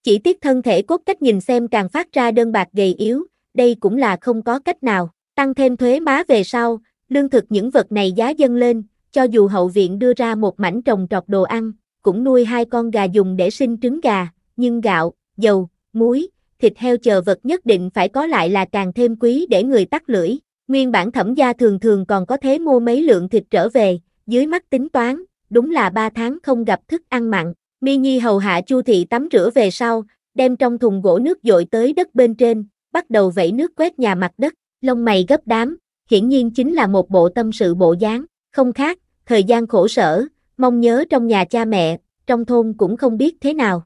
Chỉ tiếc thân thể cốt cách nhìn xem càng phát ra đơn bạc gầy yếu, đây cũng là không có cách nào, tăng thêm thuế má về sau, lương thực những vật này giá dâng lên, cho dù hậu viện đưa ra một mảnh trồng trọt đồ ăn, cũng nuôi hai con gà dùng để sinh trứng gà, nhưng gạo, dầu, muối, thịt heo chờ vật nhất định phải có lại là càng thêm quý để người tắt lưỡi. Nguyên bản thẩm gia thường thường còn có thế mua mấy lượng thịt trở về, dưới mắt tính toán, đúng là 3 tháng không gặp thức ăn mặn. Mi Nhi hầu hạ Chu thị tắm rửa về sau, đem trong thùng gỗ nước dội tới đất bên trên, bắt đầu vẩy nước quét nhà mặt đất, lông mày gấp đám, hiển nhiên chính là một bộ tâm sự bộ dáng, không khác, thời gian khổ sở, mong nhớ trong nhà cha mẹ, trong thôn cũng không biết thế nào.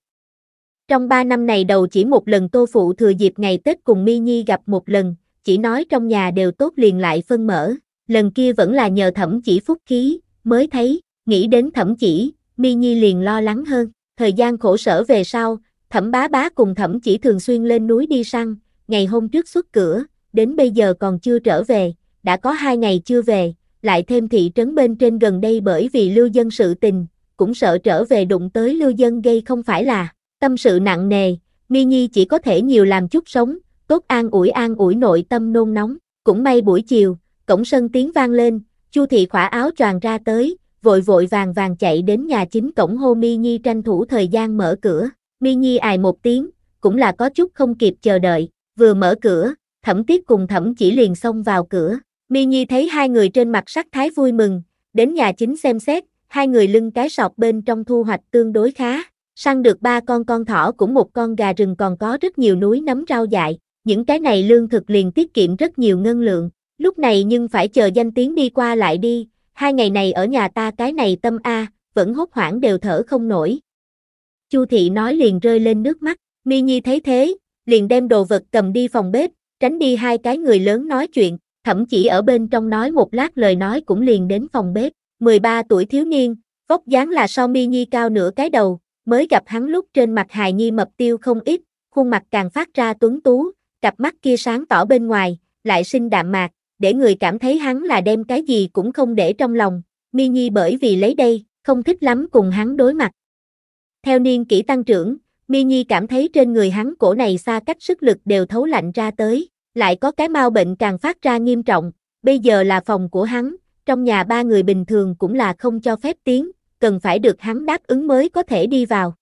Trong 3 năm này đầu chỉ một lần Tô Phụ thừa dịp ngày Tết cùng Mi Nhi gặp một lần, chỉ nói trong nhà đều tốt liền lại phân mở, lần kia vẫn là nhờ thẩm chỉ phúc khí, mới thấy, nghĩ đến thẩm chỉ, Mi Nhi liền lo lắng hơn, thời gian khổ sở về sau, thẩm bá bá cùng thẩm chỉ thường xuyên lên núi đi săn, ngày hôm trước xuất cửa, đến bây giờ còn chưa trở về, đã có hai ngày chưa về, lại thêm thị trấn bên trên gần đây bởi vì lưu dân sự tình, cũng sợ trở về đụng tới lưu dân gây không phải là Tâm sự nặng nề, Mi Nhi chỉ có thể nhiều làm chút sống, tốt an ủi an ủi nội tâm nôn nóng. Cũng may buổi chiều, cổng sân tiếng vang lên, Chu thị khỏa áo choàng ra tới, vội vội vàng vàng chạy đến nhà chính cổng hô Mi Nhi tranh thủ thời gian mở cửa. Mi Nhi ài một tiếng, cũng là có chút không kịp chờ đợi, vừa mở cửa, thẩm tiết cùng thẩm chỉ liền xông vào cửa. Mi Nhi thấy hai người trên mặt sắc thái vui mừng, đến nhà chính xem xét, hai người lưng cái sọt bên trong thu hoạch tương đối khá, săn được ba con con thỏ cũng một con gà rừng còn có rất nhiều núi nấm rau dại, những cái này lương thực liền tiết kiệm rất nhiều ngân lượng, lúc này nhưng phải chờ danh tiếng đi qua lại đi, hai ngày này ở nhà ta cái này tâm A, vẫn hốt hoảng đều thở không nổi. Chu thị nói liền rơi lên nước mắt, mi nhi thấy thế, liền đem đồ vật cầm đi phòng bếp, tránh đi hai cái người lớn nói chuyện, thậm chí ở bên trong nói một lát lời nói cũng liền đến phòng bếp, 13 tuổi thiếu niên, vóc dáng là so mi nhi cao nửa cái đầu, mới gặp hắn lúc trên mặt hài nhi mập tiêu không ít, khuôn mặt càng phát ra tuấn tú, cặp mắt kia sáng tỏ bên ngoài, lại sinh đạm mạc, để người cảm thấy hắn là đem cái gì cũng không để trong lòng, mi nhi bởi vì lấy đây, không thích lắm cùng hắn đối mặt. Theo niên kỷ tăng trưởng, mi nhi cảm thấy trên người hắn cổ này xa cách sức lực đều thấu lạnh ra tới, lại có cái mau bệnh càng phát ra nghiêm trọng, bây giờ là phòng của hắn, trong nhà ba người bình thường cũng là không cho phép tiếng, cần phải được hắn đáp ứng mới có thể đi vào.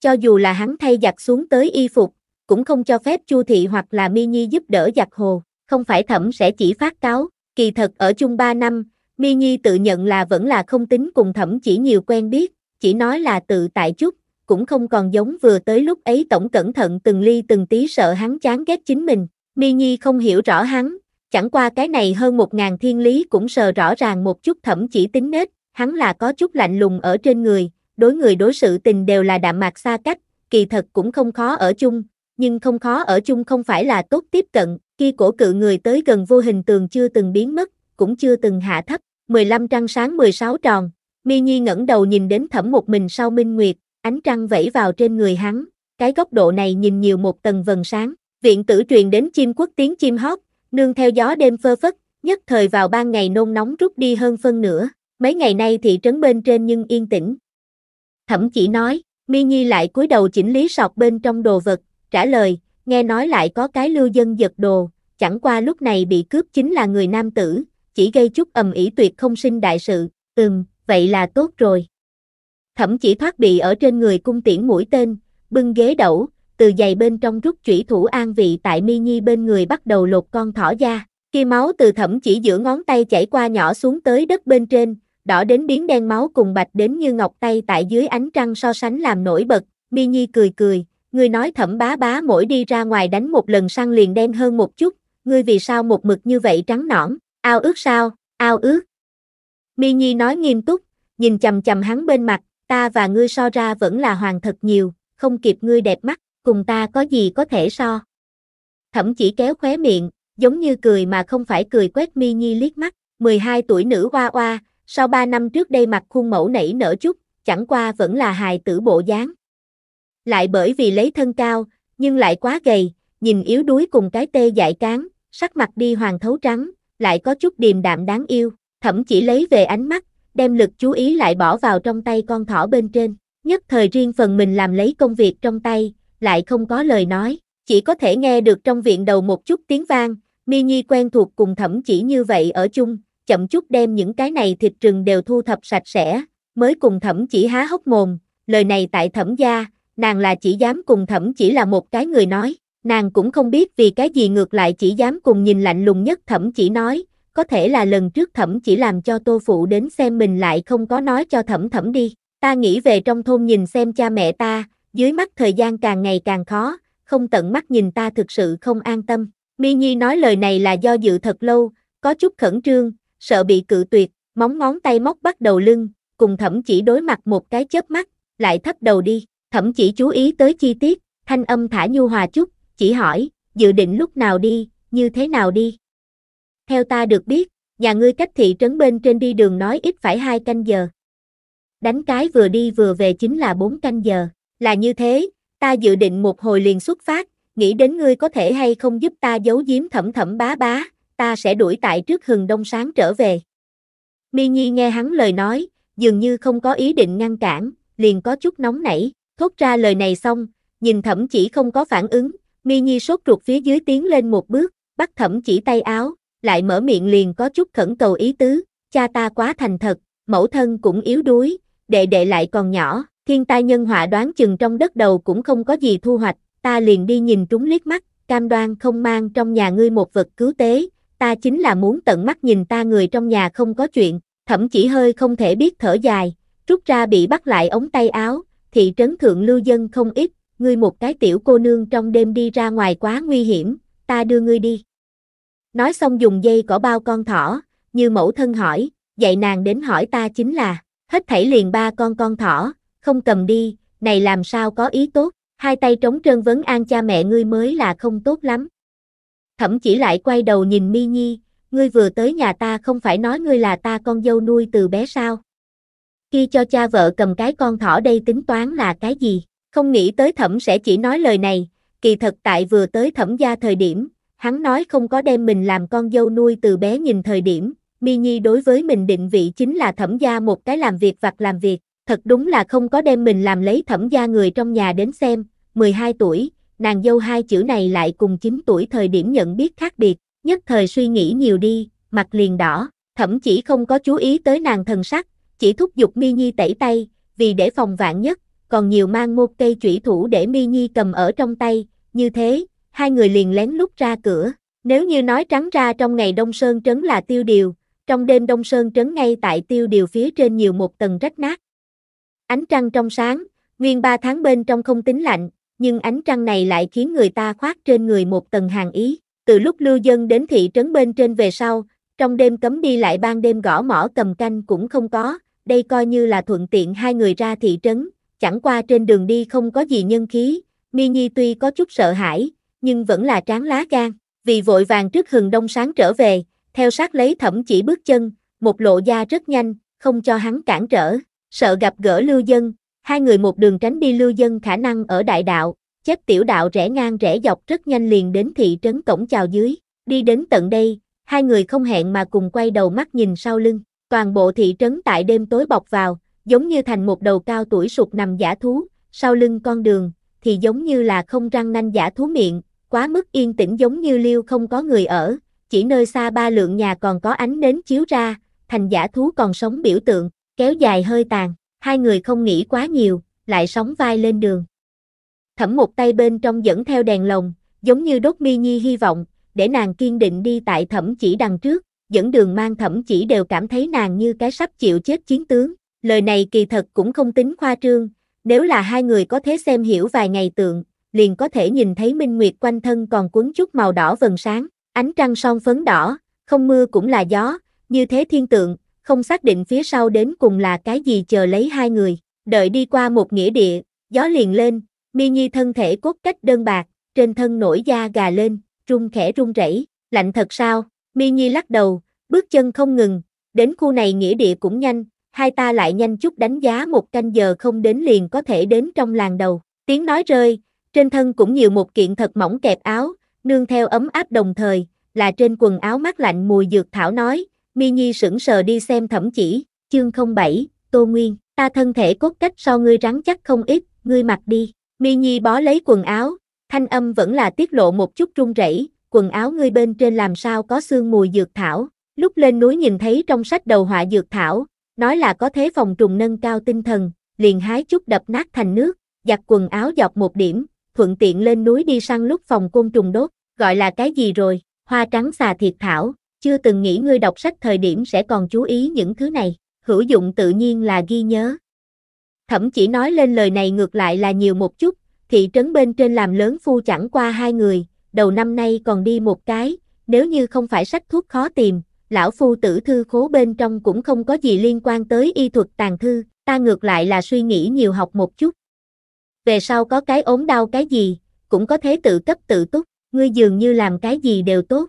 Cho dù là hắn thay giặt xuống tới y phục, cũng không cho phép Chu Thị hoặc là Mi Nhi giúp đỡ giặt hồ, không phải thẩm sẽ chỉ phát cáo, kỳ thật ở chung 3 năm, Mi Nhi tự nhận là vẫn là không tính cùng thẩm chỉ nhiều quen biết, chỉ nói là tự tại chút, cũng không còn giống vừa tới lúc ấy tổng cẩn thận từng ly từng tí sợ hắn chán ghét chính mình. Mi Nhi không hiểu rõ hắn, chẳng qua cái này hơn một ngàn thiên lý cũng sờ rõ ràng một chút thẩm chỉ tính nết, hắn là có chút lạnh lùng ở trên người, đối người đối sự tình đều là đạm mạc xa cách, kỳ thật cũng không khó ở chung, nhưng không khó ở chung không phải là tốt tiếp cận, khi cổ cự người tới gần vô hình tường chưa từng biến mất, cũng chưa từng hạ thấp, 15 trăng sáng 16 tròn, mi nhi ngẩng đầu nhìn đến thẩm một mình sau minh nguyệt, ánh trăng vẫy vào trên người hắn, cái góc độ này nhìn nhiều một tầng vần sáng, viện tử truyền đến chim quốc tiếng chim hót, nương theo gió đêm phơ phất, nhất thời vào ban ngày nôn nóng rút đi hơn phân nửa. Mấy ngày nay thị trấn bên trên nhưng yên tĩnh. Thẩm chỉ nói, Mi Nhi lại cúi đầu chỉnh lý sọt bên trong đồ vật, trả lời, nghe nói lại có cái lưu dân giật đồ, chẳng qua lúc này bị cướp chính là người nam tử, chỉ gây chút ầm ĩ tuyệt không sinh đại sự, ừm, vậy là tốt rồi. Thẩm chỉ thoát bị ở trên người cung tiễn mũi tên, bưng ghế đẩu, từ giày bên trong rút chủy thủ an vị tại Mi Nhi bên người bắt đầu lột con thỏ da. Khi máu từ thẩm chỉ giữa ngón tay chảy qua nhỏ xuống tới đất bên trên, đỏ đến biến đen máu cùng bạch đến như ngọc tay tại dưới ánh trăng so sánh làm nổi bật, Mi Nhi cười cười, ngươi nói thẩm bá bá mỗi đi ra ngoài đánh một lần săn liền đen hơn một chút, ngươi vì sao một mực như vậy trắng nõn, ao ước sao, ao ước. Mi Nhi nói nghiêm túc, nhìn chầm chầm hắn bên mặt, ta và ngươi so ra vẫn là hoàng thật nhiều, không kịp ngươi đẹp mắt, cùng ta có gì có thể so. Thẩm chỉ kéo khóe miệng, giống như cười mà không phải cười quét Mi Nhi liếc mắt, 12 tuổi nữ hoa hoa, sau 3 năm trước đây mặt khuôn mẫu nảy nở chút, chẳng qua vẫn là hài tử bộ dáng. Lại bởi vì lấy thân cao, nhưng lại quá gầy, nhìn yếu đuối cùng cái tê dại cán, sắc mặt đi hoàng thấu trắng, lại có chút điềm đạm đáng yêu, thậm chỉ lấy về ánh mắt, đem lực chú ý lại bỏ vào trong tay con thỏ bên trên, nhất thời riêng phần mình làm lấy công việc trong tay, lại không có lời nói, chỉ có thể nghe được trong viện đầu một chút tiếng vang, Mi Nhi quen thuộc cùng thẩm chỉ như vậy ở chung, chậm chút đem những cái này thịt rừng đều thu thập sạch sẽ, mới cùng thẩm chỉ há hốc mồm, lời này tại thẩm gia, nàng là chỉ dám cùng thẩm chỉ là một cái người nói, nàng cũng không biết vì cái gì ngược lại chỉ dám cùng nhìn lạnh lùng nhất thẩm chỉ nói, có thể là lần trước thẩm chỉ làm cho tô phụ đến xem mình lại không có nói cho thẩm thẩm đi, ta nghĩ về trong thôn nhìn xem cha mẹ ta, dưới mắt thời gian càng ngày càng khó, không tận mắt nhìn ta thực sự không an tâm. Mi Nhi nói lời này là do dự thật lâu, có chút khẩn trương, sợ bị cự tuyệt, móng ngón tay móc bắt đầu lưng, cùng thẩm chỉ đối mặt một cái chớp mắt, lại thấp đầu đi, thẩm chỉ chú ý tới chi tiết, thanh âm thả nhu hòa chút, chỉ hỏi, dự định lúc nào đi, như thế nào đi. Theo ta được biết, nhà ngươi cách thị trấn bên trên đi đường nói ít phải hai canh giờ. Đánh cái vừa đi vừa về chính là bốn canh giờ, là như thế, ta dự định một hồi liền xuất phát, nghĩ đến ngươi có thể hay không giúp ta giấu giếm thẩm thẩm bá bá, ta sẽ đuổi tại trước hừng đông sáng trở về. Mi Nhi nghe hắn lời nói, dường như không có ý định ngăn cản, liền có chút nóng nảy, thốt ra lời này xong, nhìn thẩm chỉ không có phản ứng, Mi Nhi sốt ruột phía dưới tiến lên một bước, bắt thẩm chỉ tay áo, lại mở miệng liền có chút khẩn cầu ý tứ, cha ta quá thành thật, mẫu thân cũng yếu đuối, đệ đệ lại còn nhỏ, thiên tai nhân họa đoán chừng trong đất đầu cũng không có gì thu hoạch, ta liền đi nhìn trúng liếc mắt, cam đoan không mang trong nhà ngươi một vật cứu tế, ta chính là muốn tận mắt nhìn ta người trong nhà không có chuyện, thậm chỉ hơi không thể biết thở dài, rút ra bị bắt lại ống tay áo, thị trấn thượng lưu dân không ít, ngươi một cái tiểu cô nương trong đêm đi ra ngoài quá nguy hiểm, ta đưa ngươi đi. Nói xong dùng dây cỏ bao con thỏ, như mẫu thân hỏi, dạy nàng đến hỏi ta chính là, hết thảy liền ba con con thỏ, không cầm đi, này làm sao có ý tốt, hai tay trống trơn vấn an cha mẹ ngươi mới là không tốt lắm. Thẩm chỉ lại quay đầu nhìn Mi Nhi, ngươi vừa tới nhà ta không phải nói ngươi là ta con dâu nuôi từ bé sao? Khi cho cha vợ cầm cái con thỏ đây tính toán là cái gì? Không nghĩ tới thẩm sẽ chỉ nói lời này, kỳ thật tại vừa tới thẩm gia thời điểm, hắn nói không có đem mình làm con dâu nuôi từ bé nhìn thời điểm, Mi Nhi đối với mình định vị chính là thẩm gia một cái làm việc vặt làm việc, thật đúng là không có đem mình làm lấy thẩm gia người trong nhà đến xem, 12 tuổi, nàng dâu hai chữ này lại cùng 9 tuổi thời điểm nhận biết khác biệt, nhất thời suy nghĩ nhiều đi, mặt liền đỏ, thậm chí không có chú ý tới nàng thần sắc, chỉ thúc giục Mi Nhi tẩy tay, vì để phòng vạn nhất, còn nhiều mang một cây chủy thủ để Mi Nhi cầm ở trong tay, như thế, hai người liền lén lút ra cửa. Nếu như nói trắng ra trong ngày Đông Sơn trấn là tiêu điều, trong đêm Đông Sơn trấn ngay tại tiêu điều phía trên nhiều một tầng rách nát. Ánh trăng trong sáng, nguyên ba tháng bên trong không tính lạnh, nhưng ánh trăng này lại khiến người ta khoác trên người một tầng hàng ý. Từ lúc lưu dân đến thị trấn bên trên về sau, trong đêm cấm đi lại ban đêm gõ mỏ cầm canh cũng không có, đây coi như là thuận tiện hai người ra thị trấn, chẳng qua trên đường đi không có gì nhân khí, Mi Nhi tuy có chút sợ hãi, nhưng vẫn là tráng lá gan, vì vội vàng trước hừng đông sáng trở về, theo sát lấy thẩm chỉ bước chân, một lộ da rất nhanh, không cho hắn cản trở, sợ gặp gỡ lưu dân, Hai người một đường tránh đi lưu dân khả năng ở đại đạo, chết tiểu đạo rẽ ngang rẽ dọc rất nhanh liền đến thị trấn cổng chào dưới, đi đến tận đây, hai người không hẹn mà cùng quay đầu mắt nhìn sau lưng, toàn bộ thị trấn tại đêm tối bọc vào, giống như thành một đầu cao tuổi sụp nằm giả thú, sau lưng con đường, thì giống như là không răng nanh giả thú miệng, quá mức yên tĩnh giống như liêu không có người ở, chỉ nơi xa ba lượng nhà còn có ánh nến chiếu ra, thành giả thú còn sống biểu tượng, kéo dài hơi tàn hai người không nghĩ quá nhiều, lại sóng vai lên đường. Thẩm một tay bên trong dẫn theo đèn lồng, giống như đốt mi nhi hy vọng, để nàng kiên định đi tại thẩm chỉ đằng trước, dẫn đường mang thẩm chỉ đều cảm thấy nàng như cái sắp chịu chết chiến tướng. Lời này kỳ thật cũng không tính khoa trương, nếu là hai người có thế xem hiểu vài ngày tượng, liền có thể nhìn thấy minh nguyệt quanh thân còn cuốn chút màu đỏ vần sáng, ánh trăng son phấn đỏ, không mưa cũng là gió, như thế thiên tượng, không xác định phía sau đến cùng là cái gì chờ lấy hai người. Đợi đi qua một nghĩa địa, gió liền lên, mi nhi thân thể cốt cách đơn bạc, trên thân nổi da gà lên, rung khẽ rung rẩy, lạnh thật sao, mi nhi lắc đầu, bước chân không ngừng, đến khu này nghĩa địa cũng nhanh, hai ta lại nhanh chút đánh giá một canh giờ không đến liền có thể đến trong làng đầu, tiếng nói rơi, trên thân cũng nhiều một kiện thật mỏng kẹp áo, nương theo ấm áp đồng thời, là trên quần áo mát lạnh mùi dược thảo nói, Mi Nhi sững sờ đi xem thẩm chỉ, chương không bảy Tô Nguyên, ta thân thể cốt cách so ngươi rắn chắc không ít, ngươi mặc đi. Mi Nhi bó lấy quần áo, thanh âm vẫn là tiết lộ một chút run rẩy, quần áo ngươi bên trên làm sao có xương mùi dược thảo. Lúc lên núi nhìn thấy trong sách đầu họa dược thảo, nói là có thế phòng trùng nâng cao tinh thần, liền hái chút đập nát thành nước, giặt quần áo dọc một điểm, thuận tiện lên núi đi săn lúc phòng côn trùng đốt, gọi là cái gì rồi, hoa trắng xà thiệt thảo, chưa từng nghĩ ngươi đọc sách thời điểm sẽ còn chú ý những thứ này, hữu dụng tự nhiên là ghi nhớ. Thẩm chỉ nói lên lời này ngược lại là nhiều một chút, thị trấn bên trên làm lớn phu chẳng qua hai người, đầu năm nay còn đi một cái, nếu như không phải sách thuốc khó tìm, lão phu tử thư khố bên trong cũng không có gì liên quan tới y thuật tàn thư, ta ngược lại là suy nghĩ nhiều học một chút. Về sau có cái ốm đau cái gì, cũng có thế tự cấp tự túc, ngươi dường như làm cái gì đều tốt.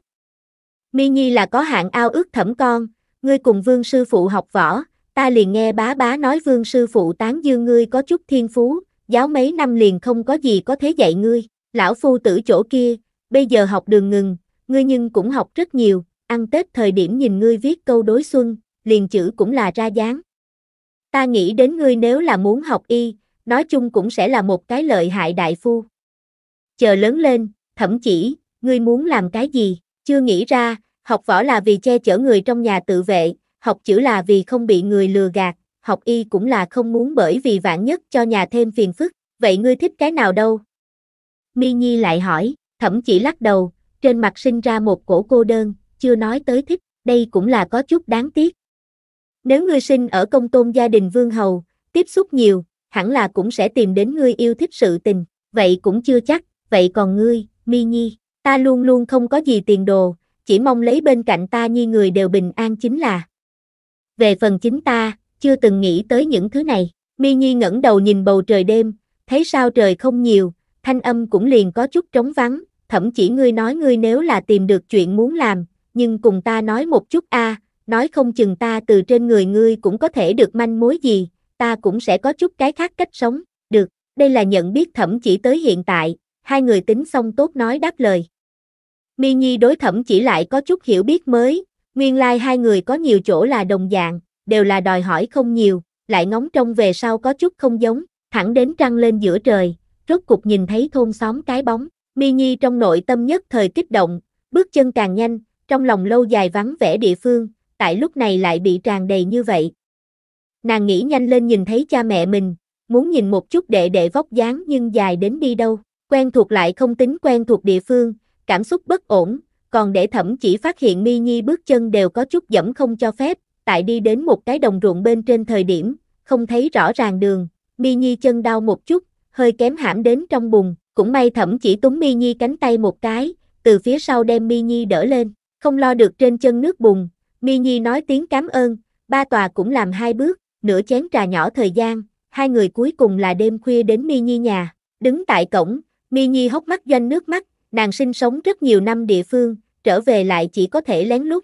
Mi Nhi là có hạng ao ước thẩm con, ngươi cùng vương sư phụ học võ, ta liền nghe bá bá nói vương sư phụ tán dương ngươi có chút thiên phú, giáo mấy năm liền không có gì có thế dạy ngươi, lão phu tử chỗ kia, bây giờ học đường ngừng, ngươi nhưng cũng học rất nhiều, ăn Tết thời điểm nhìn ngươi viết câu đối xuân, liền chữ cũng là ra dáng. Ta nghĩ đến ngươi nếu là muốn học y, nói chung cũng sẽ là một cái lợi hại đại phu. Chờ lớn lên, thậm chỉ, ngươi muốn làm cái gì? Chưa nghĩ ra, học võ là vì che chở người trong nhà tự vệ, học chữ là vì không bị người lừa gạt, học y cũng là không muốn bởi vì vạn nhất cho nhà thêm phiền phức, vậy ngươi thích cái nào đâu? Mi Nhi lại hỏi, thẩm chỉ lắc đầu, trên mặt sinh ra một cổ cô đơn, chưa nói tới thích, đây cũng là có chút đáng tiếc. Nếu ngươi sinh ở công tôn gia đình vương hầu, tiếp xúc nhiều, hẳn là cũng sẽ tìm đến ngươi yêu thích sự tình, vậy cũng chưa chắc, vậy còn ngươi, Mi Nhi. Ta luôn luôn không có gì tiền đồ, chỉ mong lấy bên cạnh ta nhi người đều bình an chính là. Về phần chính ta, chưa từng nghĩ tới những thứ này. Mi Nhi ngẩng đầu nhìn bầu trời đêm, thấy sao trời không nhiều, thanh âm cũng liền có chút trống vắng, thậm chỉ ngươi nói ngươi nếu là tìm được chuyện muốn làm, nhưng cùng ta nói một chút a, nói không chừng ta từ trên người ngươi cũng có thể được manh mối gì, ta cũng sẽ có chút cái khác cách sống, được, đây là nhận biết thẩm chỉ tới hiện tại, hai người tính xong tốt nói đáp lời. Mi Nhi đối thẩm chỉ lại có chút hiểu biết mới, nguyên lai like hai người có nhiều chỗ là đồng dạng, đều là đòi hỏi không nhiều, lại ngóng trông về sau có chút không giống, thẳng đến trăng lên giữa trời, rốt cục nhìn thấy thôn xóm cái bóng, Mi Nhi trong nội tâm nhất thời kích động, bước chân càng nhanh, trong lòng lâu dài vắng vẻ địa phương, tại lúc này lại bị tràn đầy như vậy. Nàng nghĩ nhanh lên nhìn thấy cha mẹ mình, muốn nhìn một chút đệ đệ vóc dáng nhưng dài đến đi đâu, quen thuộc lại không tính quen thuộc địa phương, cảm xúc bất ổn, còn để thẩm chỉ phát hiện mi nhi bước chân đều có chút dẫm không cho phép, tại đi đến một cái đồng ruộng bên trên thời điểm, không thấy rõ ràng đường, mi nhi chân đau một chút, hơi kém hãm đến trong bùn, cũng may thẩm chỉ túng mi nhi cánh tay một cái, từ phía sau đem mi nhi đỡ lên, không lo được trên chân nước bùn, mi nhi nói tiếng cảm ơn, ba tòa cũng làm hai bước, nửa chén trà nhỏ thời gian, hai người cuối cùng là đêm khuya đến mi nhi nhà, đứng tại cổng, mi nhi hốc mắt doanh nước mắt, nàng sinh sống rất nhiều năm địa phương, trở về lại chỉ có thể lén lút.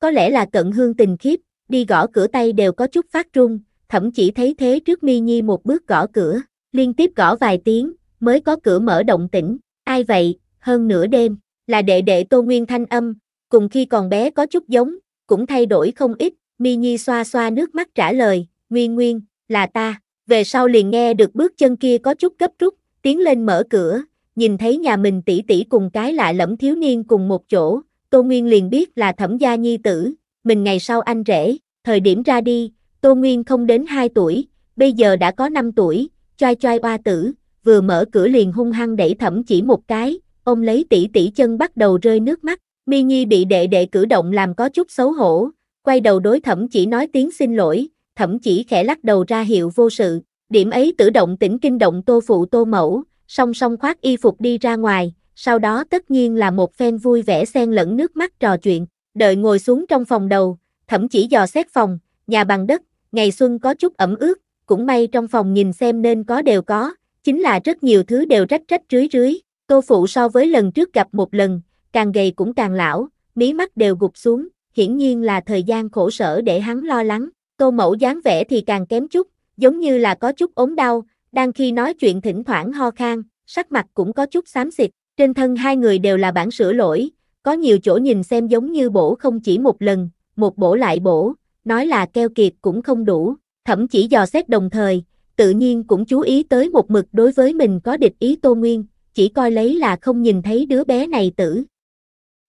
Có lẽ là cận hương tình khiếp, đi gõ cửa tay đều có chút phát run, thậm chỉ thấy thế trước mi nhi một bước gõ cửa, liên tiếp gõ vài tiếng, mới có cửa mở động tĩnh, ai vậy, hơn nửa đêm, là đệ đệ Tô Nguyên Thanh âm, cùng khi còn bé có chút giống, cũng thay đổi không ít, mi nhi xoa xoa nước mắt trả lời, nguyên nguyên, là ta, về sau liền nghe được bước chân kia có chút gấp rút, tiến lên mở cửa, nhìn thấy nhà mình tỷ tỷ cùng cái lạ lẫm thiếu niên cùng một chỗ, Tô Nguyên liền biết là thẩm gia nhi tử, mình ngày sau anh rể, thời điểm ra đi, Tô Nguyên không đến 2 tuổi, bây giờ đã có 5 tuổi, choi choi oa tử, vừa mở cửa liền hung hăng đẩy thẩm chỉ một cái, ôm lấy tỷ tỷ chân bắt đầu rơi nước mắt, Mi Nhi bị đệ đệ cử động làm có chút xấu hổ, quay đầu đối thẩm chỉ nói tiếng xin lỗi, thẩm chỉ khẽ lắc đầu ra hiệu vô sự, điểm ấy tự động tỉnh kinh động Tô phụ Tô mẫu, song song khoác y phục đi ra ngoài, sau đó tất nhiên là một phen vui vẻ xen lẫn nước mắt trò chuyện, đợi ngồi xuống trong phòng đầu, thậm chỉ dò xét phòng, nhà bằng đất, ngày xuân có chút ẩm ướt, cũng may trong phòng nhìn xem nên có đều có, chính là rất nhiều thứ đều rách rách rưới rưới, cô phụ so với lần trước gặp một lần, càng gầy cũng càng lão, mí mắt đều gục xuống, hiển nhiên là thời gian khổ sở để hắn lo lắng, cô mẫu dáng vẻ thì càng kém chút, giống như là có chút ốm đau, đang khi nói chuyện thỉnh thoảng ho khan, sắc mặt cũng có chút xám xịt, trên thân hai người đều là bản sửa lỗi, có nhiều chỗ nhìn xem giống như bổ không chỉ một lần, một bổ lại bổ, nói là keo kiệt cũng không đủ, thậm chỉ dò xét đồng thời, tự nhiên cũng chú ý tới một mực đối với mình có địch ý Tô Nguyên, chỉ coi lấy là không nhìn thấy đứa bé này tử.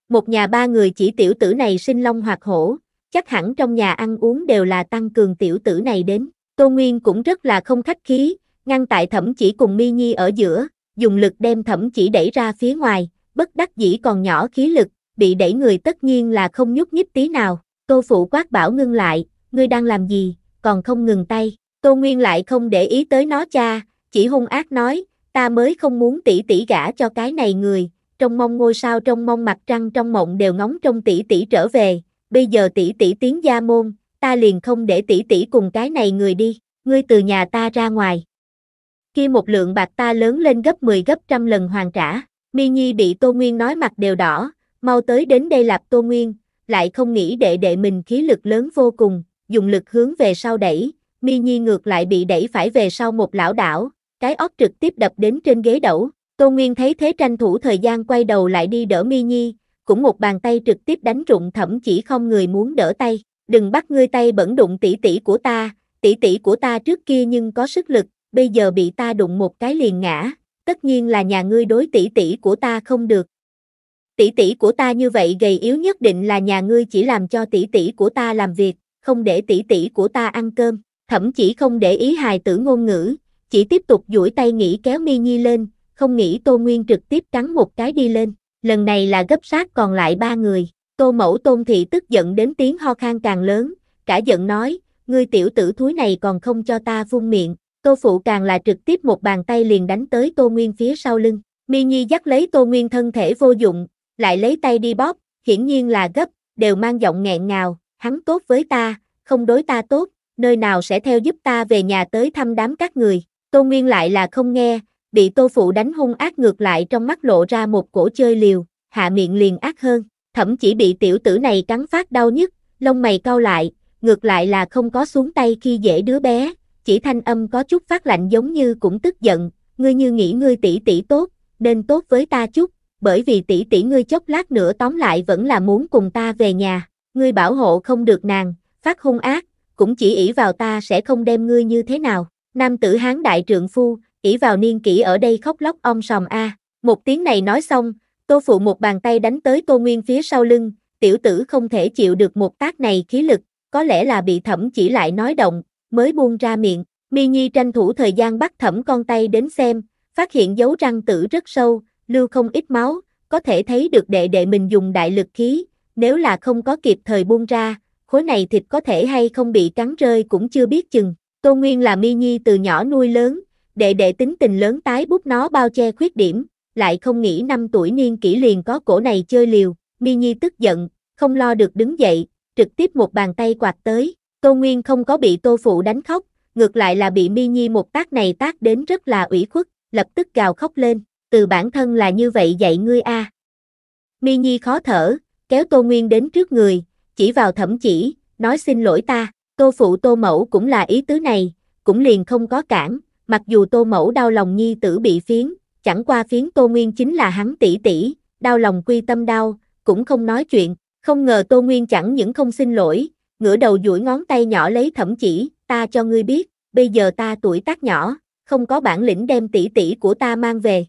Một nhà ba người chỉ tiểu tử này sinh long hoặc hổ, chắc hẳn trong nhà ăn uống đều là tăng cường tiểu tử này đến. Tô Nguyên cũng rất là không khách khí, ngăn tại thẩm chỉ cùng mi nhi ở giữa, dùng lực đem thẩm chỉ đẩy ra phía ngoài, bất đắc dĩ còn nhỏ khí lực, bị đẩy người tất nhiên là không nhúc nhích tí nào, cô phụ quát bảo ngưng lại, ngươi đang làm gì, còn không ngừng tay, cô nguyên lại không để ý tới nó cha, chỉ hung ác nói, ta mới không muốn tỷ tỷ gả cho cái này người, trong mong ngôi sao trong mong mặt trăng trong mộng đều ngóng trong tỷ tỷ trở về, bây giờ tỷ tỷ tiến gia môn, ta liền không để tỷ tỷ cùng cái này người đi, ngươi từ nhà ta ra ngoài, kia một lượng bạc ta lớn lên gấp 10 gấp trăm lần hoàn trả. Mi Nhi bị Tô Nguyên nói mặt đều đỏ, mau tới đến đây lạp Tô Nguyên, lại không nghĩ đệ đệ mình khí lực lớn vô cùng, dùng lực hướng về sau đẩy, Mi Nhi ngược lại bị đẩy phải về sau một lão đảo, cái óc trực tiếp đập đến trên ghế đẩu. Tô Nguyên thấy thế tranh thủ thời gian quay đầu lại đi đỡ Mi Nhi, cũng một bàn tay trực tiếp đánh rụng thẩm chỉ không người muốn đỡ tay, đừng bắt ngươi tay bẩn đụng tỷ tỷ của ta, tỷ tỷ của ta trước kia nhưng có sức lực, bây giờ bị ta đụng một cái liền ngã, tất nhiên là nhà ngươi đối tỷ tỷ của ta không được. Tỷ tỷ của ta như vậy gầy yếu nhất định là nhà ngươi chỉ làm cho tỷ tỷ của ta làm việc, không để tỷ tỷ của ta ăn cơm, thậm chí không để ý hài tử ngôn ngữ, chỉ tiếp tục duỗi tay nghĩ kéo Mi Nhi lên, không nghĩ Tô Nguyên trực tiếp cắn một cái đi lên, lần này là gấp sát còn lại ba người, Tô Mẫu Tôn Thị tức giận đến tiếng ho khan càng lớn, cả giận nói, ngươi tiểu tử thúi này còn không cho ta phun miệng, Tô Phụ càng là trực tiếp một bàn tay liền đánh tới Tô Nguyên phía sau lưng. Mi Nhi dắt lấy Tô Nguyên thân thể vô dụng, lại lấy tay đi bóp, hiển nhiên là gấp, đều mang giọng nghẹn ngào, hắn tốt với ta, không đối ta tốt, nơi nào sẽ theo giúp ta về nhà tới thăm đám các người. Tô Nguyên lại là không nghe, bị Tô Phụ đánh hung ác ngược lại trong mắt lộ ra một cổ chơi liều, hạ miệng liền ác hơn, thậm chỉ bị tiểu tử này cắn phát đau nhất, lông mày cau lại, ngược lại là không có xuống tay khi dễ đứa bé, chỉ thanh âm có chút phát lạnh giống như cũng tức giận, ngươi như nghĩ ngươi tỷ tỷ tốt, nên tốt với ta chút, bởi vì tỷ tỷ ngươi chốc lát nữa tóm lại vẫn là muốn cùng ta về nhà, ngươi bảo hộ không được nàng, phát hung ác, cũng chỉ ỷ vào ta sẽ không đem ngươi như thế nào. Nam tử hán đại trượng phu, ỷ vào niên kỷ ở đây khóc lóc ong sòm a. Một tiếng này nói xong, Tô phụ một bàn tay đánh tới Tô Nguyên phía sau lưng, tiểu tử không thể chịu được một tác này khí lực, có lẽ là bị thẩm chỉ lại nói động, mới buông ra miệng, Mi Nhi tranh thủ thời gian bắt thẩm con tay đến xem, phát hiện dấu răng tử rất sâu, lưu không ít máu, có thể thấy được đệ đệ mình dùng đại lực khí, nếu là không có kịp thời buông ra, khối này thịt có thể hay không bị cắn rơi cũng chưa biết chừng. Tô Nguyên là Mi Nhi từ nhỏ nuôi lớn, đệ đệ tính tình lớn tái bút nó bao che khuyết điểm, lại không nghĩ năm tuổi niên kỷ liền có cổ này chơi liều, Mi Nhi tức giận, không lo được đứng dậy, trực tiếp một bàn tay quạt tới, Tô Nguyên không có bị Tô Phụ đánh khóc, ngược lại là bị Mi Nhi một tác này tác đến rất là ủy khuất, lập tức gào khóc lên, từ bản thân là như vậy dạy ngươi a. Mi Nhi khó thở, kéo Tô Nguyên đến trước người, chỉ vào thẩm chỉ, nói xin lỗi ta, Tô Phụ Tô Mẫu cũng là ý tứ này, cũng liền không có cản, mặc dù Tô Mẫu đau lòng Nhi tử bị phiến, chẳng qua phiến Tô Nguyên chính là hắn tỷ tỷ, đau lòng quy tâm đau, cũng không nói chuyện, không ngờ Tô Nguyên chẳng những không xin lỗi, ngửa đầu duỗi ngón tay nhỏ lấy thẩm chỉ, ta cho ngươi biết, bây giờ ta tuổi tác nhỏ, không có bản lĩnh đem tỷ tỷ của ta mang về.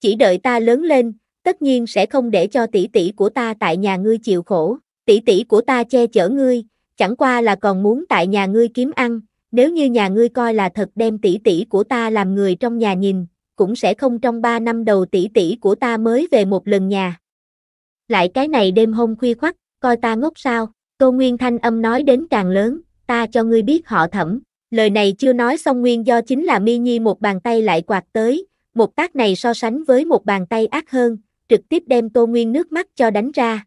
Chỉ đợi ta lớn lên, tất nhiên sẽ không để cho tỷ tỷ của ta tại nhà ngươi chịu khổ, tỷ tỷ của ta che chở ngươi, chẳng qua là còn muốn tại nhà ngươi kiếm ăn, nếu như nhà ngươi coi là thật đem tỷ tỷ của ta làm người trong nhà nhìn, cũng sẽ không trong 3 năm đầu tỷ tỷ của ta mới về một lần nhà. Lại cái này đêm hôm khuya khoắt, coi ta ngốc sao? Câu Nguyên thanh âm nói đến càng lớn, ta cho ngươi biết họ thẩm. Lời này chưa nói xong nguyên do chính là Mi Nhi một bàn tay lại quạt tới, một tác này so sánh với một bàn tay ác hơn, trực tiếp đem Tô Nguyên nước mắt cho đánh ra.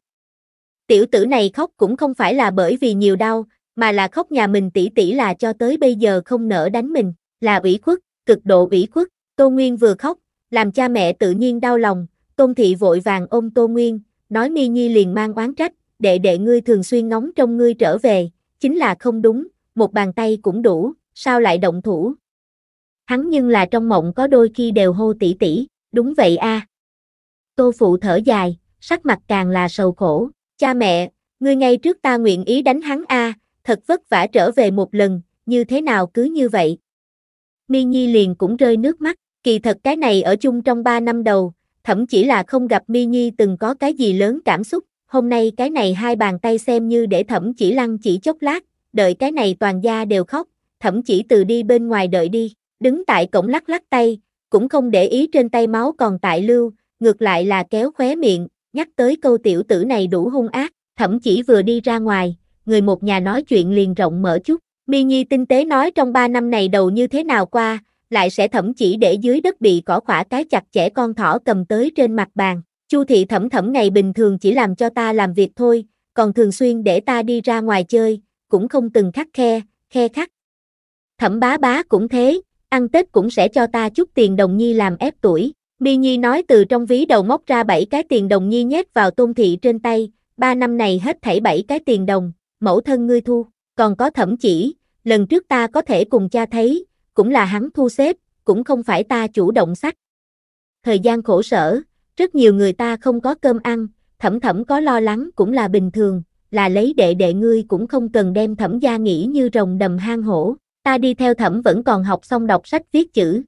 Tiểu tử này khóc cũng không phải là bởi vì nhiều đau, mà là khóc nhà mình tỷ tỷ là cho tới bây giờ không nỡ đánh mình, là ủy khuất, cực độ ủy khuất, Tô Nguyên vừa khóc, làm cha mẹ tự nhiên đau lòng, Tôn Thị vội vàng ôm Tô Nguyên, nói Mi Nhi liền mang oán trách, đệ đệ ngươi thường xuyên ngóng trong ngươi trở về, chính là không đúng, một bàn tay cũng đủ, sao lại động thủ? Hắn nhưng là trong mộng có đôi khi đều hô tỷ tỷ, đúng vậy a. Tô phụ thở dài, sắc mặt càng là sầu khổ, cha mẹ, ngươi ngay trước ta nguyện ý đánh hắn a, thật vất vả trở về một lần, như thế nào cứ như vậy. mi Nhi liền cũng rơi nước mắt, kỳ thật cái này ở chung trong 3 năm đầu, thậm chỉ là không gặp Mi Nhi từng có cái gì lớn cảm xúc, hôm nay cái này hai bàn tay xem như để thẩm chỉ lăng chỉ chốc lát, đợi cái này toàn gia đều khóc, thẩm chỉ từ đi bên ngoài đợi đi, đứng tại cổng lắc lắc tay, cũng không để ý trên tay máu còn tại lưu, ngược lại là kéo khóe miệng, nhắc tới câu tiểu tử này đủ hung ác, thẩm chỉ vừa đi ra ngoài, người một nhà nói chuyện liền rộng mở chút, mi nhi tinh tế nói trong ba năm này đầu như thế nào qua, lại sẽ thẩm chỉ để dưới đất bị cỏ khỏa cái chặt chẽ con thỏ cầm tới trên mặt bàn, Chu thị thẩm thẩm ngày bình thường chỉ làm cho ta làm việc thôi, còn thường xuyên để ta đi ra ngoài chơi, cũng không từng khắc khe, khe khắc. Thẩm bá bá cũng thế, ăn Tết cũng sẽ cho ta chút tiền đồng nhi làm ép tuổi. Mi Nhi nói từ trong ví đầu móc ra bảy cái tiền đồng nhi nhét vào tôn thị trên tay, ba năm này hết thảy bảy cái tiền đồng, mẫu thân ngươi thu, còn có thẩm chỉ, lần trước ta có thể cùng cha thấy, cũng là hắn thu xếp, cũng không phải ta chủ động sách. Thời gian khổ sở, rất nhiều người ta không có cơm ăn, thẩm thẩm có lo lắng cũng là bình thường, là lấy đệ đệ ngươi cũng không cần đem thẩm gia nghĩ như rồng đầm hang hổ, ta đi theo thẩm vẫn còn học xong đọc sách viết chữ.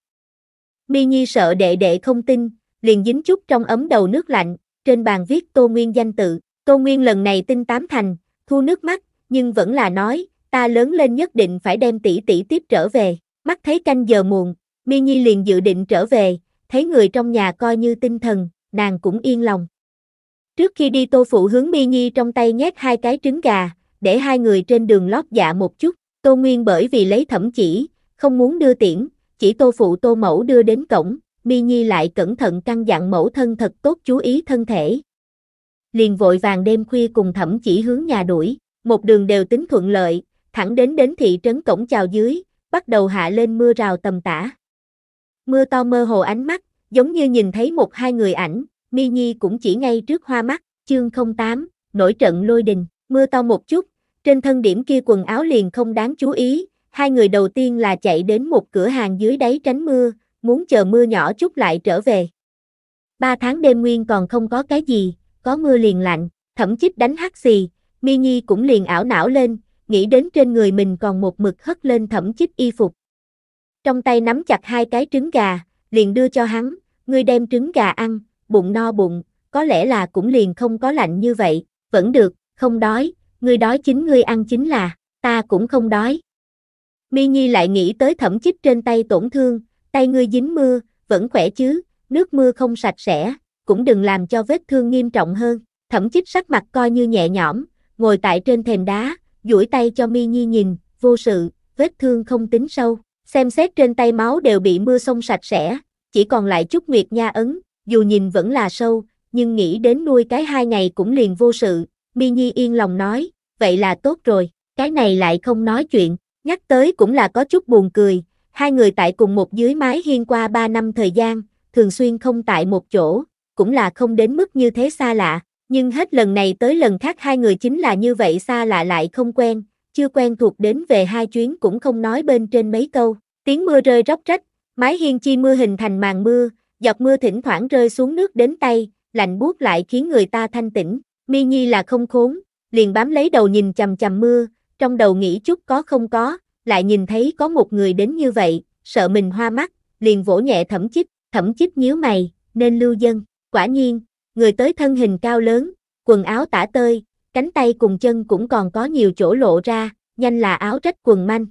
Mi Nhi sợ đệ đệ không tin, liền dính chút trong ấm đầu nước lạnh, trên bàn viết Tô Nguyên danh tự, Tô Nguyên lần này tin tám thành, thu nước mắt, nhưng vẫn là nói, ta lớn lên nhất định phải đem tỷ tỷ tiếp trở về, mắt thấy canh giờ muộn, Mi Nhi liền dự định trở về, thấy người trong nhà coi như tinh thần, nàng cũng yên lòng. Trước khi đi Tô Phụ hướng Mi Nhi trong tay nhét hai cái trứng gà, để hai người trên đường lót dạ một chút, Tô Nguyên bởi vì lấy thẩm chỉ, không muốn đưa tiễn, chỉ Tô Phụ Tô Mẫu đưa đến cổng, Mi Nhi lại cẩn thận căn dặn mẫu thân thật tốt chú ý thân thể. Liền vội vàng đêm khuya cùng thẩm chỉ hướng nhà đuổi, một đường đều tính thuận lợi, thẳng đến đến thị trấn cổng chào dưới, bắt đầu hạ lên mưa rào tầm tã. Mưa to mơ hồ ánh mắt, giống như nhìn thấy một hai người ảnh, Mi Nhi cũng chỉ ngay trước hoa mắt, chương 08, nổi trận lôi đình, mưa to một chút, trên thân điểm kia quần áo liền không đáng chú ý, hai người đầu tiên là chạy đến một cửa hàng dưới đáy tránh mưa, muốn chờ mưa nhỏ chút lại trở về. Ba tháng đêm nguyên còn không có cái gì, có mưa liền lạnh, thậm chí đánh hắt xì, Mi Nhi cũng liền ảo não lên, nghĩ đến trên người mình còn một mực hất lên thẩm chích y phục. Trong tay nắm chặt hai cái trứng gà, liền đưa cho hắn, ngươi đem trứng gà ăn, bụng no bụng, có lẽ là cũng liền không có lạnh như vậy, vẫn được, không đói, ngươi đói chính ngươi ăn chính là, ta cũng không đói. Mi Nhi lại nghĩ tới thẩm chích trên tay tổn thương, tay ngươi dính mưa, vẫn khỏe chứ, nước mưa không sạch sẽ, cũng đừng làm cho vết thương nghiêm trọng hơn. Thẩm chích sắc mặt coi như nhẹ nhõm, ngồi tại trên thềm đá, duỗi tay cho Mi Nhi nhìn, vô sự, vết thương không tính sâu. Xem xét trên tay máu đều bị mưa sông sạch sẽ, chỉ còn lại chút nguyệt nha ấn, dù nhìn vẫn là sâu, nhưng nghĩ đến nuôi cái hai ngày cũng liền vô sự, Mi Nhi yên lòng nói, vậy là tốt rồi, cái này lại không nói chuyện, nhắc tới cũng là có chút buồn cười, hai người tại cùng một dưới mái hiên qua ba năm thời gian, thường xuyên không tại một chỗ, cũng là không đến mức như thế xa lạ, nhưng hết lần này tới lần khác hai người chính là như vậy xa lạ lại không quen, chưa quen thuộc đến về hai chuyến cũng không nói bên trên mấy câu. Tiếng mưa rơi róc rách, mái hiên chi mưa hình thành màn mưa, giọt mưa thỉnh thoảng rơi xuống nước đến tay, lạnh buốt lại khiến người ta thanh tĩnh. Mi Nhi là không khốn, liền bám lấy đầu nhìn chầm chầm mưa, trong đầu nghĩ chút có không có, lại nhìn thấy có một người đến như vậy, sợ mình hoa mắt, liền vỗ nhẹ thẩm chích, thẩm chích nhíu mày, nên lưu dân, quả nhiên, người tới thân hình cao lớn, quần áo tả tơi, cánh tay cùng chân cũng còn có nhiều chỗ lộ ra, nhanh là áo rách quần manh.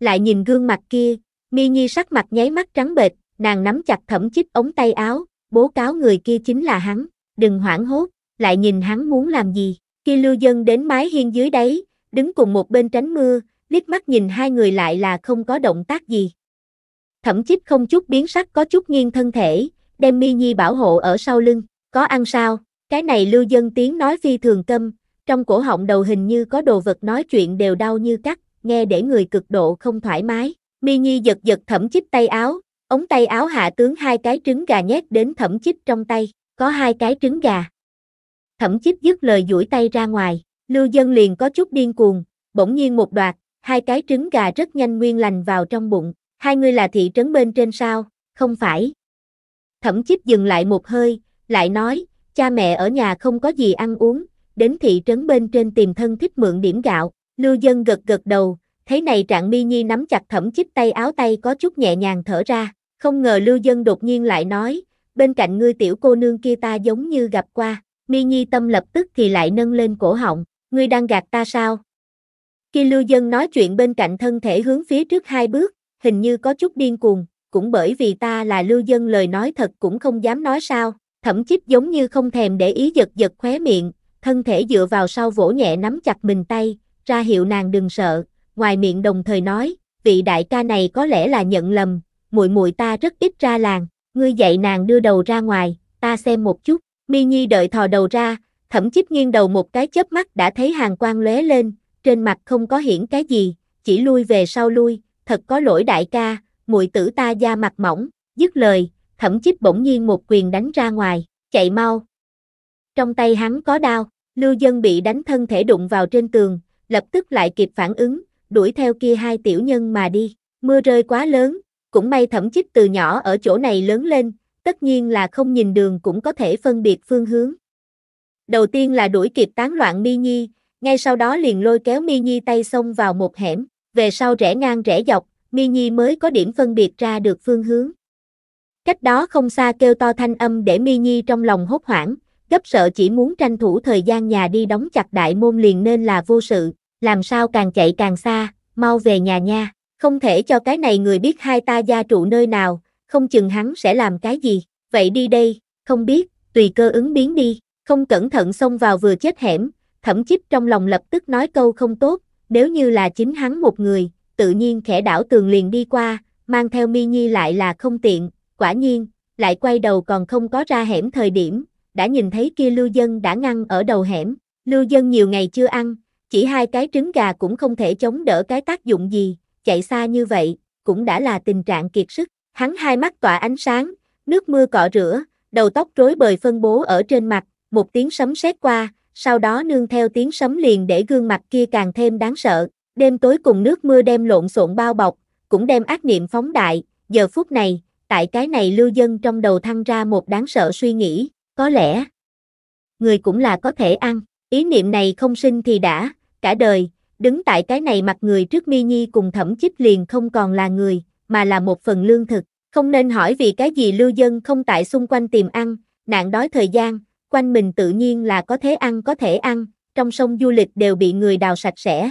Lại nhìn gương mặt kia, mi nhi sắc mặt nháy mắt trắng bệch, nàng nắm chặt thẩm chích ống tay áo, bố cáo người kia chính là hắn, đừng hoảng hốt, lại nhìn hắn muốn làm gì, khi lưu dân đến mái hiên dưới đấy, đứng cùng một bên tránh mưa, liếc mắt nhìn hai người lại là không có động tác gì. Thẩm chích không chút biến sắc có chút nghiêng thân thể, đem mi nhi bảo hộ ở sau lưng, có ăn sao? Cái này lưu dân tiếng nói phi thường câm, trong cổ họng đầu hình như có đồ vật nói chuyện đều đau như cắt, nghe để người cực độ không thoải mái. Mi Nhi giật giật thẩm chích tay áo, ống tay áo hạ tướng hai cái trứng gà nhét đến thẩm chích trong tay, có hai cái trứng gà. Thẩm chích dứt lời duỗi tay ra ngoài, lưu dân liền có chút điên cuồng, bỗng nhiên một đoạt, hai cái trứng gà rất nhanh nguyên lành vào trong bụng, hai người là thị trấn bên trên sao, không phải. Thẩm chích dừng lại một hơi, lại nói, cha mẹ ở nhà không có gì ăn uống, đến thị trấn bên trên tìm thân thích mượn điểm gạo, lưu dân gật gật đầu, thấy này trạng mi nhi nắm chặt thẩm chích tay áo tay có chút nhẹ nhàng thở ra, không ngờ lưu dân đột nhiên lại nói, bên cạnh ngươi tiểu cô nương kia ta giống như gặp qua, mi nhi tâm lập tức thì lại nâng lên cổ họng, ngươi đang gạt ta sao? Khi lưu dân nói chuyện bên cạnh thân thể hướng phía trước hai bước, hình như có chút điên cuồng, cũng bởi vì ta là lưu dân lời nói thật cũng không dám nói sao, thẩm chích giống như không thèm để ý giật giật khóe miệng, thân thể dựa vào sau vỗ nhẹ nắm chặt mình tay, ra hiệu nàng đừng sợ, ngoài miệng đồng thời nói, vị đại ca này có lẽ là nhận lầm, muội muội ta rất ít ra làng, ngươi dạy nàng đưa đầu ra ngoài, ta xem một chút, mi nhi đợi thò đầu ra, thẩm chích nghiêng đầu một cái chớp mắt đã thấy hàng quang lóe lên, trên mặt không có hiển cái gì, chỉ lui về sau lui, thật có lỗi đại ca, muội tử ta da mặt mỏng, dứt lời, thẩm chích bỗng nhiên một quyền đánh ra ngoài, chạy mau. Trong tay hắn có đao, lưu dân bị đánh thân thể đụng vào trên tường, lập tức lại kịp phản ứng, đuổi theo kia hai tiểu nhân mà đi. Mưa rơi quá lớn, cũng may thẩm chích từ nhỏ ở chỗ này lớn lên, tất nhiên là không nhìn đường cũng có thể phân biệt phương hướng. Đầu tiên là đuổi kịp tán loạn Mi Nhi, ngay sau đó liền lôi kéo Mi Nhi tay xông vào một hẻm, về sau rẽ ngang rẽ dọc, Mi Nhi mới có điểm phân biệt ra được phương hướng. Cách đó không xa kêu to thanh âm để Mi Nhi trong lòng hốt hoảng, gấp sợ chỉ muốn tranh thủ thời gian nhà đi đóng chặt đại môn liền nên là vô sự, làm sao càng chạy càng xa, mau về nhà nha, không thể cho cái này người biết hai ta gia trụ nơi nào, không chừng hắn sẽ làm cái gì, vậy đi đây, không biết, tùy cơ ứng biến đi, không cẩn thận xông vào vừa chết hẻm, thẩm chích trong lòng lập tức nói câu không tốt, nếu như là chính hắn một người, tự nhiên khẽ đảo tường liền đi qua, mang theo mi nhi lại là không tiện, quả nhiên, lại quay đầu còn không có ra hẻm thời điểm, đã nhìn thấy kia lưu dân đã ngăn ở đầu hẻm, lưu dân nhiều ngày chưa ăn, chỉ hai cái trứng gà cũng không thể chống đỡ cái tác dụng gì, chạy xa như vậy, cũng đã là tình trạng kiệt sức, hắn hai mắt tỏa ánh sáng, nước mưa cọ rửa, đầu tóc rối bời phân bố ở trên mặt, một tiếng sấm sét qua, sau đó nương theo tiếng sấm liền để gương mặt kia càng thêm đáng sợ, đêm tối cùng nước mưa đem lộn xộn bao bọc, cũng đem ác niệm phóng đại, giờ phút này, tại cái này lưu dân trong đầu thăng ra một đáng sợ suy nghĩ, có lẽ người cũng là có thể ăn, ý niệm này không sinh thì đã, cả đời, đứng tại cái này mặt người trước mi nhi cùng thẩm chích liền không còn là người, mà là một phần lương thực, không nên hỏi vì cái gì lưu dân không tại xung quanh tìm ăn, nạn đói thời gian, quanh mình tự nhiên là có thể ăn có thể ăn, trong sông du lịch đều bị người đào sạch sẽ.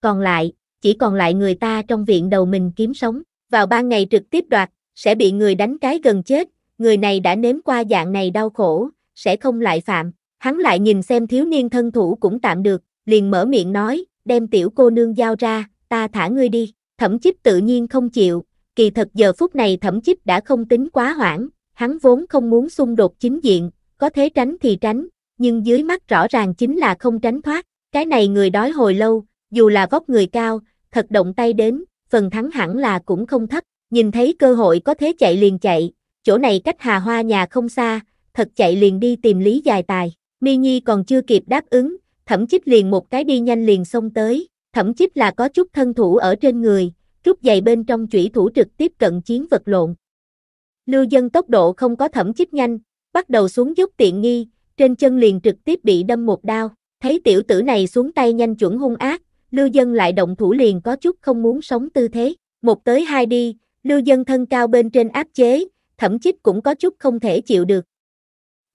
Còn lại, chỉ còn lại người ta trong viện đầu mình kiếm sống, vào ban ngày trực tiếp đoạt, sẽ bị người đánh cái gần chết, người này đã nếm qua dạng này đau khổ, sẽ không lại phạm. Hắn lại nhìn xem thiếu niên thân thủ cũng tạm được, liền mở miệng nói, đem tiểu cô nương giao ra, ta thả ngươi đi. Thẩm chích tự nhiên không chịu, kỳ thật giờ phút này thẩm chích đã không tính quá hoảng, hắn vốn không muốn xung đột chính diện, có thế tránh thì tránh, nhưng dưới mắt rõ ràng chính là không tránh thoát. Cái này người đói hồi lâu, dù là vóc người cao, thật động tay đến, phần thắng hẳn là cũng không thấp nhìn thấy cơ hội có thế chạy liền chạy, chỗ này cách Hà Hoa nhà không xa, thật chạy liền đi tìm Lý Dài Tài. Mi Nhi còn chưa kịp đáp ứng, thẩm chích liền một cái đi nhanh liền xông tới, thẩm chích là có chút thân thủ ở trên người, rút giày bên trong chủy thủ trực tiếp cận chiến vật lộn. Lưu dân tốc độ không có thẩm chích nhanh, bắt đầu xuống giúp tiện nghi, trên chân liền trực tiếp bị đâm một đao, thấy tiểu tử này xuống tay nhanh chuẩn hung ác, lưu dân lại động thủ liền có chút không muốn sống tư thế, một tới hai đi, Lưu dân thân cao bên trên áp chế, thẩm chích cũng có chút không thể chịu được.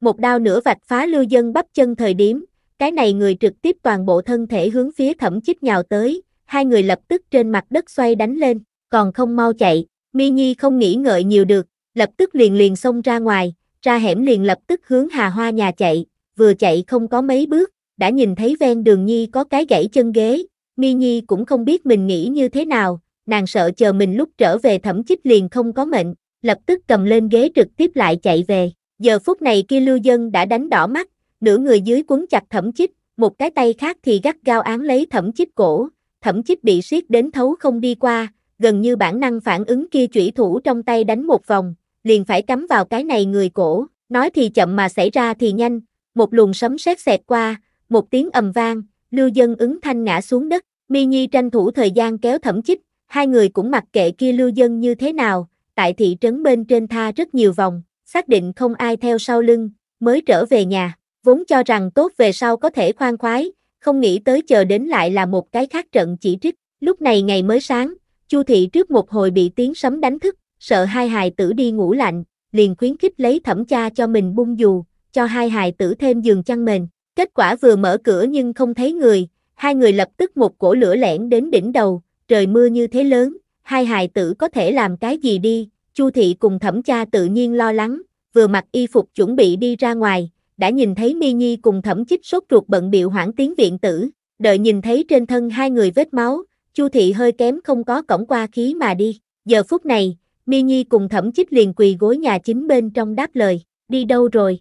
Một đao nửa vạch phá lưu dân bắp chân thời điểm, cái này người trực tiếp toàn bộ thân thể hướng phía thẩm chích nhào tới, hai người lập tức trên mặt đất xoay đánh lên, còn không mau chạy, mi nhi không nghĩ ngợi nhiều được, lập tức liền liền xông ra ngoài, ra hẻm liền lập tức hướng hà hoa nhà chạy, vừa chạy không có mấy bước, đã nhìn thấy ven đường nhi có cái gãy chân ghế, mi nhi cũng không biết mình nghĩ như thế nào, nàng sợ chờ mình lúc trở về thẩm chích liền không có mệnh, lập tức cầm lên ghế trực tiếp lại chạy về. Giờ phút này kia lưu dân đã đánh đỏ mắt, nửa người dưới quấn chặt thẩm chích, một cái tay khác thì gắt gao án lấy thẩm chích cổ, thẩm chích bị siết đến thấu không đi qua, gần như bản năng phản ứng kia chủy thủ trong tay đánh một vòng, liền phải cắm vào cái này người cổ, nói thì chậm mà xảy ra thì nhanh, một luồng sấm sét xẹt qua, một tiếng ầm vang, lưu dân ứng thanh ngã xuống đất, mi nhi tranh thủ thời gian kéo thẩm chích, hai người cũng mặc kệ kia lưu dân như thế nào, tại thị trấn bên trên tha rất nhiều vòng, xác định không ai theo sau lưng, mới trở về nhà, vốn cho rằng tốt về sau có thể khoan khoái, không nghĩ tới chờ đến lại là một cái khác trận chỉ trích, lúc này ngày mới sáng, Chu thị trước một hồi bị tiếng sấm đánh thức, sợ hai hài tử đi ngủ lạnh, liền khuyến khích lấy thẩm cha cho mình bung dù, cho hai hài tử thêm giường chăn mền, kết quả vừa mở cửa nhưng không thấy người, hai người lập tức một cổ lửa lẻn đến đỉnh đầu, trời mưa như thế lớn, hai hài tử có thể làm cái gì đi, Chu thị cùng thẩm cha tự nhiên lo lắng, vừa mặc y phục chuẩn bị đi ra ngoài, đã nhìn thấy Mi Nhi cùng thẩm chích sốt ruột bận biệu hoảng tiếng viện tử, đợi nhìn thấy trên thân hai người vết máu, Chu thị hơi kém không có cổng qua khí mà đi. Giờ phút này, Mi Nhi cùng thẩm chích liền quỳ gối nhà chính bên trong đáp lời, đi đâu rồi?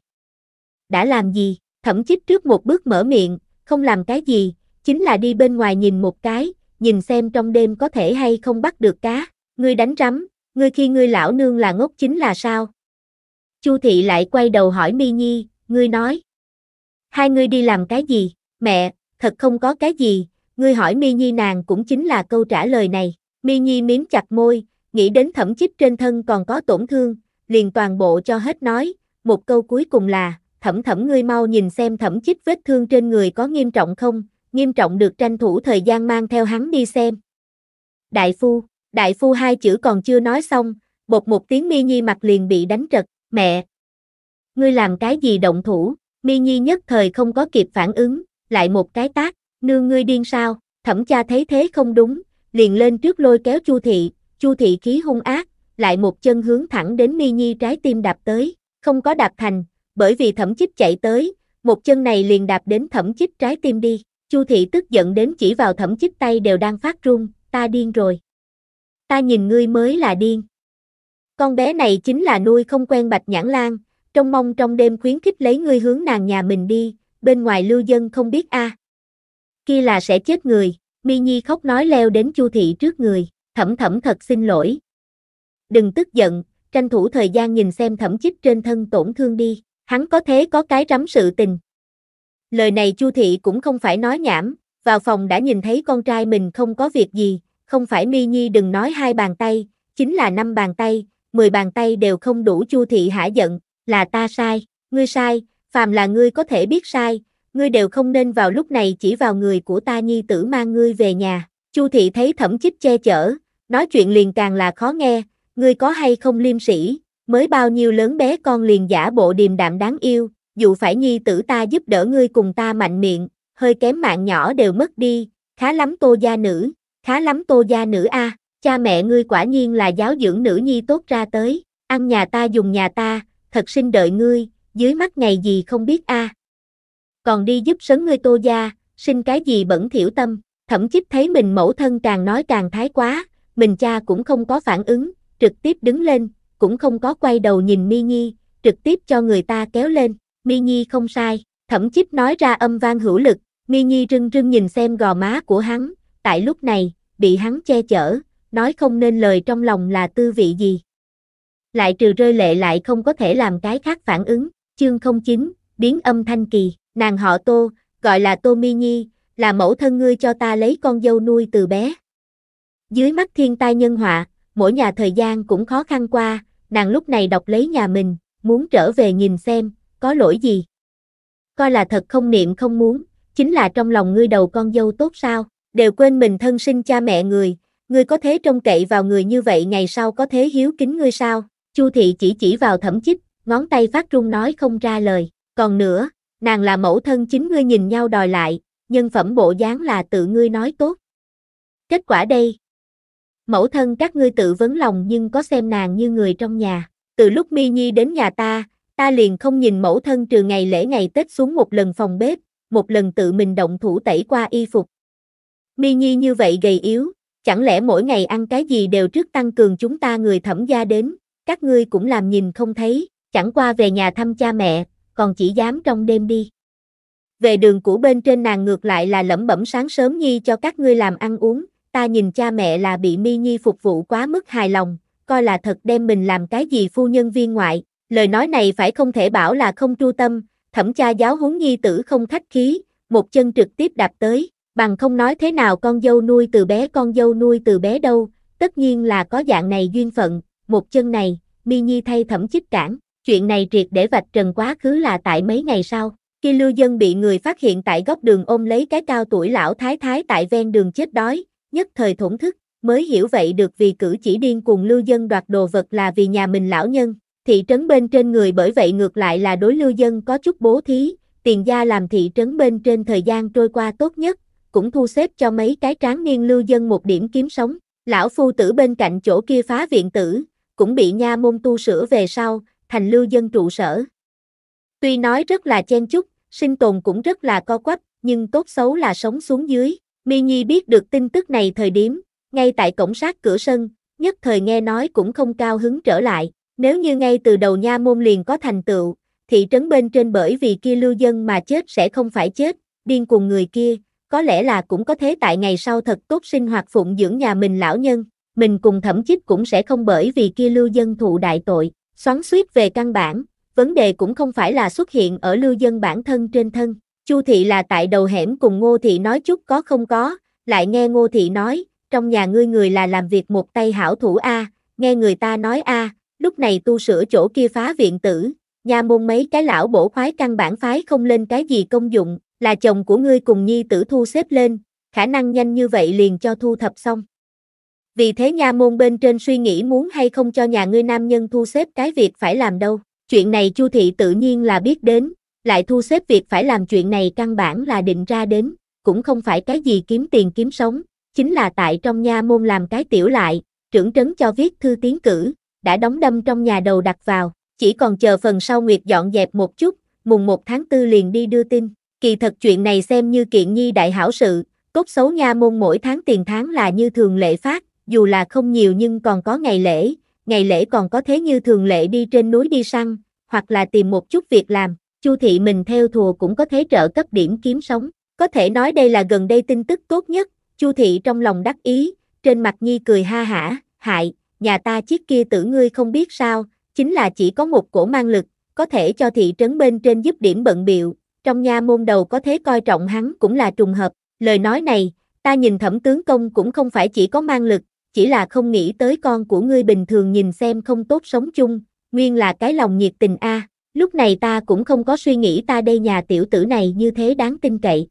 Đã làm gì? Thẩm chích trước một bước mở miệng, không làm cái gì, chính là đi bên ngoài nhìn một cái, nhìn xem trong đêm có thể hay không bắt được cá, ngươi đánh rắm, ngươi khi ngươi lão nương là ngốc chính là sao? Chu thị lại quay đầu hỏi Mi Nhi, ngươi nói. Hai ngươi đi làm cái gì, mẹ, thật không có cái gì, ngươi hỏi Mi Nhi nàng cũng chính là câu trả lời này. Mi Nhi miếm chặt môi, nghĩ đến thẩm chích trên thân còn có tổn thương, liền toàn bộ cho hết nói, một câu cuối cùng là, thẩm thẩm ngươi mau nhìn xem thẩm chích vết thương trên người có nghiêm trọng không, nghiêm trọng được tranh thủ thời gian mang theo hắn đi xem. Đại phu, đại phu hai chữ còn chưa nói xong, bột một tiếng mi nhi mặt liền bị đánh trật, mẹ. Ngươi làm cái gì động thủ, mi nhi nhất thời không có kịp phản ứng, lại một cái tác, nương ngươi điên sao, thẩm cha thấy thế không đúng, liền lên trước lôi kéo chu thị, chu thị khí hung ác, lại một chân hướng thẳng đến mi nhi trái tim đạp tới, không có đạp thành, bởi vì thẩm chích chạy tới, một chân này liền đạp đến thẩm chích trái tim đi. Chu thị tức giận đến chỉ vào thẩm chích tay đều đang phát run, ta điên rồi. Ta nhìn ngươi mới là điên. Con bé này chính là nuôi không quen bạch nhãn lan, trong mong trong đêm khuyến khích lấy ngươi hướng nàng nhà mình đi, bên ngoài lưu dân không biết a. À. Kia là sẽ chết người, Mi Nhi khóc nói leo đến Chu thị trước người, thẩm thẩm thật xin lỗi. Đừng tức giận, tranh thủ thời gian nhìn xem thẩm chích trên thân tổn thương đi, hắn có thế có cái rắm sự tình. Lời này Chu thị cũng không phải nói nhảm, vào phòng đã nhìn thấy con trai mình không có việc gì, không phải Mi Nhi đừng nói hai bàn tay, chính là năm bàn tay, mười bàn tay đều không đủ Chu thị hả giận, là ta sai, ngươi sai, phàm là ngươi có thể biết sai, ngươi đều không nên vào lúc này chỉ vào người của ta nhi tử mang ngươi về nhà. Chu thị thấy Thẩm Chích che chở, nói chuyện liền càng là khó nghe, ngươi có hay không liêm sĩ, mới bao nhiêu lớn bé con liền giả bộ điềm đạm đáng yêu, dù phải nhi tử ta giúp đỡ ngươi cùng ta mạnh miệng, hơi kém mạng nhỏ đều mất đi, khá lắm tô gia nữ, khá lắm tô gia nữ a cha mẹ ngươi quả nhiên là giáo dưỡng nữ nhi tốt ra tới, ăn nhà ta dùng nhà ta, thật sinh đợi ngươi, dưới mắt ngày gì không biết a Còn đi giúp sấn ngươi tô gia, xin cái gì bẩn thiểu tâm, thậm chí thấy mình mẫu thân càng nói càng thái quá, mình cha cũng không có phản ứng, trực tiếp đứng lên, cũng không có quay đầu nhìn mi nhi, trực tiếp cho người ta kéo lên mi nhi không sai, thẩm chích nói ra âm vang hữu lực, mi nhi rưng rưng nhìn xem gò má của hắn, tại lúc này, bị hắn che chở, nói không nên lời trong lòng là tư vị gì. Lại trừ rơi lệ lại không có thể làm cái khác phản ứng, chương không chính biến âm thanh kỳ, nàng họ tô, gọi là tô mi nhi, là mẫu thân ngươi cho ta lấy con dâu nuôi từ bé. Dưới mắt thiên tai nhân họa, mỗi nhà thời gian cũng khó khăn qua, nàng lúc này đọc lấy nhà mình, muốn trở về nhìn xem, có lỗi gì? Coi là thật không niệm không muốn, chính là trong lòng ngươi đầu con dâu tốt sao, đều quên mình thân sinh cha mẹ người, ngươi có thế trông cậy vào người như vậy ngày sau có thế hiếu kính ngươi sao? Chu thị chỉ chỉ vào thẩm chích, ngón tay phát run nói không ra lời, còn nữa, nàng là mẫu thân chính ngươi nhìn nhau đòi lại, nhân phẩm bộ dáng là tự ngươi nói tốt. Kết quả đây, mẫu thân các ngươi tự vấn lòng nhưng có xem nàng như người trong nhà, từ lúc mi nhi đến nhà ta, ta liền không nhìn mẫu thân trừ ngày lễ ngày Tết xuống một lần phòng bếp, một lần tự mình động thủ tẩy qua y phục. Mi Nhi như vậy gầy yếu, chẳng lẽ mỗi ngày ăn cái gì đều trước tăng cường chúng ta người thẩm gia đến, các ngươi cũng làm nhìn không thấy, chẳng qua về nhà thăm cha mẹ, còn chỉ dám trong đêm đi. Về đường cũ bên trên nàng ngược lại là lẩm bẩm sáng sớm Nhi cho các ngươi làm ăn uống, ta nhìn cha mẹ là bị Mi Nhi phục vụ quá mức hài lòng, coi là thật đem mình làm cái gì phu nhân viên ngoại, Lời nói này phải không thể bảo là không tru tâm, thẩm cha giáo huấn nhi tử không khách khí, một chân trực tiếp đạp tới, bằng không nói thế nào con dâu nuôi từ bé con dâu nuôi từ bé đâu, tất nhiên là có dạng này duyên phận, một chân này, mi nhi thay thẩm chích cản, chuyện này triệt để vạch trần quá khứ là tại mấy ngày sau, khi lưu dân bị người phát hiện tại góc đường ôm lấy cái cao tuổi lão thái thái tại ven đường chết đói, nhất thời thổn thức, mới hiểu vậy được vì cử chỉ điên cuồng lưu dân đoạt đồ vật là vì nhà mình lão nhân, thị trấn bên trên người bởi vậy ngược lại là đối lưu dân có chút bố thí, tiền gia làm thị trấn bên trên thời gian trôi qua tốt nhất, cũng thu xếp cho mấy cái tráng niên lưu dân một điểm kiếm sống. Lão phu tử bên cạnh chỗ kia phá viện tử, cũng bị nha môn tu sửa về sau, thành lưu dân trụ sở. Tuy nói rất là chen chúc, sinh tồn cũng rất là co quắp, nhưng tốt xấu là sống xuống dưới. Mi Nhi biết được tin tức này thời điểm, ngay tại cổng sát cửa sân, nhất thời nghe nói cũng không cao hứng trở lại. Nếu như ngay từ đầu nha môn liền có thành tựu, thị trấn bên trên bởi vì kia lưu dân mà chết sẽ không phải chết, điên cùng người kia, có lẽ là cũng có thế tại ngày sau thật tốt sinh hoạt phụng dưỡng nhà mình lão nhân, mình cùng thẩm chích cũng sẽ không bởi vì kia lưu dân thụ đại tội, xoắn suýt về căn bản, vấn đề cũng không phải là xuất hiện ở lưu dân bản thân trên thân. Chu thị là tại đầu hẻm cùng Ngô thị nói chút có không có, lại nghe Ngô thị nói, trong nhà ngươi người là làm việc một tay hảo thủ a, nghe người ta nói a, lúc này tu sửa chỗ kia phá viện tử, nhà môn mấy cái lão bổ khoái căn bản phái không lên cái gì công dụng, là chồng của ngươi cùng nhi tử thu xếp lên, khả năng nhanh như vậy liền cho thu thập xong. Vì thế nha môn bên trên suy nghĩ muốn hay không cho nhà ngươi nam nhân thu xếp cái việc phải làm đâu. Chuyện này Chu thị tự nhiên là biết đến, lại thu xếp việc phải làm chuyện này căn bản là định ra đến, cũng không phải cái gì kiếm tiền kiếm sống, chính là tại trong nha môn làm cái tiểu lại, trưởng trấn cho viết thư tiến cử, đã đóng đâm trong nhà đầu đặt vào, chỉ còn chờ phần sau Nguyệt dọn dẹp một chút, mùng 1 tháng 4 liền đi đưa tin. Kỳ thật chuyện này xem như kiện nhi đại hảo sự, cốt xấu nha môn mỗi tháng tiền tháng là như thường lệ phát, dù là không nhiều nhưng còn có ngày lễ, ngày lễ còn có thế như thường lệ đi trên núi đi săn, hoặc là tìm một chút việc làm, chu thị mình theo thùa cũng có thế trợ cấp điểm kiếm sống. Có thể nói đây là gần đây tin tức tốt nhất, chu thị trong lòng đắc ý, trên mặt nhi cười ha hả, hại, nhà ta chiếc kia tử ngươi không biết sao, chính là chỉ có một cổ mang lực, có thể cho thị trấn bên trên giúp điểm bận biệu, trong nha môn đầu có thế coi trọng hắn cũng là trùng hợp, lời nói này, ta nhìn thẩm tướng công cũng không phải chỉ có mang lực, chỉ là không nghĩ tới con của ngươi bình thường nhìn xem không tốt sống chung, nguyên là cái lòng nhiệt tình a. lúc này ta cũng không có suy nghĩ ta đây nhà tiểu tử này như thế đáng tin cậy.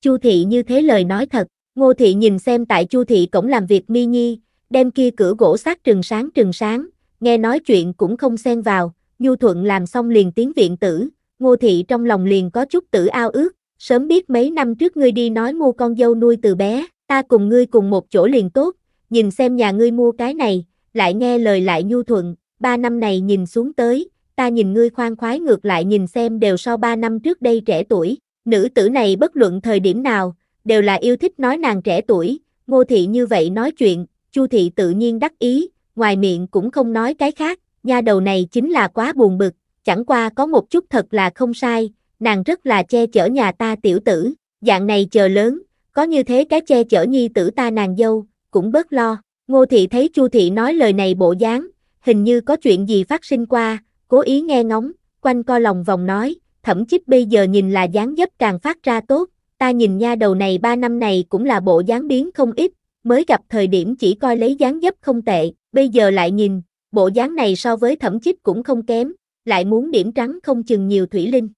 Chu thị như thế lời nói thật, Ngô thị nhìn xem tại Chu thị cổng làm việc Mi Nhi, đem kia cửa gỗ sát trừng sáng trừng sáng, nghe nói chuyện cũng không xen vào, Nhu Thuận làm xong liền tiến viện tử, Ngô Thị trong lòng liền có chút tử ao ước, sớm biết mấy năm trước ngươi đi nói mua con dâu nuôi từ bé, ta cùng ngươi cùng một chỗ liền tốt, nhìn xem nhà ngươi mua cái này, lại nghe lời lại Nhu Thuận, ba năm này nhìn xuống tới, ta nhìn ngươi khoan khoái ngược lại nhìn xem đều sau ba năm trước đây trẻ tuổi, nữ tử này bất luận thời điểm nào, đều là yêu thích nói nàng trẻ tuổi, Ngô Thị như vậy nói chuyện, Chu thị tự nhiên đắc ý, ngoài miệng cũng không nói cái khác, nha đầu này chính là quá buồn bực, chẳng qua có một chút thật là không sai, nàng rất là che chở nhà ta tiểu tử, dạng này chờ lớn, có như thế cái che chở nhi tử ta nàng dâu, cũng bớt lo. Ngô thị thấy Chu thị nói lời này bộ dáng, hình như có chuyện gì phát sinh qua, cố ý nghe ngóng, quanh co lòng vòng nói, Thậm chí bây giờ nhìn là dáng dấp càng phát ra tốt, ta nhìn nha đầu này ba năm này cũng là bộ dáng biến không ít, mới gặp thời điểm chỉ coi lấy dáng dấp không tệ, bây giờ lại nhìn, bộ dáng này so với thẩm chích cũng không kém, lại muốn điểm trắng không chừng nhiều thủy linh.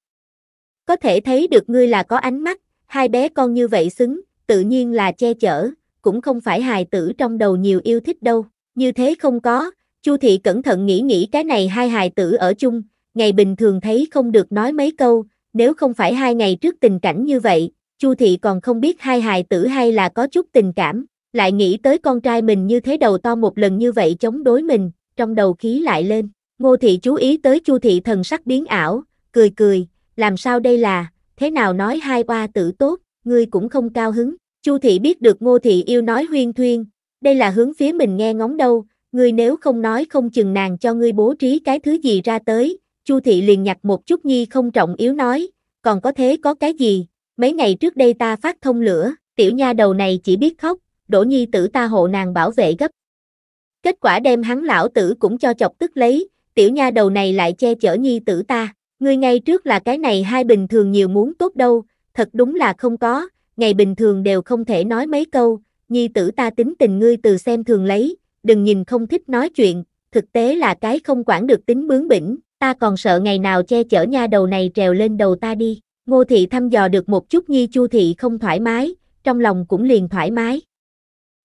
Có thể thấy được ngươi là có ánh mắt, hai bé con như vậy xứng, tự nhiên là che chở, cũng không phải hài tử trong đầu nhiều yêu thích đâu, như thế không có, Chu thị cẩn thận nghĩ nghĩ cái này hai hài tử ở chung, ngày bình thường thấy không được nói mấy câu, nếu không phải hai ngày trước tình cảnh như vậy, Chu thị còn không biết hai hài tử hay là có chút tình cảm lại nghĩ tới con trai mình như thế đầu to một lần như vậy chống đối mình, trong đầu khí lại lên. Ngô thị chú ý tới Chu thị thần sắc biến ảo, cười cười, làm sao đây là, thế nào nói hai oa tử tốt, ngươi cũng không cao hứng. Chu thị biết được Ngô thị yêu nói huyên thuyên, đây là hướng phía mình nghe ngóng đâu, ngươi nếu không nói không chừng nàng cho ngươi bố trí cái thứ gì ra tới. Chu thị liền nhặt một chút nhi không trọng yếu nói, còn có thế có cái gì, mấy ngày trước đây ta phát thông lửa, tiểu nha đầu này chỉ biết khóc, đổ nhi tử ta hộ nàng bảo vệ gấp. Kết quả đem hắn lão tử cũng cho chọc tức lấy, tiểu nha đầu này lại che chở nhi tử ta, ngươi ngay trước là cái này hai bình thường nhiều muốn tốt đâu, thật đúng là không có, ngày bình thường đều không thể nói mấy câu, nhi tử ta tính tình ngươi từ xem thường lấy, đừng nhìn không thích nói chuyện, thực tế là cái không quản được tính bướng bỉnh, ta còn sợ ngày nào che chở nha đầu này trèo lên đầu ta đi. Ngô thị thăm dò được một chút Nhi Chu thị không thoải mái, trong lòng cũng liền thoải mái.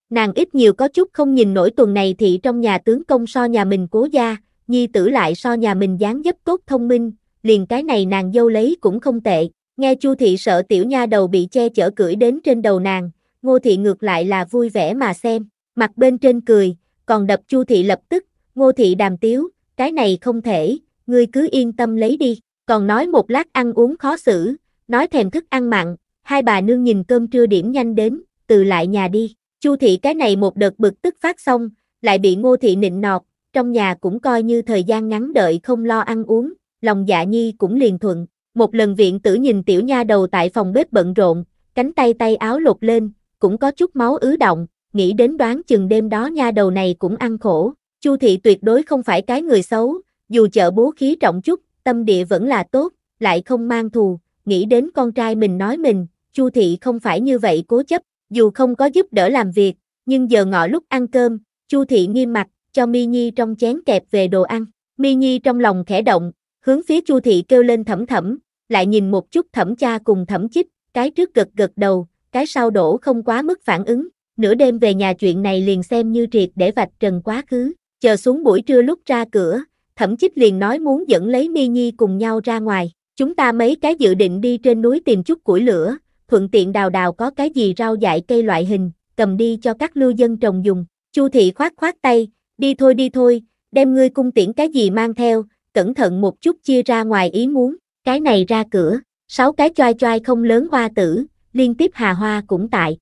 Nàng ít nhiều có chút không nhìn nổi tuần này thị trong nhà tướng công so nhà mình cố gia, nhi tử lại so nhà mình dáng dấp tốt thông minh, liền cái này nàng dâu lấy cũng không tệ. Nghe Chu thị sợ tiểu nha đầu bị che chở cưỡi đến trên đầu nàng, Ngô thị ngược lại là vui vẻ mà xem, mặt bên trên cười, còn đập Chu thị lập tức, Ngô thị đàm tiếu, cái này không thể, ngươi cứ yên tâm lấy đi, còn nói một lát ăn uống khó xử, nói thèm thức ăn mặn, hai bà nương nhìn cơm trưa điểm nhanh đến, từ lại nhà đi, Chu thị cái này một đợt bực tức phát xong, lại bị ngô thị nịnh nọt, trong nhà cũng coi như thời gian ngắn đợi không lo ăn uống, lòng dạ nhi cũng liền thuận. Một lần viện tử nhìn tiểu nha đầu tại phòng bếp bận rộn, cánh tay tay áo lột lên, cũng có chút máu ứ động, nghĩ đến đoán chừng đêm đó nha đầu này cũng ăn khổ. Chu thị tuyệt đối không phải cái người xấu, dù chợ bố khí trọng chút, tâm địa vẫn là tốt, lại không mang thù, nghĩ đến con trai mình nói mình, Chu thị không phải như vậy cố chấp, dù không có giúp đỡ làm việc, nhưng giờ ngọ lúc ăn cơm, Chu Thị nghiêm mặt, cho Mi Nhi trong chén kẹp về đồ ăn. Mi Nhi trong lòng khẽ động, hướng phía Chu Thị kêu lên thẩm thẩm, lại nhìn một chút thẩm cha cùng thẩm chích, cái trước gật gật đầu, cái sau đổ không quá mức phản ứng. Nửa đêm về nhà chuyện này liền xem như triệt để vạch trần quá khứ, chờ xuống buổi trưa lúc ra cửa, thẩm chích liền nói muốn dẫn lấy Mi Nhi cùng nhau ra ngoài. Chúng ta mấy cái dự định đi trên núi tìm chút củi lửa, thuận tiện đào đào có cái gì rau dại cây loại hình, cầm đi cho các lưu dân trồng dùng. Chu thị khoát khoát tay, đi thôi đi thôi, đem ngươi cung tiễn cái gì mang theo, cẩn thận một chút chia ra ngoài ý muốn, cái này ra cửa, sáu cái choai choai không lớn hoa tử, liên tiếp hà hoa cũng tại.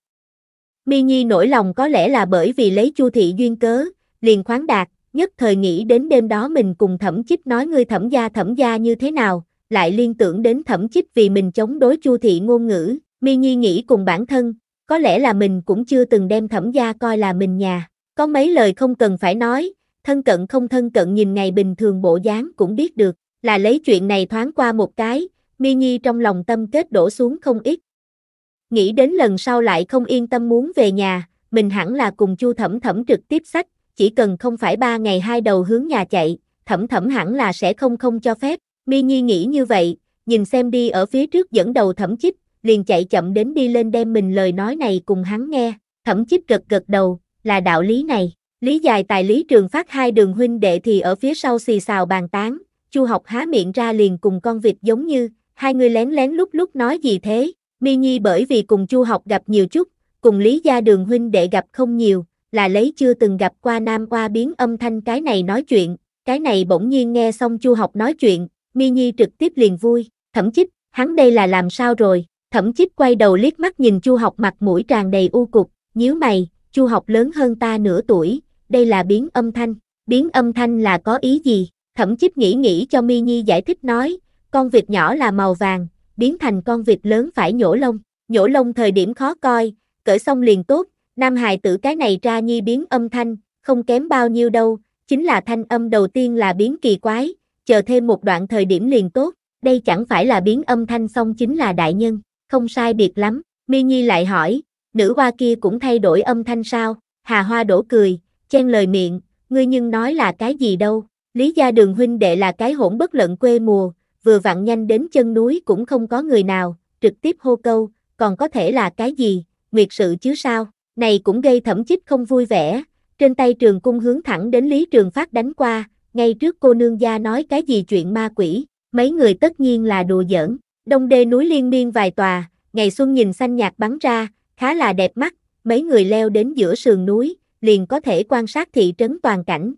Mi Nhi nổi lòng có lẽ là bởi vì lấy Chu thị duyên cớ, liền khoáng đạt, nhất thời nghĩ đến đêm đó mình cùng thẩm chích nói ngươi thẩm gia thẩm gia như thế nào, lại liên tưởng đến thẩm chích vì mình chống đối Chu thị ngôn ngữ, Mi Nhi nghĩ cùng bản thân, có lẽ là mình cũng chưa từng đem thẩm gia coi là mình nhà. Có mấy lời không cần phải nói, thân cận không thân cận nhìn ngày bình thường bộ dáng cũng biết được, là lấy chuyện này thoáng qua một cái, Mi Nhi trong lòng tâm kết đổ xuống không ít. Nghĩ đến lần sau lại không yên tâm muốn về nhà, mình hẳn là cùng Chu Thẩm Thẩm trực tiếp sách, chỉ cần không phải ba ngày hai đầu hướng nhà chạy, Thẩm Thẩm hẳn là sẽ không không cho phép. Mi Nhi nghĩ như vậy, nhìn xem đi ở phía trước dẫn đầu Thẩm Chích, liền chạy chậm đến đi lên đem mình lời nói này cùng hắn nghe, thẩm chích gật gật đầu, là đạo lý này. Lý dài tài lý trường phát hai đường huynh đệ thì ở phía sau xì xào bàn tán, chu học há miệng ra liền cùng con vịt giống như, hai người lén lén lúc lúc nói gì thế, mi nhi bởi vì cùng chu học gặp nhiều chút, cùng lý gia đường huynh đệ gặp không nhiều, là lấy chưa từng gặp qua nam qua biến âm thanh cái này nói chuyện, cái này bỗng nhiên nghe xong chu học nói chuyện, mi nhi trực tiếp liền vui, thậm chí hắn đây là làm sao rồi, Thẩm chích quay đầu liếc mắt nhìn Chu học mặt mũi tràn đầy u cục, nhíu mày, Chu học lớn hơn ta nửa tuổi, đây là biến âm thanh, biến âm thanh là có ý gì? Thẩm chích nghĩ nghĩ cho Mi Nhi giải thích nói, con vịt nhỏ là màu vàng, biến thành con vịt lớn phải nhổ lông, nhổ lông thời điểm khó coi, cởi xong liền tốt, nam hài tử cái này ra nhi biến âm thanh, không kém bao nhiêu đâu, chính là thanh âm đầu tiên là biến kỳ quái, chờ thêm một đoạn thời điểm liền tốt, đây chẳng phải là biến âm thanh xong chính là đại nhân, không sai biệt lắm, Mi Nhi lại hỏi, nữ hoa kia cũng thay đổi âm thanh sao? Hà Hoa đổ cười, chen lời miệng, ngươi nhưng nói là cái gì đâu? Lý gia đường huynh đệ là cái hỗn bất lận quê mùa, vừa vặn nhanh đến chân núi cũng không có người nào, trực tiếp hô câu, còn có thể là cái gì, nguyệt sự chứ sao, này cũng gây thẩm chích không vui vẻ, trên tay trường cung hướng thẳng đến Lý Trường Phát đánh qua, ngay trước cô nương gia nói cái gì chuyện ma quỷ, mấy người tất nhiên là đùa giỡn, Đông đê núi liên miên vài tòa, ngày xuân nhìn xanh nhạt bắn ra, khá là đẹp mắt, mấy người leo đến giữa sườn núi, liền có thể quan sát thị trấn toàn cảnh.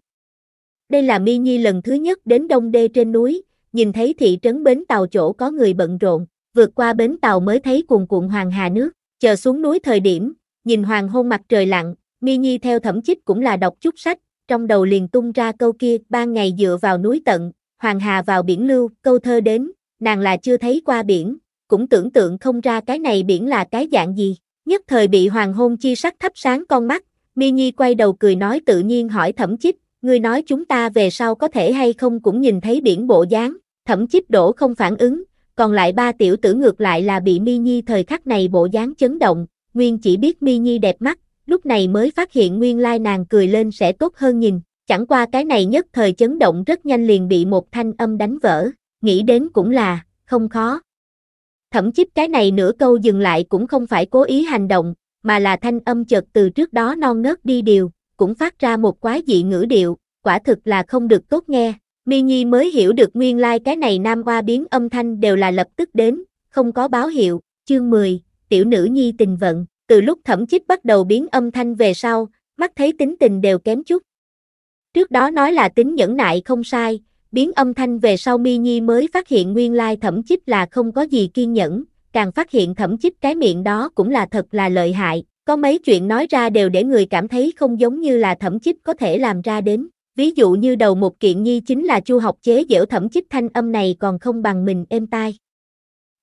Đây là Mi Nhi lần thứ nhất đến Đông Đê trên núi, nhìn thấy thị trấn bến tàu chỗ có người bận rộn, vượt qua bến tàu mới thấy cuồn cuộn hoàng hà nước, chờ xuống núi thời điểm, nhìn hoàng hôn mặt trời lặn, Mi Nhi theo thẩm chích cũng là đọc chút sách, trong đầu liền tung ra câu kia, ban ngày dựa vào núi tận, hoàng hà vào biển lưu, câu thơ đến, nàng là chưa thấy qua biển, cũng tưởng tượng không ra cái này biển là cái dạng gì. Nhất thời bị hoàng hôn chi sắc thắp sáng con mắt, Mi Nhi quay đầu cười nói tự nhiên hỏi thẩm chích, ngươi nói chúng ta về sau có thể hay không cũng nhìn thấy biển bộ dáng, thẩm chích đổ không phản ứng, còn lại ba tiểu tử ngược lại là bị Mi Nhi thời khắc này bộ dáng chấn động, nguyên chỉ biết Mi Nhi đẹp mắt, lúc này mới phát hiện nguyên lai nàng cười lên sẽ tốt hơn nhìn, chẳng qua cái này nhất thời chấn động rất nhanh liền bị một thanh âm đánh vỡ, nghĩ đến cũng là, không khó. Thẩm chiếp cái này nửa câu dừng lại cũng không phải cố ý hành động, mà là thanh âm chợt từ trước đó non nớt đi điều, cũng phát ra một quá dị ngữ điệu, quả thực là không được tốt nghe. Mi Nhi mới hiểu được nguyên lai like cái này nam hoa biến âm thanh đều là lập tức đến, không có báo hiệu. Chương 10, tiểu nữ Nhi tình vận, từ lúc thẩm chích bắt đầu biến âm thanh về sau, mắt thấy tính tình đều kém chút. Trước đó nói là tính nhẫn nại không sai, biến âm thanh về sau mi nhi mới phát hiện nguyên lai thẩm chích là không có gì kiên nhẫn, càng phát hiện thẩm chích cái miệng đó cũng là thật là lợi hại, có mấy chuyện nói ra đều để người cảm thấy không giống như là thẩm chích có thể làm ra đến. Ví dụ như đầu một kiện nhi chính là chu học chế dễu thẩm chích thanh âm này còn không bằng mình êm tai.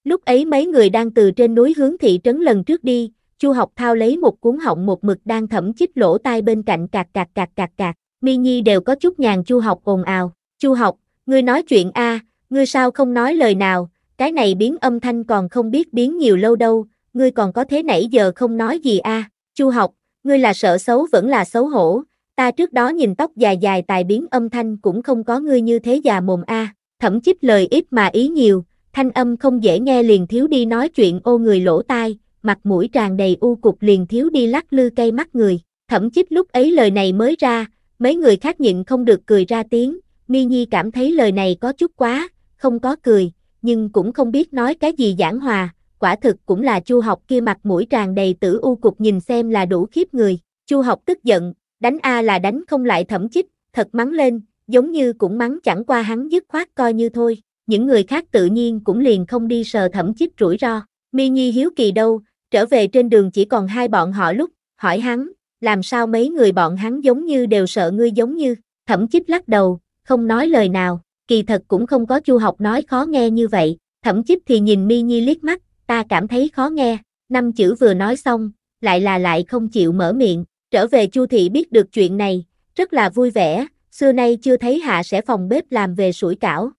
Lúc ấy mấy người đang từ trên núi hướng thị trấn lần trước đi, chu học thao lấy một cuốn họng một mực đang thẩm chích lỗ tai bên cạnh cạc cạc cạc cạc cạc, mi nhi đều có chút nhàn chu học ồn ào, chu học, ngươi nói chuyện a, ngươi sao không nói lời nào, cái này biến âm thanh còn không biết biến nhiều lâu đâu, ngươi còn có thế nãy giờ không nói gì a? Chu học, ngươi là sợ xấu vẫn là xấu hổ, ta trước đó nhìn tóc dài dài tài biến âm thanh cũng không có ngươi như thế già mồm a, Thậm chí lời ít mà ý nhiều, thanh âm không dễ nghe liền thiếu đi nói chuyện ô người lỗ tai, mặt mũi tràn đầy u cục liền thiếu đi lắc lư cây mắt người, Thậm chí lúc ấy lời này mới ra, mấy người khác nhịn không được cười ra tiếng, Mi Nhi cảm thấy lời này có chút quá, không có cười, nhưng cũng không biết nói cái gì giảng hòa, quả thực cũng là Chu học kia mặt mũi tràn đầy tử u cục nhìn xem là đủ khiếp người. Chu học tức giận, đánh A là đánh không lại thẩm chích, thật mắng lên, giống như cũng mắng chẳng qua hắn dứt khoát coi như thôi. Những người khác tự nhiên cũng liền không đi sờ thẩm chích rủi ro. Mi Nhi hiếu kỳ đâu, trở về trên đường chỉ còn hai bọn họ lúc, hỏi hắn, làm sao mấy người bọn hắn giống như đều sợ ngươi giống như, thẩm chích lắc đầu, không nói lời nào, kỳ thật cũng không có Chu Học nói khó nghe như vậy, thậm chí thì nhìn Mi Nhi liếc mắt, ta cảm thấy khó nghe, năm chữ vừa nói xong, lại là lại không chịu mở miệng, trở về Chu thị biết được chuyện này, rất là vui vẻ, xưa nay chưa thấy hạ sẽ phòng bếp làm về sủi cảo.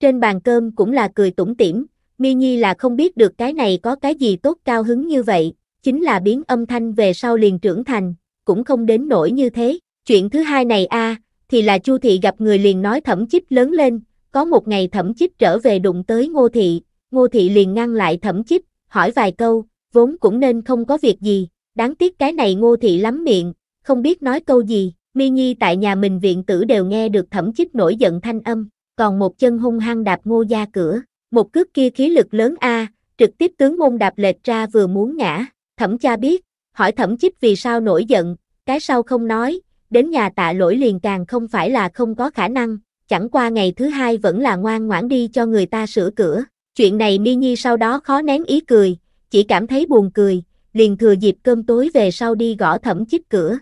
Trên bàn cơm cũng là cười tủm tỉm, Mi Nhi là không biết được cái này có cái gì tốt cao hứng như vậy, chính là biến âm thanh về sau liền trưởng thành, cũng không đến nổi như thế. Chuyện thứ hai này a, thì là Chu Thị gặp người liền nói thẩm chích lớn lên, có một ngày thẩm chích trở về đụng tới Ngô Thị, Ngô Thị liền ngăn lại thẩm chích, hỏi vài câu, vốn cũng nên không có việc gì, đáng tiếc cái này Ngô Thị lắm miệng, không biết nói câu gì, Mi Nhi tại nhà mình viện tử đều nghe được thẩm chích nổi giận thanh âm, còn một chân hung hăng đạp Ngô gia cửa, một cước kia khí lực lớn a, trực tiếp tướng môn đạp lệch ra vừa muốn ngã, thẩm cha biết, hỏi thẩm chích vì sao nổi giận, cái sau không nói, đến nhà tạ lỗi liền càng không phải là không có khả năng, chẳng qua ngày thứ hai vẫn là ngoan ngoãn đi cho người ta sửa cửa. Chuyện này Mi Nhi sau đó khó nén ý cười, chỉ cảm thấy buồn cười, liền thừa dịp cơm tối về sau đi gõ thẩm chích cửa.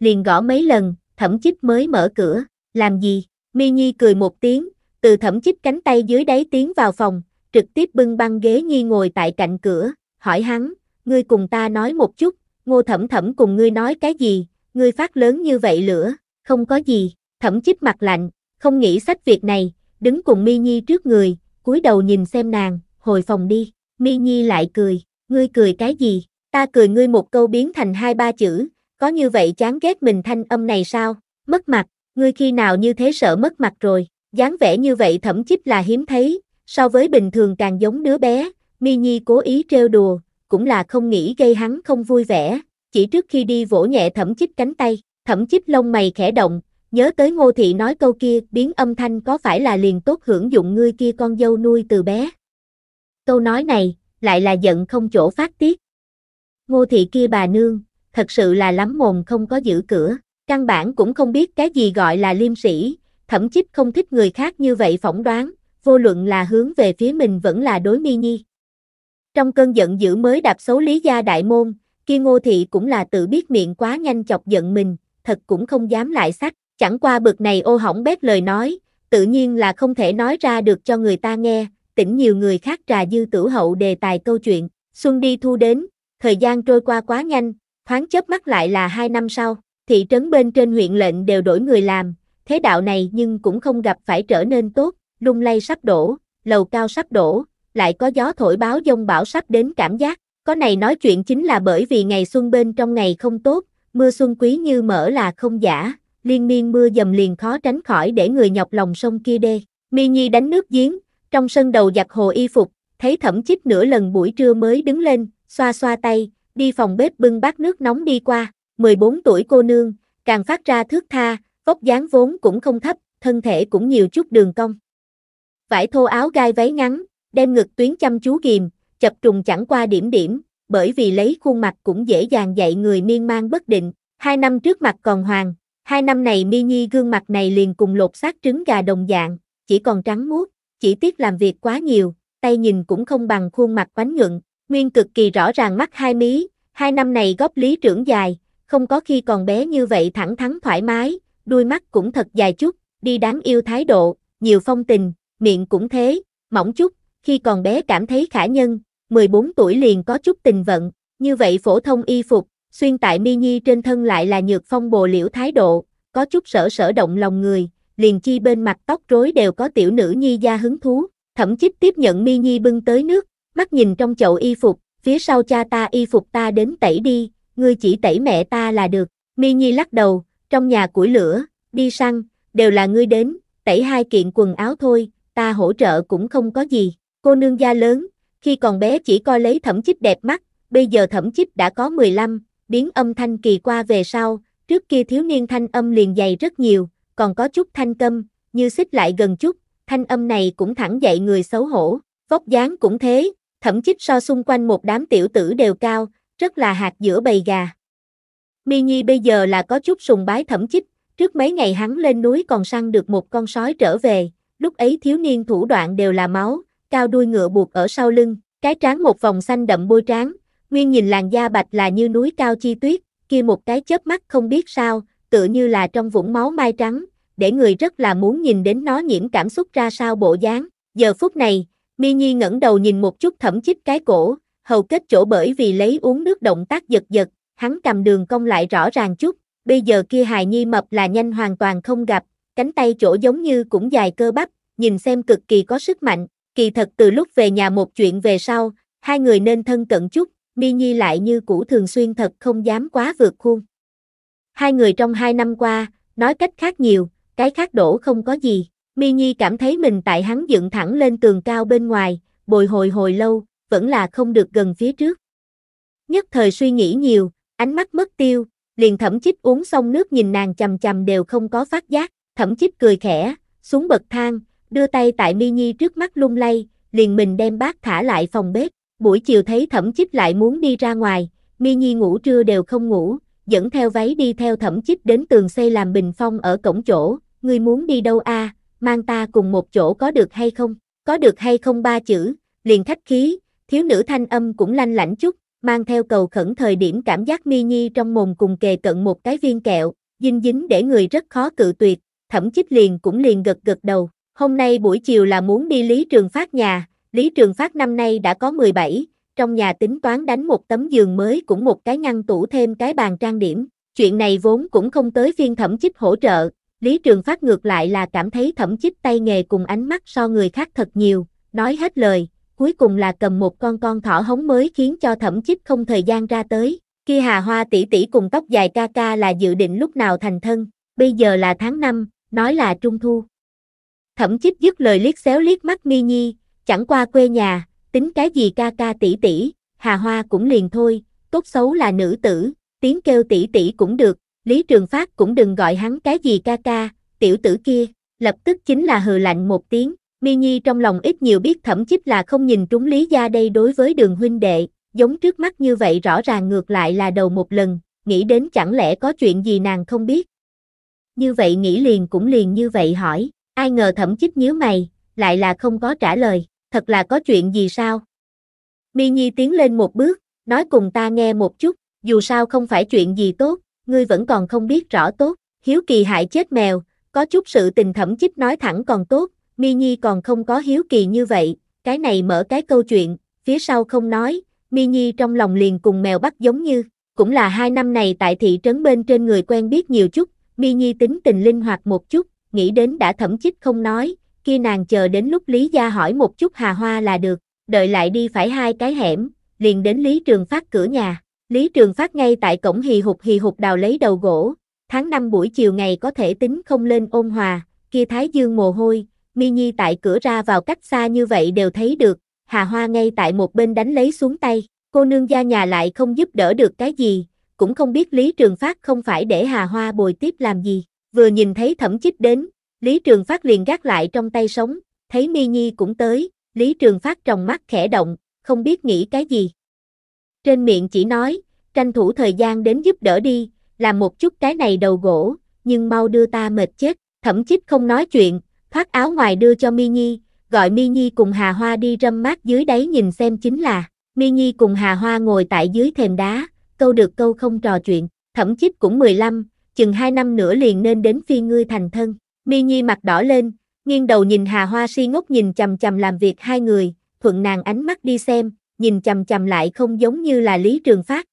Liền gõ mấy lần, thẩm chích mới mở cửa, làm gì? Mi Nhi cười một tiếng, từ thẩm chích cánh tay dưới đáy tiến vào phòng, trực tiếp bưng băng ghế Nhi ngồi tại cạnh cửa, hỏi hắn, ngươi cùng ta nói một chút, ngô thẩm thẩm cùng ngươi nói cái gì, ngươi phát lớn như vậy lửa, không có gì, thẩm chích mặt lạnh, không nghĩ sách việc này, đứng cùng Mi Nhi trước người, cúi đầu nhìn xem nàng, hồi phòng đi, Mi Nhi lại cười, ngươi cười cái gì, ta cười ngươi một câu biến thành hai ba chữ, có như vậy chán ghét mình thanh âm này sao, mất mặt, ngươi khi nào như thế sợ mất mặt rồi, dáng vẻ như vậy thẩm chích là hiếm thấy, so với bình thường càng giống đứa bé, Mi Nhi cố ý trêu đùa, cũng là không nghĩ gây hắn không vui vẻ, chỉ trước khi đi vỗ nhẹ thẩm chích cánh tay, thẩm chích lông mày khẽ động, nhớ tới ngô thị nói câu kia, biến âm thanh có phải là liền tốt hưởng dụng ngươi kia con dâu nuôi từ bé. Câu nói này, lại là giận không chỗ phát tiết. Ngô thị kia bà nương, thật sự là lắm mồm không có giữ cửa, căn bản cũng không biết cái gì gọi là liêm sĩ, thậm chí không thích người khác như vậy phỏng đoán, vô luận là hướng về phía mình vẫn là đối mi nhi. Trong cơn giận dữ mới đạp xấu Lý Gia Đại Môn, kia ngô thị cũng là tự biết miệng quá nhanh chọc giận mình, thật cũng không dám lại sắc, chẳng qua bực này ô hỏng bét lời nói, tự nhiên là không thể nói ra được cho người ta nghe, tỉnh nhiều người khác trà dư tử hậu đề tài câu chuyện, xuân đi thu đến, thời gian trôi qua quá nhanh, thoáng chớp mắt lại là hai năm sau, thị trấn bên trên huyện lệnh đều đổi người làm, thế đạo này nhưng cũng không gặp phải trở nên tốt, lung lay sắp đổ, lầu cao sắp đổ, lại có gió thổi báo dông bão sắp đến cảm giác, có này nói chuyện chính là bởi vì ngày xuân bên trong ngày không tốt, mưa xuân quý như mở là không giả, liên miên mưa dầm liền khó tránh khỏi để người nhọc lòng sông kia đê. Mi Nhi đánh nước giếng, trong sân đầu giặt hồ y phục, thấy thẩm chích nửa lần buổi trưa mới đứng lên, xoa xoa tay, đi phòng bếp bưng bát nước nóng đi qua, 14 tuổi cô nương, càng phát ra thước tha, vóc dáng vốn cũng không thấp, thân thể cũng nhiều chút đường cong. Vải thô áo gai váy ngắn, đem ngực tuyến chăm chú ghim, chập trùng chẳng qua điểm điểm, bởi vì lấy khuôn mặt cũng dễ dàng dạy người miên man bất định, hai năm trước mặt còn hoàng, hai năm này mi nhi gương mặt này liền cùng lột xác trứng gà đồng dạng, chỉ còn trắng muốt, chỉ tiếc làm việc quá nhiều, tay nhìn cũng không bằng khuôn mặt quánh nhuận, nguyên cực kỳ rõ ràng mắt hai mí, hai năm này góp lý trưởng dài, không có khi còn bé như vậy thẳng thắn thoải mái, đuôi mắt cũng thật dài chút, đi đáng yêu thái độ, nhiều phong tình, miệng cũng thế, mỏng chút, khi còn bé cảm thấy khả nhân, 14 tuổi liền có chút tình vận, như vậy phổ thông y phục, xuyên tại mi nhi trên thân lại là nhược phong bồ liễu thái độ, có chút sở sở động lòng người, liền chi bên mặt tóc rối đều có tiểu nữ nhi da hứng thú, thậm chí tiếp nhận mi nhi bưng tới nước, mắt nhìn trong chậu y phục, phía sau cha ta y phục ta đến tẩy đi, ngươi chỉ tẩy mẹ ta là được, mi nhi lắc đầu, trong nhà củi lửa, đi săn, đều là ngươi đến, tẩy hai kiện quần áo thôi, ta hỗ trợ cũng không có gì. Cô nương da lớn, khi còn bé chỉ coi lấy thẩm chích đẹp mắt, bây giờ thẩm chích đã có 15, biến âm thanh kỳ qua về sau, trước kia thiếu niên thanh âm liền dày rất nhiều, còn có chút thanh câm, như xích lại gần chút, thanh âm này cũng thẳng dậy người xấu hổ, vóc dáng cũng thế, thẩm chích so xung quanh một đám tiểu tử đều cao, rất là hạt giữa bầy gà. Mi Nhi bây giờ là có chút sùng bái thẩm chích, trước mấy ngày hắn lên núi còn săn được một con sói trở về, lúc ấy thiếu niên thủ đoạn đều là máu, cao đuôi ngựa buộc ở sau lưng, cái trán một vòng xanh đậm bôi trán, nguyên nhìn làn da bạch là như núi cao chi tuyết, kia một cái chớp mắt không biết sao, tựa như là trong vũng máu mai trắng, để người rất là muốn nhìn đến nó nhiễm cảm xúc ra sao bộ dáng. Giờ phút này, Mi Nhi ngẩng đầu nhìn một chút thẩm chích cái cổ, hầu kết chỗ bởi vì lấy uống nước động tác giật giật, hắn cầm đường cong lại rõ ràng chút, bây giờ kia hài nhi mập là nhanh hoàn toàn không gặp, cánh tay chỗ giống như cũng dài cơ bắp, nhìn xem cực kỳ có sức mạnh, Kỳ thật từ lúc về nhà một chuyện về sau, hai người nên thân cận chút, Mi Nhi lại như cũ thường xuyên thật không dám quá vượt khuôn. Hai người trong hai năm qua, nói cách khác nhiều, cái khác đổ không có gì. Mi Nhi cảm thấy mình tại hắn dựng thẳng lên tường cao bên ngoài, bồi hồi hồi lâu, vẫn là không được gần phía trước. Nhất thời suy nghĩ nhiều, ánh mắt mất tiêu, liền thẩm chích uống xong nước nhìn nàng chầm chầm đều không có phát giác, thẩm chích cười khẽ, xuống bậc thang, đưa tay tại mi nhi trước mắt lung lay, liền mình đem bác thả lại phòng bếp, buổi chiều thấy thẩm chích lại muốn đi ra ngoài, mi nhi ngủ trưa đều không ngủ, dẫn theo váy đi theo thẩm chích đến tường xây làm bình phong ở cổng chỗ, ngươi muốn đi đâu a? mang ta cùng một chỗ có được hay không, có được hay không ba chữ, liền khách khí, thiếu nữ thanh âm cũng lanh lảnh chút, mang theo cầu khẩn thời điểm cảm giác mi nhi trong mồm cùng kề cận một cái viên kẹo, dinh dính để người rất khó cự tuyệt, thẩm chích liền cũng liền gật gật đầu. Hôm nay buổi chiều là muốn đi Lý Trường Phát nhà, Lý Trường Phát năm nay đã có 17, trong nhà tính toán đánh một tấm giường mới cũng một cái ngăn tủ thêm cái bàn trang điểm. Chuyện này vốn cũng không tới phiên thẩm chích hỗ trợ, Lý Trường Phát ngược lại là cảm thấy thẩm chích tay nghề cùng ánh mắt so người khác thật nhiều, nói hết lời, cuối cùng là cầm một con con thỏ hống mới khiến cho thẩm chích không thời gian ra tới. Khi Hà Hoa tỷ tỷ cùng tóc dài ca ca là dự định lúc nào thành thân, bây giờ là tháng 5, nói là trung thu. Thẩm chích dứt lời liếc xéo liếc mắt mi nhi, chẳng qua quê nhà, tính cái gì ca ca tỷ tỷ, hà hoa cũng liền thôi, tốt xấu là nữ tử, tiếng kêu tỷ tỷ cũng được, Lý Trường Phát cũng đừng gọi hắn cái gì ca ca, tiểu tử kia, lập tức chính là hừ lạnh một tiếng, mi nhi trong lòng ít nhiều biết thẩm chích là không nhìn trúng lý gia đây đối với đường huynh đệ, giống trước mắt như vậy rõ ràng ngược lại là đầu một lần, nghĩ đến chẳng lẽ có chuyện gì nàng không biết. Như vậy nghĩ liền cũng liền như vậy hỏi. Ai ngờ thẩm chích nhíu mày, lại là không có trả lời, thật là có chuyện gì sao? Mi Nhi tiến lên một bước, nói cùng ta nghe một chút, dù sao không phải chuyện gì tốt, ngươi vẫn còn không biết rõ tốt, hiếu kỳ hại chết mèo, có chút sự tình thẩm chích nói thẳng còn tốt, Mi Nhi còn không có hiếu kỳ như vậy, cái này mở cái câu chuyện, phía sau không nói, Mi Nhi trong lòng liền cùng mèo bắt giống như, cũng là hai năm này tại thị trấn bên trên người quen biết nhiều chút, Mi Nhi tính tình linh hoạt một chút, nghĩ đến đã thẩm chích không nói, kia nàng chờ đến lúc Lý Gia hỏi một chút Hà Hoa là được, đợi lại đi phải hai cái hẻm, liền đến Lý Trường Phát cửa nhà. Lý Trường Phát ngay tại cổng hì hục hì hục đào lấy đầu gỗ, tháng 5 buổi chiều ngày có thể tính không lên ôn hòa, kia Thái Dương mồ hôi, Mi Nhi tại cửa ra vào cách xa như vậy đều thấy được, Hà Hoa ngay tại một bên đánh lấy xuống tay, cô nương gia nhà lại không giúp đỡ được cái gì, cũng không biết Lý Trường Phát không phải để Hà Hoa bồi tiếp làm gì, vừa nhìn thấy thẩm chích đến, Lý Trường Phát liền gác lại trong tay sống, thấy Mi Nhi cũng tới, Lý Trường Phát trong mắt khẽ động, không biết nghĩ cái gì. Trên miệng chỉ nói, tranh thủ thời gian đến giúp đỡ đi, làm một chút cái này đầu gỗ, nhưng mau đưa ta mệt chết, thẩm chích không nói chuyện, thoát áo ngoài đưa cho Mi Nhi, gọi Mi Nhi cùng Hà Hoa đi râm mát dưới đáy nhìn xem chính là, Mi Nhi cùng Hà Hoa ngồi tại dưới thềm đá, câu được câu không trò chuyện, thẩm chích cũng 15, chừng hai năm nữa liền nên đến phi ngươi thành thân. Mi Nhi mặt đỏ lên, nghiêng đầu nhìn Hà Hoa si ngốc nhìn chầm chầm làm việc hai người, thuận nàng ánh mắt đi xem, nhìn chầm chầm lại không giống như là Lý Trường Phát.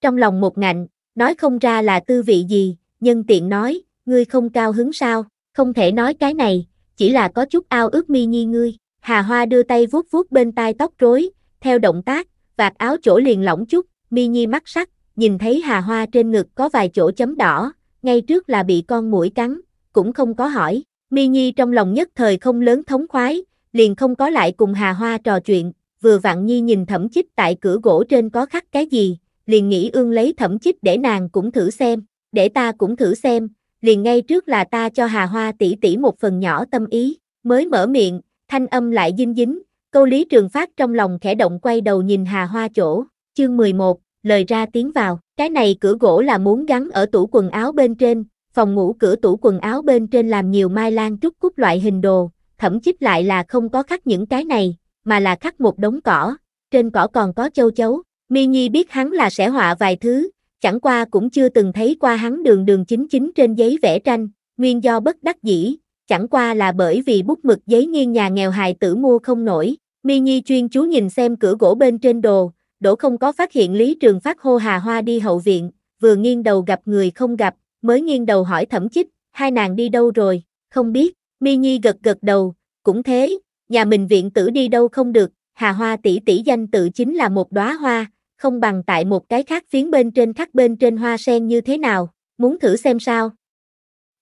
Trong lòng một ngạnh, nói không ra là tư vị gì, nhân tiện nói, ngươi không cao hứng sao, không thể nói cái này, chỉ là có chút ao ước Mi Nhi ngươi. Hà Hoa đưa tay vuốt vuốt bên tai tóc rối, theo động tác, vạt áo chỗ liền lỏng chút, Mi Nhi mắt sắc, nhìn thấy Hà Hoa trên ngực có vài chỗ chấm đỏ, ngay trước là bị con mũi cắn, cũng không có hỏi. Mi Nhi trong lòng nhất thời không lớn thống khoái, liền không có lại cùng Hà Hoa trò chuyện, vừa vặn Nhi nhìn thẩm chích tại cửa gỗ trên có khắc cái gì, liền nghĩ ương lấy thẩm chích để nàng cũng thử xem, để ta cũng thử xem, liền ngay trước là ta cho Hà Hoa tỷ tỷ một phần nhỏ tâm ý, mới mở miệng, thanh âm lại dinh dính, câu lý trường phát trong lòng khẽ động quay đầu nhìn Hà Hoa chỗ, chương 11, lời ra tiếng vào. Cái này cửa gỗ là muốn gắn ở tủ quần áo bên trên, phòng ngủ cửa tủ quần áo bên trên làm nhiều mai lan trúc cúc loại hình đồ, thậm chí lại là không có khắc những cái này, mà là khắc một đống cỏ, trên cỏ còn có châu chấu. Mi Nhi biết hắn là sẽ họa vài thứ, chẳng qua cũng chưa từng thấy qua hắn đường đường chính chính trên giấy vẽ tranh, nguyên do bất đắc dĩ, chẳng qua là bởi vì bút mực giấy nghiêng nhà nghèo hài tử mua không nổi. Mi Nhi chuyên chú nhìn xem cửa gỗ bên trên đồ, đỗ không có phát hiện Lý Trường Phát hô Hà Hoa đi hậu viện, vừa nghiêng đầu gặp người không gặp, mới nghiêng đầu hỏi thẩm chích, hai nàng đi đâu rồi, không biết, Mi Nhi gật gật đầu, cũng thế, nhà mình viện tử đi đâu không được, Hà Hoa tỷ tỷ danh tự chính là một đóa hoa, không bằng tại một cái khác phiến bên trên khắc bên trên hoa sen như thế nào, muốn thử xem sao.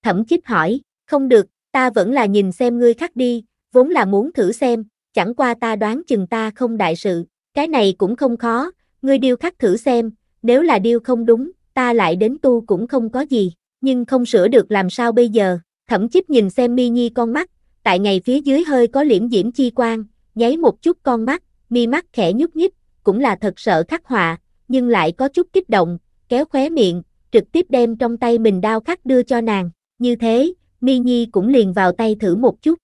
Thẩm chích hỏi, không được, ta vẫn là nhìn xem ngươi khắc đi, vốn là muốn thử xem, chẳng qua ta đoán chừng ta không đại sự, cái này cũng không khó, ngươi điêu khắc thử xem, nếu là điêu không đúng, ta lại đến tu cũng không có gì, nhưng không sửa được làm sao bây giờ, thẩm chip nhìn xem mi nhi con mắt, tại ngày phía dưới hơi có liễm diễm chi quang, nháy một chút con mắt, mi mắt khẽ nhúc nhích, cũng là thật sợ khắc họa, nhưng lại có chút kích động, kéo khóe miệng, trực tiếp đem trong tay mình đao khắc đưa cho nàng, như thế, mi nhi cũng liền vào tay thử một chút.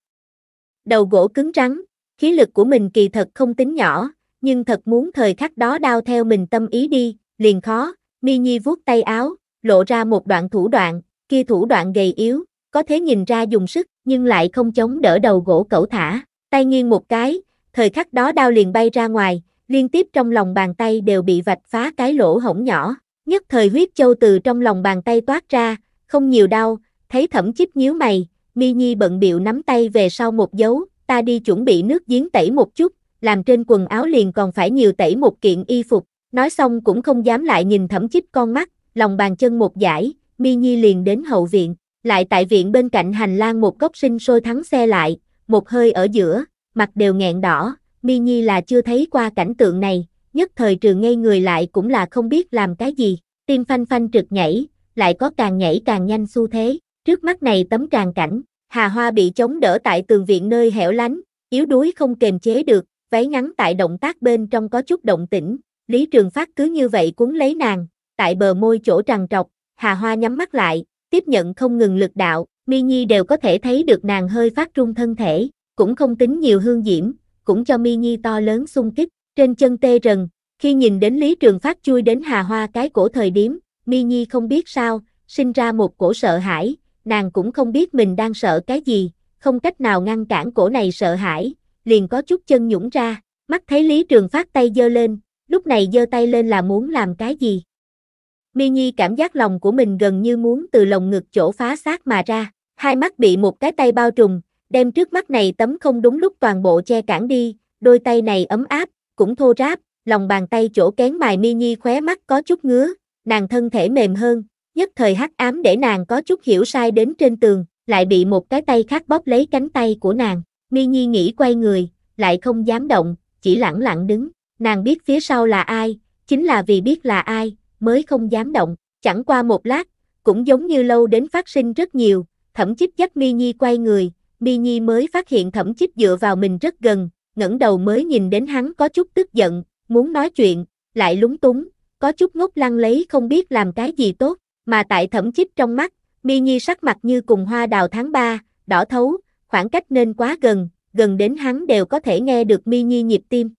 Đầu gỗ cứng rắn, khí lực của mình kỳ thật không tính nhỏ, nhưng thật muốn thời khắc đó đao theo mình tâm ý đi, liền khó, mi nhi vuốt tay áo, lộ ra một đoạn thủ đoạn, kia thủ đoạn gầy yếu, có thế nhìn ra dùng sức, nhưng lại không chống đỡ đầu gỗ cẩu thả, tay nghiêng một cái, thời khắc đó đao liền bay ra ngoài, liên tiếp trong lòng bàn tay đều bị vạch phá cái lỗ hổng nhỏ, nhất thời huyết châu từ trong lòng bàn tay toát ra, không nhiều đau, thấy thẩm chích nhíu mày, mi nhi bận biệu nắm tay về sau một dấu, ta đi chuẩn bị nước giếng tẩy một chút, làm trên quần áo liền còn phải nhiều tẩy một kiện y phục, nói xong cũng không dám lại nhìn thẩm chích con mắt, lòng bàn chân một giải, mi nhi liền đến hậu viện, lại tại viện bên cạnh hành lang một góc sinh sôi thắng xe lại, một hơi ở giữa, mặt đều nghẹn đỏ, mi nhi là chưa thấy qua cảnh tượng này, nhất thời trừ ngây người lại cũng là không biết làm cái gì, tim phanh phanh trực nhảy, lại có càng nhảy càng nhanh xu thế, trước mắt này tấm tràn cảnh, hà hoa bị chống đỡ tại tường viện nơi hẻo lánh, yếu đuối không kềm chế được, váy ngắn tại động tác bên trong có chút động tĩnh, Lý Trường Phát cứ như vậy cuốn lấy nàng, tại bờ môi chỗ trằn trọc, Hà Hoa nhắm mắt lại, tiếp nhận không ngừng lực đạo, Mi Nhi đều có thể thấy được nàng hơi phát trung thân thể, cũng không tính nhiều hương diễm, cũng cho Mi Nhi to lớn xung kích, trên chân tê rần, khi nhìn đến Lý Trường Phát chui đến Hà Hoa cái cổ thời điểm, Mi Nhi không biết sao, sinh ra một cổ sợ hãi, nàng cũng không biết mình đang sợ cái gì, không cách nào ngăn cản cổ này sợ hãi, liền có chút chân nhũng ra, mắt thấy Lý Trường Phát tay dơ lên, lúc này dơ tay lên là muốn làm cái gì? Mi Nhi cảm giác lòng của mình gần như muốn từ lồng ngực chỗ phá xác mà ra, hai mắt bị một cái tay bao trùm, đem trước mắt này tấm không đúng lúc toàn bộ che cản đi, đôi tay này ấm áp, cũng thô ráp, lòng bàn tay chỗ kén mài Mi Nhi khóe mắt có chút ngứa, nàng thân thể mềm hơn, nhất thời hắc ám để nàng có chút hiểu sai đến trên tường, lại bị một cái tay khác bóp lấy cánh tay của nàng. Mi Nhi nghĩ quay người, lại không dám động, chỉ lặng lặng đứng. Nàng biết phía sau là ai, chính là vì biết là ai, mới không dám động. Chẳng qua một lát, cũng giống như lâu đến phát sinh rất nhiều, thẩm chích dắt Mi Nhi quay người, Mi Nhi mới phát hiện thẩm chích dựa vào mình rất gần, ngẩng đầu mới nhìn đến hắn có chút tức giận, muốn nói chuyện, lại lúng túng, có chút ngốc lăng lấy không biết làm cái gì tốt, mà tại thẩm chích trong mắt, Mi Nhi sắc mặt như cùng hoa đào tháng 3, đỏ thấu, khoảng cách nên quá gần, gần đến hắn đều có thể nghe được mi nhi nhịp tim.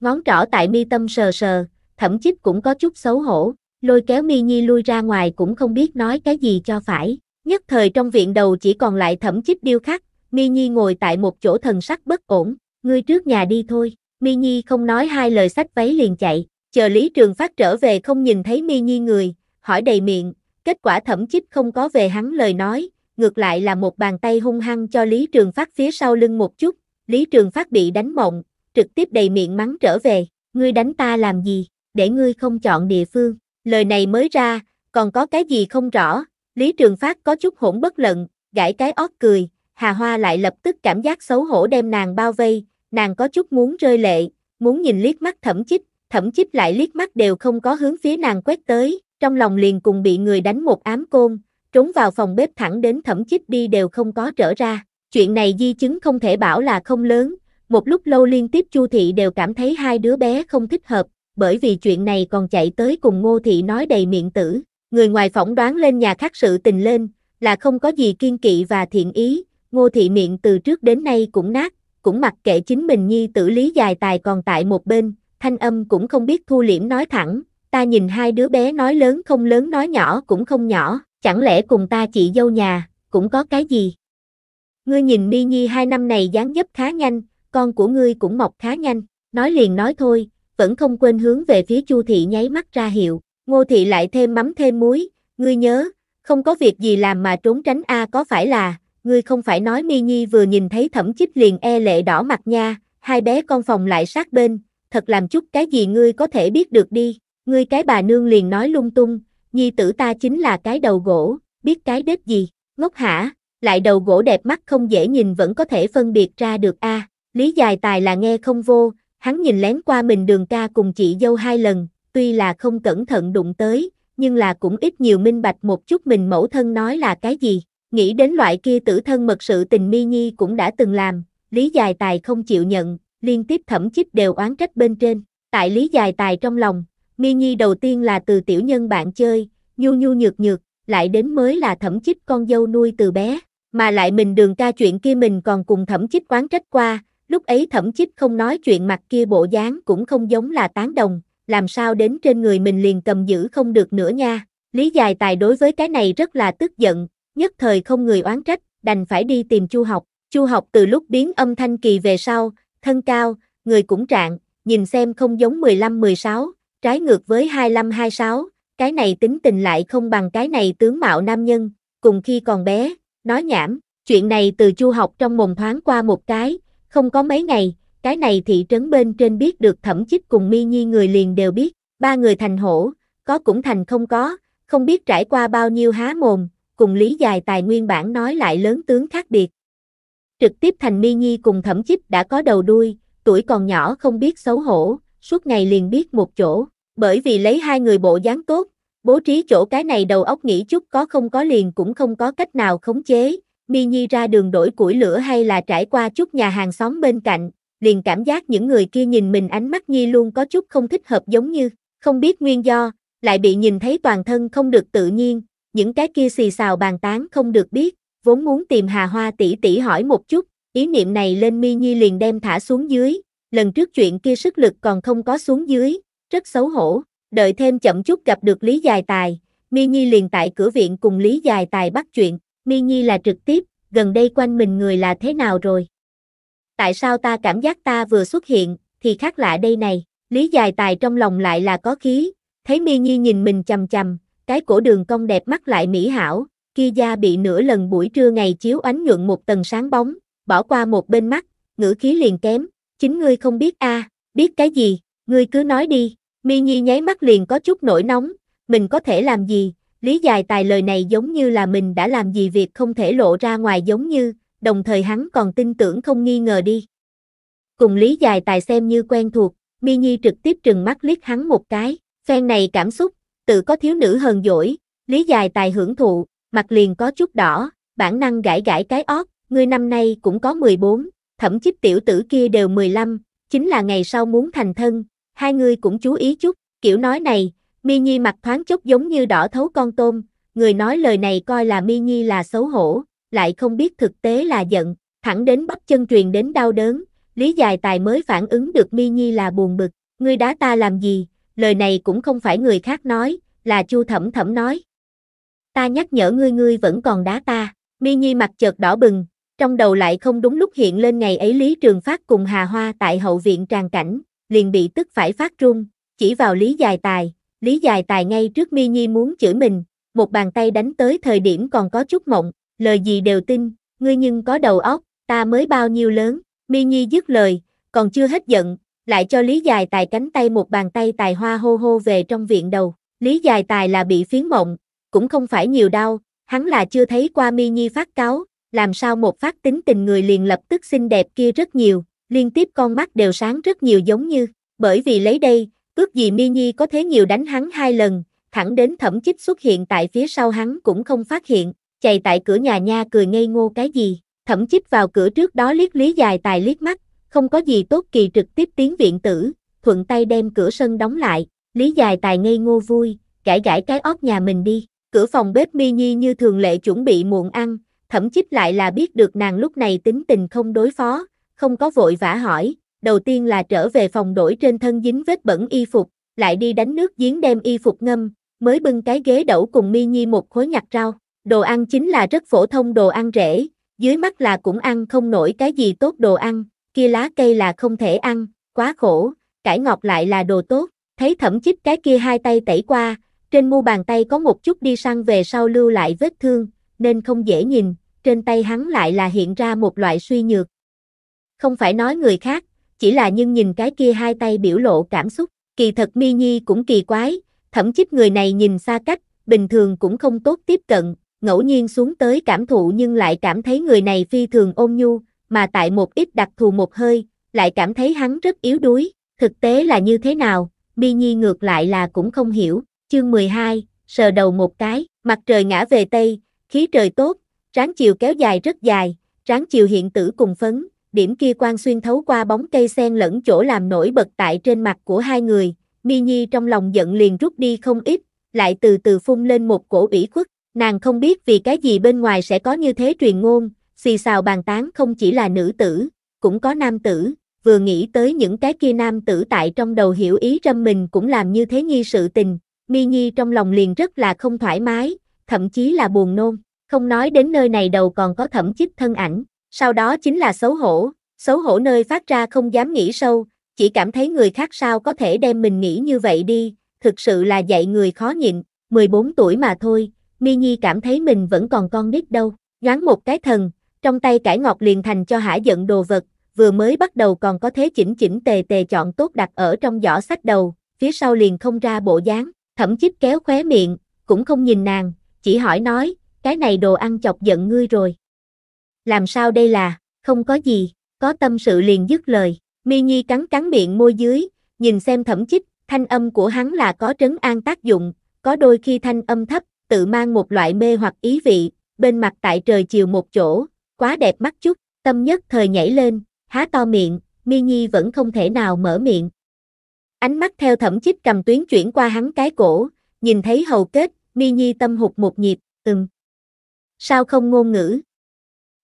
Ngón trỏ tại mi tâm sờ sờ, thậm chí cũng có chút xấu hổ, lôi kéo mi nhi lui ra ngoài cũng không biết nói cái gì cho phải. Nhất thời trong viện đầu chỉ còn lại thẩm chích điêu khắc, mi nhi ngồi tại một chỗ thần sắc bất ổn, ngươi trước nhà đi thôi. Mi Nhi không nói hai lời sách váy liền chạy, chờ Lý Trường Phát trở về không nhìn thấy Mi Nhi người, hỏi đầy miệng, kết quả thẩm chích không có về hắn lời nói, ngược lại là một bàn tay hung hăng cho Lý Trường Phát phía sau lưng một chút, Lý Trường Phát bị đánh mộng, trực tiếp đầy miệng mắng trở về, ngươi đánh ta làm gì, để ngươi không chọn địa phương, lời này mới ra, còn có cái gì không rõ, Lý Trường Phát có chút hỗn bất lận, gãi cái ót cười, Hà Hoa lại lập tức cảm giác xấu hổ đem nàng bao vây, nàng có chút muốn rơi lệ, muốn nhìn liếc mắt thẩm chích, thẩm chích lại liếc mắt đều không có hướng phía nàng quét tới, trong lòng liền cùng bị người đánh một ám côn, trốn vào phòng bếp thẳng đến thẩm chích đi đều không có trở ra. Chuyện này di chứng không thể bảo là không lớn, một lúc lâu liên tiếp Chu Thị đều cảm thấy hai đứa bé không thích hợp, bởi vì chuyện này còn chạy tới cùng Ngô Thị nói đầy miệng tử. Người ngoài phỏng đoán lên nhà khác sự tình lên, là không có gì kiên kỵ và thiện ý, Ngô Thị miệng từ trước đến nay cũng nát, cũng mặc kệ chính mình nhi tử lý dài tài còn tại một bên, thanh âm cũng không biết thu liễm nói thẳng, ta nhìn hai đứa bé nói lớn không lớn nói nhỏ cũng không nhỏ, chẳng lẽ cùng ta chị dâu nhà, cũng có cái gì? Ngươi nhìn Ni Nhi hai năm này dáng dấp khá nhanh, con của ngươi cũng mọc khá nhanh, nói liền nói thôi, vẫn không quên hướng về phía Chu thị nháy mắt ra hiệu, Ngô thị lại thêm mắm thêm muối, ngươi nhớ, không có việc gì làm mà trốn tránh a có phải là, ngươi không phải nói Mi Nhi vừa nhìn thấy Thẩm Chích liền e lệ đỏ mặt nha, hai bé con phòng lại sát bên, thật làm chút cái gì ngươi có thể biết được đi, ngươi cái bà nương liền nói lung tung, nhi tử ta chính là cái đầu gỗ, biết cái đếch gì, ngốc hả, lại đầu gỗ đẹp mắt không dễ nhìn vẫn có thể phân biệt ra được a lý dài tài là nghe không vô, hắn nhìn lén qua mình đường ca cùng chị dâu hai lần, tuy là không cẩn thận đụng tới, nhưng là cũng ít nhiều minh bạch một chút mình mẫu thân nói là cái gì, nghĩ đến loại kia tử thân mật sự tình mi nhi cũng đã từng làm, lý dài tài không chịu nhận, liên tiếp thẩm chích đều oán trách bên trên, tại lý dài tài trong lòng, mi nhi đầu tiên là từ tiểu nhân bạn chơi, nhu nhu nhược nhược, lại đến mới là thẩm chích con dâu nuôi từ bé, mà lại mình đường ca chuyện kia mình còn cùng thẩm chích quán trách qua, lúc ấy thẩm chích không nói chuyện mặt kia bộ dáng cũng không giống là tán đồng, làm sao đến trên người mình liền cầm giữ không được nữa nha, lý dài tài đối với cái này rất là tức giận, nhất thời không người oán trách, đành phải đi tìm chu học, chu học từ lúc biến âm thanh kỳ về sau, thân cao, người cũng trạng, nhìn xem không giống 15-16, trái ngược với 25-26, cái này tính tình lại không bằng cái này tướng mạo nam nhân, cùng khi còn bé, nói nhảm, chuyện này từ chu học trong mồm thoáng qua một cái, không có mấy ngày, cái này thị trấn bên trên biết được thẩm chích cùng mi nhi người liền đều biết, ba người thành hổ, có cũng thành không có, không biết trải qua bao nhiêu há mồm, cùng lý dài tài nguyên bản nói lại lớn tướng khác biệt. Trực tiếp thành mi nhi cùng thẩm chích đã có đầu đuôi, tuổi còn nhỏ không biết xấu hổ, suốt ngày liền biết một chỗ, bởi vì lấy hai người bộ dáng tốt, bố trí chỗ cái này đầu óc nghĩ chút có không có liền cũng không có cách nào khống chế, Mi Nhi ra đường đổi củi lửa hay là trải qua chút nhà hàng xóm bên cạnh, liền cảm giác những người kia nhìn mình ánh mắt Nhi luôn có chút không thích hợp giống như, không biết nguyên do, lại bị nhìn thấy toàn thân không được tự nhiên, những cái kia xì xào bàn tán không được biết, vốn muốn tìm Hà Hoa tỷ tỷ hỏi một chút, ý niệm này lên Mi Nhi liền đem thả xuống dưới, lần trước chuyện kia sức lực còn không có xuống dưới, rất xấu hổ, đợi thêm chậm chút gặp được Lý Dài Tài, Mi Nhi liền tại cửa viện cùng Lý Dài Tài bắt chuyện, Mi Nhi là trực tiếp, gần đây quanh mình người là thế nào rồi? Tại sao ta cảm giác ta vừa xuất hiện, thì khác lạ đây này, Lý Dài Tài trong lòng lại là có khí, thấy Mi Nhi nhìn mình chầm chầm, cái cổ đường cong đẹp mắt lại mỹ hảo, kia da bị nửa lần buổi trưa ngày chiếu ánh nhuận một tầng sáng bóng, bỏ qua một bên mắt, ngữ khí liền kém, chính ngươi không biết a, à, biết cái gì, ngươi cứ nói đi, Mi Nhi nháy mắt liền có chút nổi nóng, mình có thể làm gì, lý dài tài lời này giống như là mình đã làm gì việc không thể lộ ra ngoài giống như, đồng thời hắn còn tin tưởng không nghi ngờ đi. Cùng lý dài tài xem như quen thuộc, Mi Nhi trực tiếp trừng mắt liếc hắn một cái, phen này cảm xúc, tự có thiếu nữ hờn dỗi, lý dài tài hưởng thụ, mặt liền có chút đỏ, bản năng gãi gãi cái ót, ngươi năm nay cũng có 14, thậm chí tiểu tử kia đều 15, chính là ngày sau muốn thành thân, hai người cũng chú ý chút, kiểu nói này, Mi Nhi mặt thoáng chốc giống như đỏ thấu con tôm, người nói lời này coi là Mi Nhi là xấu hổ, lại không biết thực tế là giận, thẳng đến bắp chân truyền đến đau đớn, Lý Dài Tài mới phản ứng được Mi Nhi là buồn bực, ngươi đá ta làm gì, lời này cũng không phải người khác nói, là Chu Thẩm Thẩm nói. Ta nhắc nhở ngươi ngươi vẫn còn đá ta, Mi Nhi mặt chợt đỏ bừng, trong đầu lại không đúng lúc hiện lên ngày ấy Lý Trường Phát cùng Hà Hoa tại hậu viện tràn cảnh, liền bị tức phải phát run, chỉ vào Lý Dài Tài, Lý Dài Tài ngay trước Mi Nhi muốn chửi mình, một bàn tay đánh tới thời điểm còn có chút mộng, lời gì đều tin, ngươi nhưng có đầu óc, ta mới bao nhiêu lớn, Mi Nhi dứt lời, còn chưa hết giận, lại cho Lý Dài Tài cánh tay một bàn tay tài hoa hô hô về trong viện đầu, Lý Dài Tài là bị phiến mộng, cũng không phải nhiều đau, hắn là chưa thấy qua Mi Nhi phát cáo, làm sao một phát tính tình người liền lập tức xinh đẹp kia rất nhiều, liên tiếp con mắt đều sáng rất nhiều giống như, bởi vì lấy đây, ước gì Mi Nhi có thế nhiều đánh hắn hai lần, thẳng đến thẩm chích xuất hiện tại phía sau hắn cũng không phát hiện, chạy tại cửa nhà nha cười ngây ngô cái gì, thẩm chích vào cửa trước đó liếc lý dài tài liếc mắt, không có gì tốt kỳ trực tiếp tiến viện tử, thuận tay đem cửa sân đóng lại, lý dài tài ngây ngô vui, gãi gãi cái ót nhà mình đi, cửa phòng bếp Mi Nhi như thường lệ chuẩn bị muộn ăn, thẩm chích lại là biết được nàng lúc này tính tình không đối phó, không có vội vã hỏi, đầu tiên là trở về phòng đổi trên thân dính vết bẩn y phục, lại đi đánh nước giếng đem y phục ngâm, mới bưng cái ghế đẩu cùng mi nhi một khối nhặt rau. Đồ ăn chính là rất phổ thông đồ ăn rễ, dưới mắt là cũng ăn không nổi cái gì tốt đồ ăn, kia lá cây là không thể ăn, quá khổ, cải ngọt lại là đồ tốt, thấy thẩm chích cái kia hai tay tẩy qua, trên mu bàn tay có một chút đi săn về sau lưu lại vết thương, nên không dễ nhìn, trên tay hắn lại là hiện ra một loại suy nhược. Không phải nói người khác, chỉ là nhưng nhìn cái kia hai tay biểu lộ cảm xúc, kỳ thật Mi Nhi cũng kỳ quái, thậm chí người này nhìn xa cách, bình thường cũng không tốt tiếp cận, ngẫu nhiên xuống tới cảm thụ nhưng lại cảm thấy người này phi thường ôn nhu, mà tại một ít đặc thù một hơi, lại cảm thấy hắn rất yếu đuối, thực tế là như thế nào, Mi Nhi ngược lại là cũng không hiểu, chương 12, sờ đầu một cái, mặt trời ngã về Tây, khí trời tốt, Ráng chiều kéo dài rất dài, ráng chiều hiện tử cùng phấn, điểm kia quang xuyên thấu qua bóng cây sen lẫn chỗ làm nổi bật tại trên mặt của hai người, Mi Nhi trong lòng giận liền rút đi không ít, lại từ từ phun lên một cổ ủy khuất, nàng không biết vì cái gì bên ngoài sẽ có như thế truyền ngôn, xì xào bàn tán không chỉ là nữ tử, cũng có nam tử, vừa nghĩ tới những cái kia nam tử tại trong đầu hiểu ý râm mình cũng làm như thế nhi sự tình, Mi Nhi trong lòng liền rất là không thoải mái, thậm chí là buồn nôn không nói đến nơi này đầu còn có thẩm chích thân ảnh, sau đó chính là xấu hổ, xấu hổ nơi phát ra không dám nghĩ sâu, chỉ cảm thấy người khác sao có thể đem mình nghĩ như vậy đi, thực sự là dạy người khó nhịn, 14 tuổi mà thôi, Mi Nhi cảm thấy mình vẫn còn con nít đâu, nhoáng một cái thần, trong tay cải ngọt liền thành cho hả giận đồ vật, vừa mới bắt đầu còn có thế chỉnh chỉnh tề tề chọn tốt đặt ở trong giỏ sách đầu, phía sau liền không ra bộ dáng, thậm chí kéo khóe miệng, cũng không nhìn nàng, chỉ hỏi nói, cái này đồ ăn chọc giận ngươi rồi. Làm sao đây là, không có gì, có tâm sự liền dứt lời, mi nhi cắn cắn miệng môi dưới, nhìn xem thẩm chích, thanh âm của hắn là có trấn an tác dụng, có đôi khi thanh âm thấp, tự mang một loại mê hoặc ý vị, bên mặt tại trời chiều một chỗ, quá đẹp mắt chút, tâm nhất thời nhảy lên, há to miệng, mi nhi vẫn không thể nào mở miệng. Ánh mắt theo thẩm chích cầm tuyến chuyển qua hắn cái cổ, nhìn thấy hầu kết, mi nhi tâm hụt một nhịp, ừm sao không ngôn ngữ.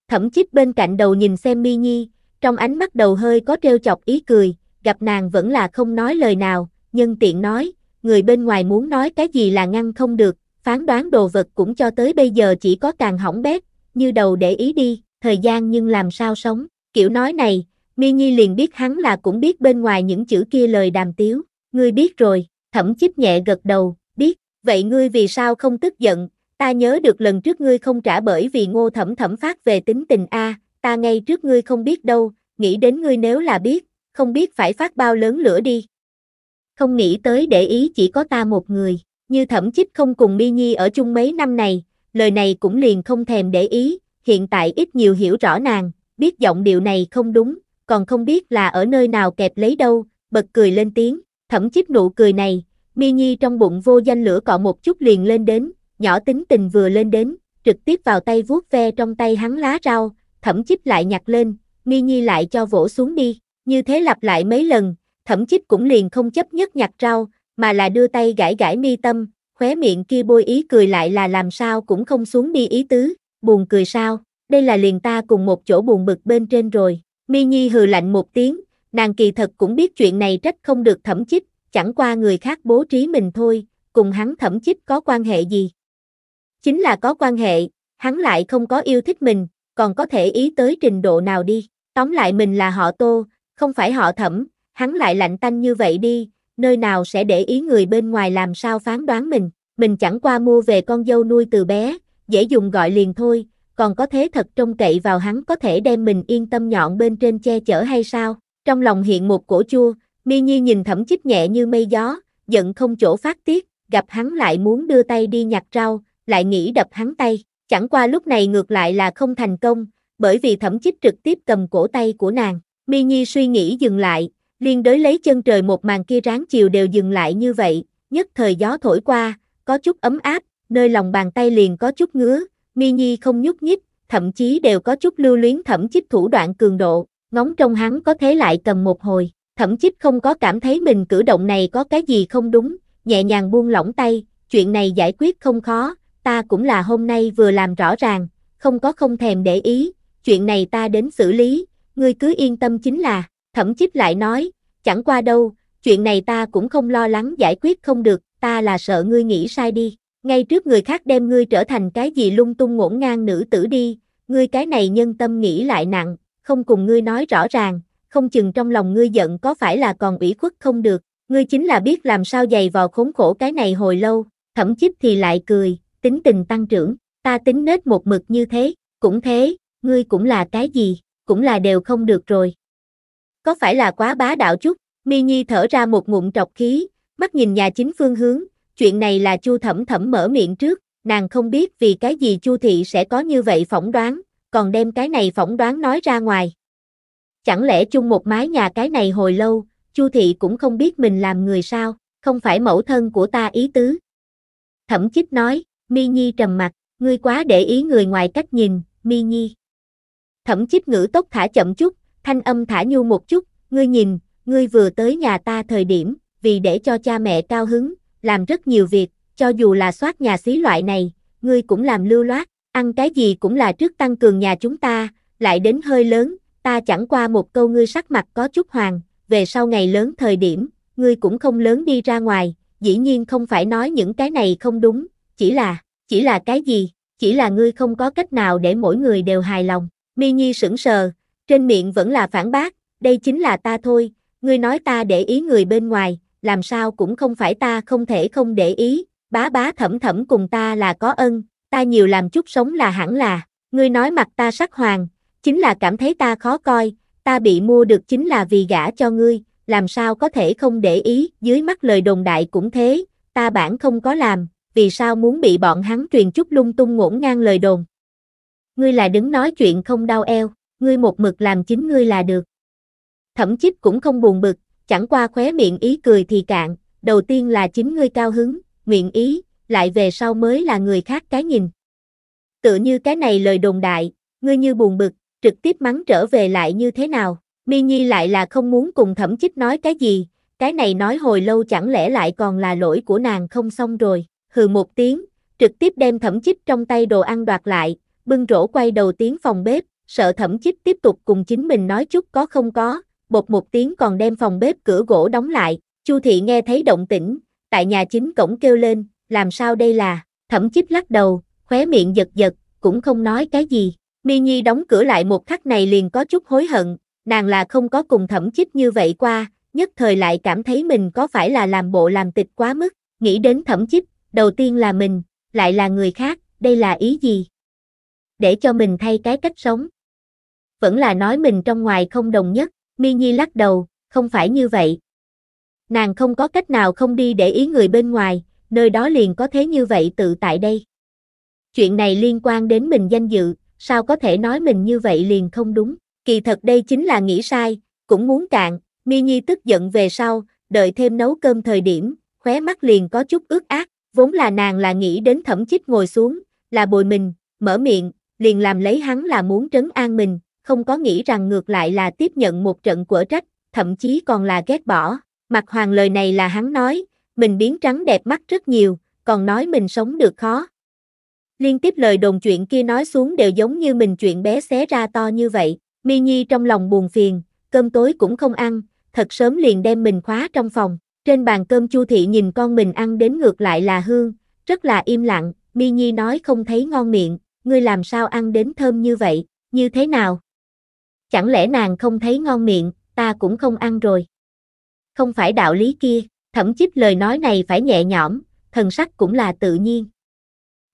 Thẩm chích bên cạnh đầu nhìn xem mi nhi, trong ánh mắt đầu hơi có treo chọc ý cười, gặp nàng vẫn là không nói lời nào, nhân tiện nói, người bên ngoài muốn nói cái gì là ngăn không được, phán đoán đồ vật cũng cho tới bây giờ chỉ có càng hỏng bét, như đầu để ý đi, thời gian nhưng làm sao sống, kiểu nói này, mi nhi liền biết hắn là cũng biết bên ngoài những chữ kia lời đàm tiếu, ngươi biết rồi, thẩm chích nhẹ gật đầu, biết, vậy ngươi vì sao không tức giận, Ta nhớ được lần trước ngươi không trả bởi vì ngô thẩm thẩm phát về tính tình A, ta ngay trước ngươi không biết đâu, nghĩ đến ngươi nếu là biết, không biết phải phát bao lớn lửa đi. Không nghĩ tới để ý chỉ có ta một người, như thẩm chích không cùng mi nhi ở chung mấy năm này, lời này cũng liền không thèm để ý, hiện tại ít nhiều hiểu rõ nàng, biết giọng điệu này không đúng, còn không biết là ở nơi nào kẹp lấy đâu, bật cười lên tiếng, thẩm chích nụ cười này, mi nhi trong bụng vô danh lửa cọ một chút liền lên đến, nhỏ tính tình vừa lên đến, trực tiếp vào tay vuốt ve trong tay hắn lá rau, thẩm chích lại nhặt lên, mi nhi lại cho vỗ xuống đi, như thế lặp lại mấy lần, thẩm chích cũng liền không chấp nhất nhặt rau, mà là đưa tay gãi gãi mi tâm, khóe miệng kia bôi ý cười lại là làm sao cũng không xuống đi ý tứ, buồn cười sao, đây là liền ta cùng một chỗ buồn bực bên trên rồi, mi nhi hừ lạnh một tiếng, nàng kỳ thật cũng biết chuyện này trách không được thẩm chích, chẳng qua người khác bố trí mình thôi, cùng hắn thẩm chích có quan hệ gì chính là có quan hệ, hắn lại không có yêu thích mình, còn có thể ý tới trình độ nào đi. Tóm lại mình là họ Tô, không phải họ Thẩm, hắn lại lạnh tanh như vậy đi, nơi nào sẽ để ý người bên ngoài làm sao phán đoán mình. Mình chẳng qua mua về con dâu nuôi từ bé, dễ dùng gọi liền thôi, còn có thế thật trông cậy vào hắn có thể đem mình yên tâm nhọn bên trên che chở hay sao? Trong lòng hiện một cổ chua, Mi Nhi nhìn thẩm chích nhẹ như mây gió, giận không chỗ phát tiết, gặp hắn lại muốn đưa tay đi nhặt rau, lại nghĩ đập hắn tay. Chẳng qua lúc này ngược lại là không thành công, bởi vì thẩm chích trực tiếp cầm cổ tay của nàng. Mi Nhi suy nghĩ dừng lại, liên đới lấy chân trời một màn kia ráng chiều đều dừng lại như vậy, nhất thời gió thổi qua, có chút ấm áp, nơi lòng bàn tay liền có chút ngứa, Mi Nhi không nhúc nhích, thậm chí đều có chút lưu luyến thẩm chích thủ đoạn cường độ, ngóng trong hắn có thế lại cầm một hồi, thẩm chích không có cảm thấy mình cử động này có cái gì không đúng, nhẹ nhàng buông lỏng tay, chuyện này giải quyết không khó, ta cũng là hôm nay vừa làm rõ ràng, không có không thèm để ý, chuyện này ta đến xử lý, ngươi cứ yên tâm chính là, thẩm chích lại nói, chẳng qua đâu, chuyện này ta cũng không lo lắng giải quyết không được, ta là sợ ngươi nghĩ sai đi, ngay trước người khác đem ngươi trở thành cái gì lung tung ngổn ngang nữ tử đi, ngươi cái này nhân tâm nghĩ lại nặng, không cùng ngươi nói rõ ràng, không chừng trong lòng ngươi giận có phải là còn ủy khuất không được, ngươi chính là biết làm sao dày vào khốn khổ cái này hồi lâu, thẩm chích thì lại cười, tính tình tăng trưởng, ta tính nết một mực như thế, cũng thế, ngươi cũng là cái gì, cũng là đều không được rồi. Có phải là quá bá đạo chút, Mi Nhi thở ra một ngụm trọc khí, mắt nhìn nhà chính phương hướng, chuyện này là Chu Thẩm Thẩm mở miệng trước, nàng không biết vì cái gì Chu thị sẽ có như vậy phỏng đoán, còn đem cái này phỏng đoán nói ra ngoài. Chẳng lẽ chung một mái nhà cái này hồi lâu, Chu thị cũng không biết mình làm người sao, không phải mẫu thân của ta ý tứ. Thẩm Chích nói, Mi Nhi trầm mặt, ngươi quá để ý người ngoài cách nhìn, Mi Nhi. Thẩm chiếp ngữ tốc thả chậm chút, thanh âm thả nhu một chút, ngươi nhìn, ngươi vừa tới nhà ta thời điểm, vì để cho cha mẹ cao hứng, làm rất nhiều việc, cho dù là soát nhà xí loại này, ngươi cũng làm lưu loát, ăn cái gì cũng là trước tăng cường nhà chúng ta, lại đến hơi lớn, ta chẳng qua một câu ngươi sắc mặt có chút hoàng, về sau ngày lớn thời điểm, ngươi cũng không lớn đi ra ngoài, dĩ nhiên không phải nói những cái này không đúng, chỉ là, chỉ là cái gì, chỉ là ngươi không có cách nào để mỗi người đều hài lòng. Mi Nhi sững sờ, trên miệng vẫn là phản bác, đây chính là ta thôi, ngươi nói ta để ý người bên ngoài, làm sao cũng không phải ta không thể không để ý, bá bá thẩm thẩm cùng ta là có ân, ta nhiều làm chút sống là hẳn là, ngươi nói mặt ta sắc hoàng, chính là cảm thấy ta khó coi, ta bị mua được chính là vì gả cho ngươi, làm sao có thể không để ý, dưới mắt lời đồn đại cũng thế, ta bản không có làm, vì sao muốn bị bọn hắn truyền chút lung tung ngổn ngang lời đồn. Ngươi là đứng nói chuyện không đau eo, ngươi một mực làm chính ngươi là được. Thẩm chích cũng không buồn bực, chẳng qua khóe miệng ý cười thì cạn, đầu tiên là chính ngươi cao hứng, nguyện ý, lại về sau mới là người khác cái nhìn. tự như cái này lời đồn đại, ngươi như buồn bực, trực tiếp mắng trở về lại như thế nào, mi nhi lại là không muốn cùng thẩm chích nói cái gì, cái này nói hồi lâu chẳng lẽ lại còn là lỗi của nàng không xong rồi hừ một tiếng, trực tiếp đem thẩm chích trong tay đồ ăn đoạt lại, bưng rổ quay đầu tiếng phòng bếp, sợ thẩm chích tiếp tục cùng chính mình nói chút có không có, bột một tiếng còn đem phòng bếp cửa gỗ đóng lại, Chu thị nghe thấy động tĩnh, tại nhà chính cổng kêu lên, làm sao đây là, thẩm chích lắc đầu, khóe miệng giật giật, cũng không nói cái gì, mi nhi đóng cửa lại một khắc này liền có chút hối hận, nàng là không có cùng thẩm chích như vậy qua, nhất thời lại cảm thấy mình có phải là làm bộ làm tịch quá mức, nghĩ đến thẩm chích, đầu tiên là mình, lại là người khác, đây là ý gì? Để cho mình thay cái cách sống. Vẫn là nói mình trong ngoài không đồng nhất, Mi Nhi lắc đầu, không phải như vậy. Nàng không có cách nào không đi để ý người bên ngoài, nơi đó liền có thế như vậy tự tại đây. Chuyện này liên quan đến mình danh dự, sao có thể nói mình như vậy liền không đúng, kỳ thật đây chính là nghĩ sai, cũng muốn cạn, Mi Nhi tức giận về sau, đợi thêm nấu cơm thời điểm, khóe mắt liền có chút ướt át. Vốn là nàng là nghĩ đến thẩm chích ngồi xuống, là bồi mình, mở miệng, liền làm lấy hắn là muốn trấn an mình, không có nghĩ rằng ngược lại là tiếp nhận một trận của trách, thậm chí còn là ghét bỏ. Mặt hoàng lời này là hắn nói, mình biến trắng đẹp mắt rất nhiều, còn nói mình sống được khó. Liên tiếp lời đồn chuyện kia nói xuống đều giống như mình chuyện bé xé ra to như vậy, Mi Nhi trong lòng buồn phiền, cơm tối cũng không ăn, thật sớm liền đem mình khóa trong phòng. Trên bàn cơm Chu Thị nhìn con mình ăn đến ngược lại là hương, rất là im lặng, Mi Nhi nói không thấy ngon miệng, ngươi làm sao ăn đến thơm như vậy, như thế nào? Chẳng lẽ nàng không thấy ngon miệng, ta cũng không ăn rồi. Không phải đạo lý kia, thậm chí lời nói này phải nhẹ nhõm, thần sắc cũng là tự nhiên.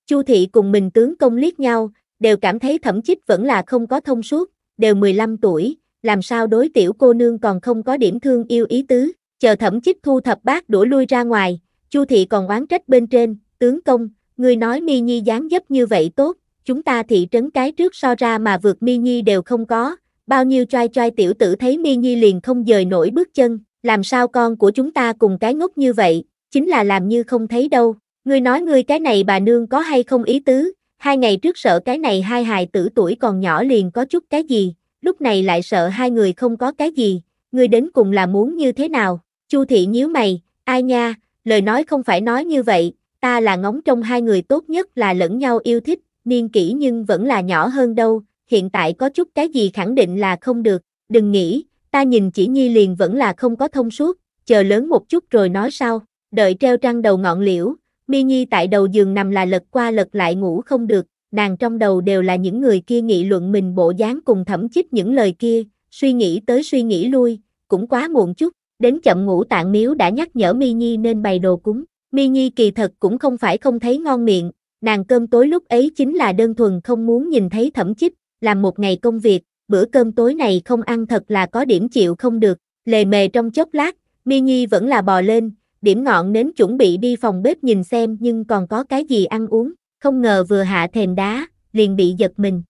Chu Thị cùng mình tướng công liếc nhau, đều cảm thấy thẩm chích vẫn là không có thông suốt, đều 15 tuổi, làm sao đối tiểu cô nương còn không có điểm thương yêu ý tứ chờ thẩm chích thu thập bát đuổi lui ra ngoài, Chu thị còn oán trách bên trên, tướng công, người nói mi nhi dáng dấp như vậy tốt, chúng ta thị trấn cái trước so ra mà vượt mi nhi đều không có, bao nhiêu trai trai tiểu tử thấy mi nhi liền không dời nổi bước chân, làm sao con của chúng ta cùng cái ngốc như vậy, chính là làm như không thấy đâu, ngươi nói ngươi cái này bà nương có hay không ý tứ, hai ngày trước sợ cái này hai hài tử tuổi còn nhỏ liền có chút cái gì, lúc này lại sợ hai người không có cái gì, ngươi đến cùng là muốn như thế nào? Chu thị nhíu mày, ai nha, lời nói không phải nói như vậy, ta là ngóng trong hai người tốt nhất là lẫn nhau yêu thích, niên kỷ nhưng vẫn là nhỏ hơn đâu, hiện tại có chút cái gì khẳng định là không được, đừng nghĩ, ta nhìn chỉ nhi liền vẫn là không có thông suốt, chờ lớn một chút rồi nói sau, đợi treo trăng đầu ngọn liễu, mi nhi tại đầu giường nằm là lật qua lật lại ngủ không được, nàng trong đầu đều là những người kia nghị luận mình bộ dáng cùng thẩm chích những lời kia, suy nghĩ tới suy nghĩ lui, cũng quá muộn chút, đến chậm ngủ tạng miếu đã nhắc nhở Mi Nhi nên bày đồ cúng. Mi Nhi kỳ thật cũng không phải không thấy ngon miệng, nàng cơm tối lúc ấy chính là đơn thuần không muốn nhìn thấy thẩm chích, làm một ngày công việc, bữa cơm tối này không ăn thật là có điểm chịu không được, lề mề trong chốc lát, Mi Nhi vẫn là bò lên, điểm ngọn nến chuẩn bị đi phòng bếp nhìn xem nhưng còn có cái gì ăn uống, không ngờ vừa hạ thềm đá, liền bị giật mình,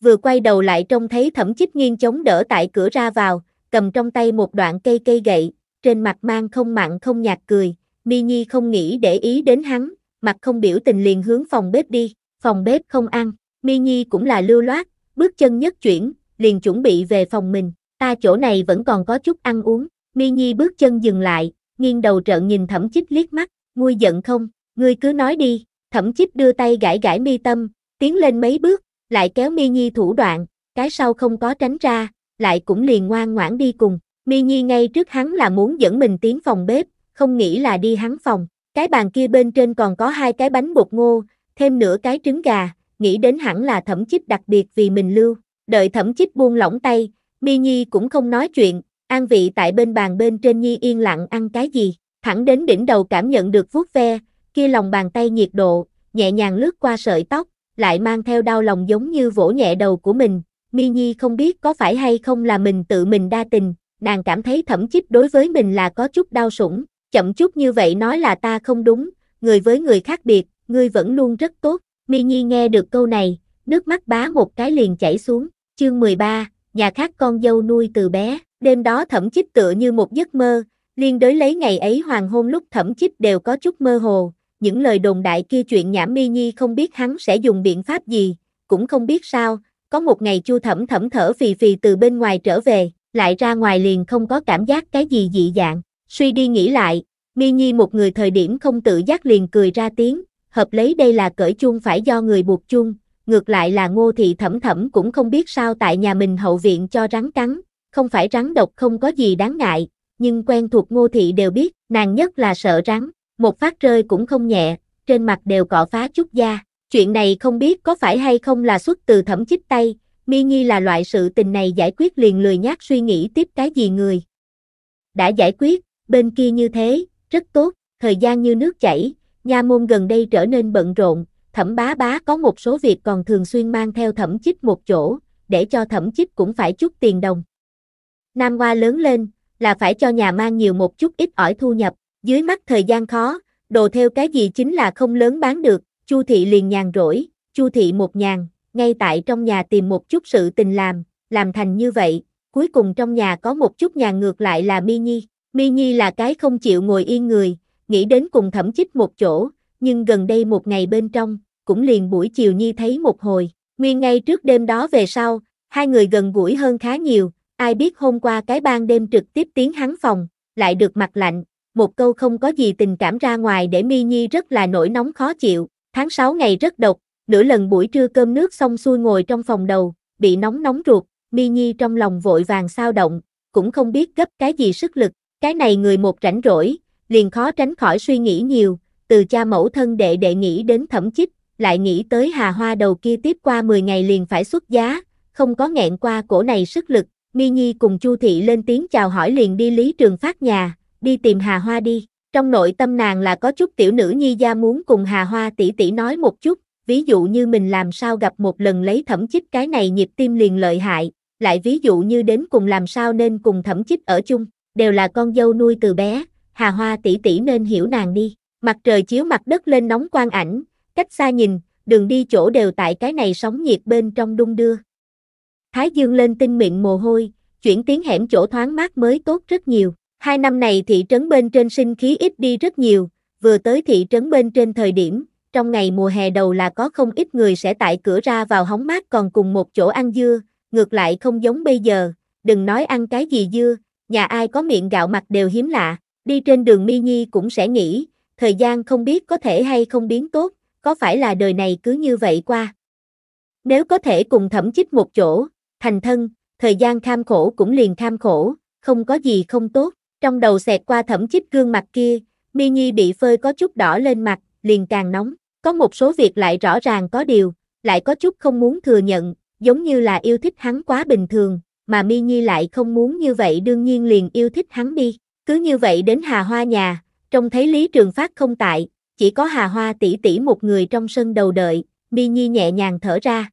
vừa quay đầu lại trông thấy thẩm chích nghiêng chống đỡ tại cửa ra vào, cầm trong tay một đoạn cây cây gậy, trên mặt mang không mặn không nhạt cười, mi nhi không nghĩ để ý đến hắn, mặt không biểu tình liền hướng phòng bếp đi, phòng bếp không ăn, mi nhi cũng là lưu loát, bước chân nhất chuyển, liền chuẩn bị về phòng mình, ta chỗ này vẫn còn có chút ăn uống, mi nhi bước chân dừng lại, nghiêng đầu trợn nhìn thẩm chích liếc mắt, nguôi giận không, ngươi cứ nói đi, thẩm chích đưa tay gãi gãi mi tâm, tiến lên mấy bước, lại kéo Mi Nhi thủ đoạn, cái sau không có tránh ra, lại cũng liền ngoan ngoãn đi cùng. Mi Nhi ngay trước hắn là muốn dẫn mình tiến phòng bếp, không nghĩ là đi hắn phòng. Cái bàn kia bên trên còn có hai cái bánh bột ngô, thêm nửa cái trứng gà, nghĩ đến hẳn là thẩm chích đặc biệt vì mình lưu. Đợi thẩm chích buông lỏng tay, Mi Nhi cũng không nói chuyện, an vị tại bên bàn bên trên Nhi yên lặng ăn cái gì. Thẳng đến đỉnh đầu cảm nhận được vuốt ve, kia lòng bàn tay nhiệt độ, nhẹ nhàng lướt qua sợi tóc, lại mang theo đau lòng giống như vỗ nhẹ đầu của mình. Mi Nhi không biết có phải hay không là mình tự mình đa tình, nàng cảm thấy thẩm chích đối với mình là có chút đau sủng, chậm chút như vậy nói là ta không đúng, người với người khác biệt, ngươi vẫn luôn rất tốt. Mi Nhi nghe được câu này, nước mắt bá một cái liền chảy xuống, chương 13, nhà khác con dâu nuôi từ bé, đêm đó thẩm chích tựa như một giấc mơ, liên đối lấy ngày ấy hoàng hôn lúc thẩm chích đều có chút mơ hồ, những lời đồn đại kia chuyện nhảm mi nhi không biết hắn sẽ dùng biện pháp gì, cũng không biết sao, có một ngày chu thẩm thẩm thở phì phì từ bên ngoài trở về, lại ra ngoài liền không có cảm giác cái gì dị dạng, suy đi nghĩ lại, mi nhi một người thời điểm không tự giác liền cười ra tiếng, hợp lấy đây là cởi chuông phải do người buộc chuông, ngược lại là ngô thị thẩm thẩm cũng không biết sao tại nhà mình hậu viện cho rắn cắn, không phải rắn độc không có gì đáng ngại, nhưng quen thuộc ngô thị đều biết, nàng nhất là sợ rắn, một phát rơi cũng không nhẹ, trên mặt đều cọ phá chút da. Chuyện này không biết có phải hay không là xuất từ thẩm chích tay, mi nghi là loại sự tình này giải quyết liền lười nhác suy nghĩ tiếp cái gì người. Đã giải quyết, bên kia như thế, rất tốt, thời gian như nước chảy, nha môn gần đây trở nên bận rộn, thẩm bá bá có một số việc còn thường xuyên mang theo thẩm chích một chỗ, để cho thẩm chích cũng phải chút tiền đồng. Nam Hoa lớn lên, là phải cho nhà mang nhiều một chút ít ỏi thu nhập, dưới mắt thời gian khó, đồ theo cái gì chính là không lớn bán được, Chu thị liền nhàn rỗi, Chu thị một nhàn, ngay tại trong nhà tìm một chút sự tình làm, làm thành như vậy, cuối cùng trong nhà có một chút nhàn ngược lại là Mi Nhi. Mi Nhi là cái không chịu ngồi yên người, nghĩ đến cùng thẩm chích một chỗ, nhưng gần đây một ngày bên trong, cũng liền buổi chiều Nhi thấy một hồi, nguyên ngay trước đêm đó về sau, hai người gần gũi hơn khá nhiều, ai biết hôm qua cái ban đêm trực tiếp tiến hắn phòng, lại được mặt lạnh, một câu không có gì tình cảm ra ngoài để Mi Nhi rất là nổi nóng khó chịu, tháng 6 ngày rất độc, nửa lần buổi trưa cơm nước xong xuôi ngồi trong phòng đầu, bị nóng nóng ruột, Mi Nhi trong lòng vội vàng sao động, cũng không biết gấp cái gì sức lực, cái này người một rảnh rỗi, liền khó tránh khỏi suy nghĩ nhiều, từ cha mẫu thân đệ đệ nghĩ đến thẩm chích, lại nghĩ tới hà hoa đầu kia tiếp qua 10 ngày liền phải xuất giá, không có nghẹn qua cổ này sức lực, Mi Nhi cùng Chu Thị lên tiếng chào hỏi liền đi Lý Trường Phát nhà, đi tìm Hà Hoa đi. Trong nội tâm nàng là có chút tiểu nữ nhi gia muốn cùng Hà Hoa tỷ tỷ nói một chút, ví dụ như mình làm sao gặp một lần lấy thẩm chích cái này nhịp tim liền lợi hại, lại ví dụ như đến cùng làm sao nên cùng thẩm chích ở chung, đều là con dâu nuôi từ bé, Hà Hoa tỷ tỷ nên hiểu nàng đi. Mặt trời chiếu mặt đất lên nóng quang ảnh, cách xa nhìn, đường đi chỗ đều tại cái này sóng nhiệt bên trong đung đưa. Thái Dương lên tinh miệng mồ hôi, chuyển tiếng hẻm chỗ thoáng mát mới tốt rất nhiều. Hai năm này thị trấn bên trên sinh khí ít đi rất nhiều, vừa tới thị trấn bên trên thời điểm, trong ngày mùa hè đầu là có không ít người sẽ tại cửa ra vào hóng mát còn cùng một chỗ ăn dưa, ngược lại không giống bây giờ, đừng nói ăn cái gì dưa, nhà ai có miệng gạo mặt đều hiếm lạ, đi trên đường mi nhi cũng sẽ nghĩ, thời gian không biết có thể hay không biến tốt, có phải là đời này cứ như vậy qua. Nếu có thể cùng thẩm chích một chỗ, thành thân, thời gian kham khổ cũng liền kham khổ, không có gì không tốt. Trong đầu xẹt qua thẩm chích gương mặt kia, mi nhi bị phơi có chút đỏ lên mặt, liền càng nóng. Có một số việc lại rõ ràng có điều, lại có chút không muốn thừa nhận, giống như là yêu thích hắn quá bình thường, mà mi nhi lại không muốn như vậy đương nhiên liền yêu thích hắn đi. Cứ như vậy đến Hà Hoa nhà, trông thấy Lý Trường Phát không tại, chỉ có Hà Hoa tỷ tỷ một người trong sân đầu đợi, mi nhi nhẹ nhàng thở ra.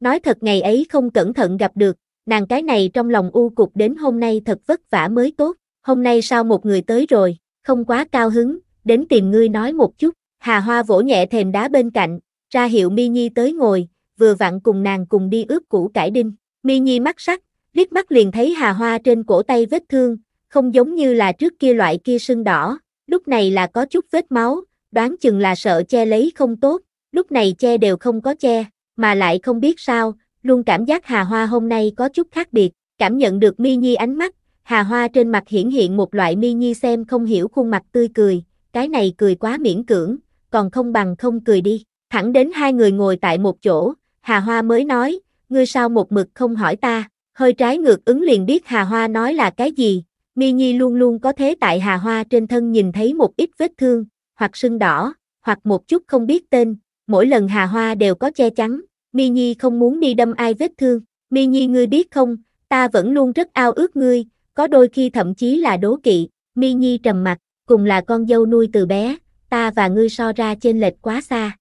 Nói thật ngày ấy không cẩn thận gặp được, nàng cái này trong lòng u cục đến hôm nay thật vất vả mới tốt hôm nay sao một người tới rồi, không quá cao hứng, đến tìm ngươi nói một chút, Hà Hoa vỗ nhẹ thềm đá bên cạnh, ra hiệu Mi Nhi tới ngồi, vừa vặn cùng nàng cùng đi ướp củ cải đinh, Mi Nhi mắt sắc, liếc mắt liền thấy Hà Hoa trên cổ tay vết thương, không giống như là trước kia loại kia sưng đỏ, lúc này là có chút vết máu, đoán chừng là sợ che lấy không tốt, lúc này che đều không có che, mà lại không biết sao, luôn cảm giác Hà Hoa hôm nay có chút khác biệt, cảm nhận được Mi Nhi ánh mắt, Hà Hoa trên mặt hiển hiện một loại mi nhi xem không hiểu khuôn mặt tươi cười, cái này cười quá miễn cưỡng, còn không bằng không cười đi. Thẳng đến hai người ngồi tại một chỗ, Hà Hoa mới nói, ngươi sao một mực không hỏi ta, hơi trái ngược ứng liền biết Hà Hoa nói là cái gì. Mi Nhi luôn luôn có thế tại Hà Hoa trên thân nhìn thấy một ít vết thương, hoặc sưng đỏ, hoặc một chút không biết tên, mỗi lần Hà Hoa đều có che chắn, Mi Nhi không muốn đi đâm ai vết thương. Mi Nhi ngươi biết không, ta vẫn luôn rất ao ước ngươi, có đôi khi thậm chí là đố kỵ, Mi Nhi trầm mặt, cùng là con dâu nuôi từ bé, ta và ngươi so ra trên lệch quá xa.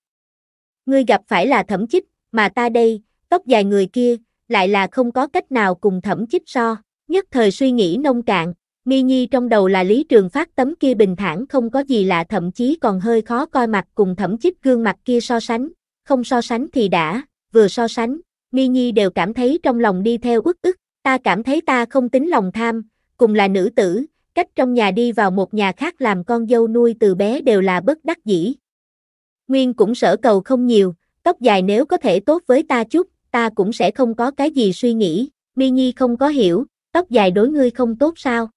Ngươi gặp phải là thẩm chích, mà ta đây, tóc dài người kia, lại là không có cách nào cùng thẩm chích so, nhất thời suy nghĩ nông cạn, Mi Nhi trong đầu là Lý Trường Phát tấm kia bình thản không có gì lạ thậm chí còn hơi khó coi mặt cùng thẩm chích gương mặt kia so sánh, không so sánh thì đã, vừa so sánh, Mi Nhi đều cảm thấy trong lòng đi theo ức ức, ta cảm thấy ta không tính lòng tham, cùng là nữ tử, cách trong nhà đi vào một nhà khác làm con dâu nuôi từ bé đều là bất đắc dĩ. Nguyên cũng sở cầu không nhiều, tóc dài nếu có thể tốt với ta chút, ta cũng sẽ không có cái gì suy nghĩ, Mi Nhi không có hiểu, tóc dài đối ngươi không tốt sao?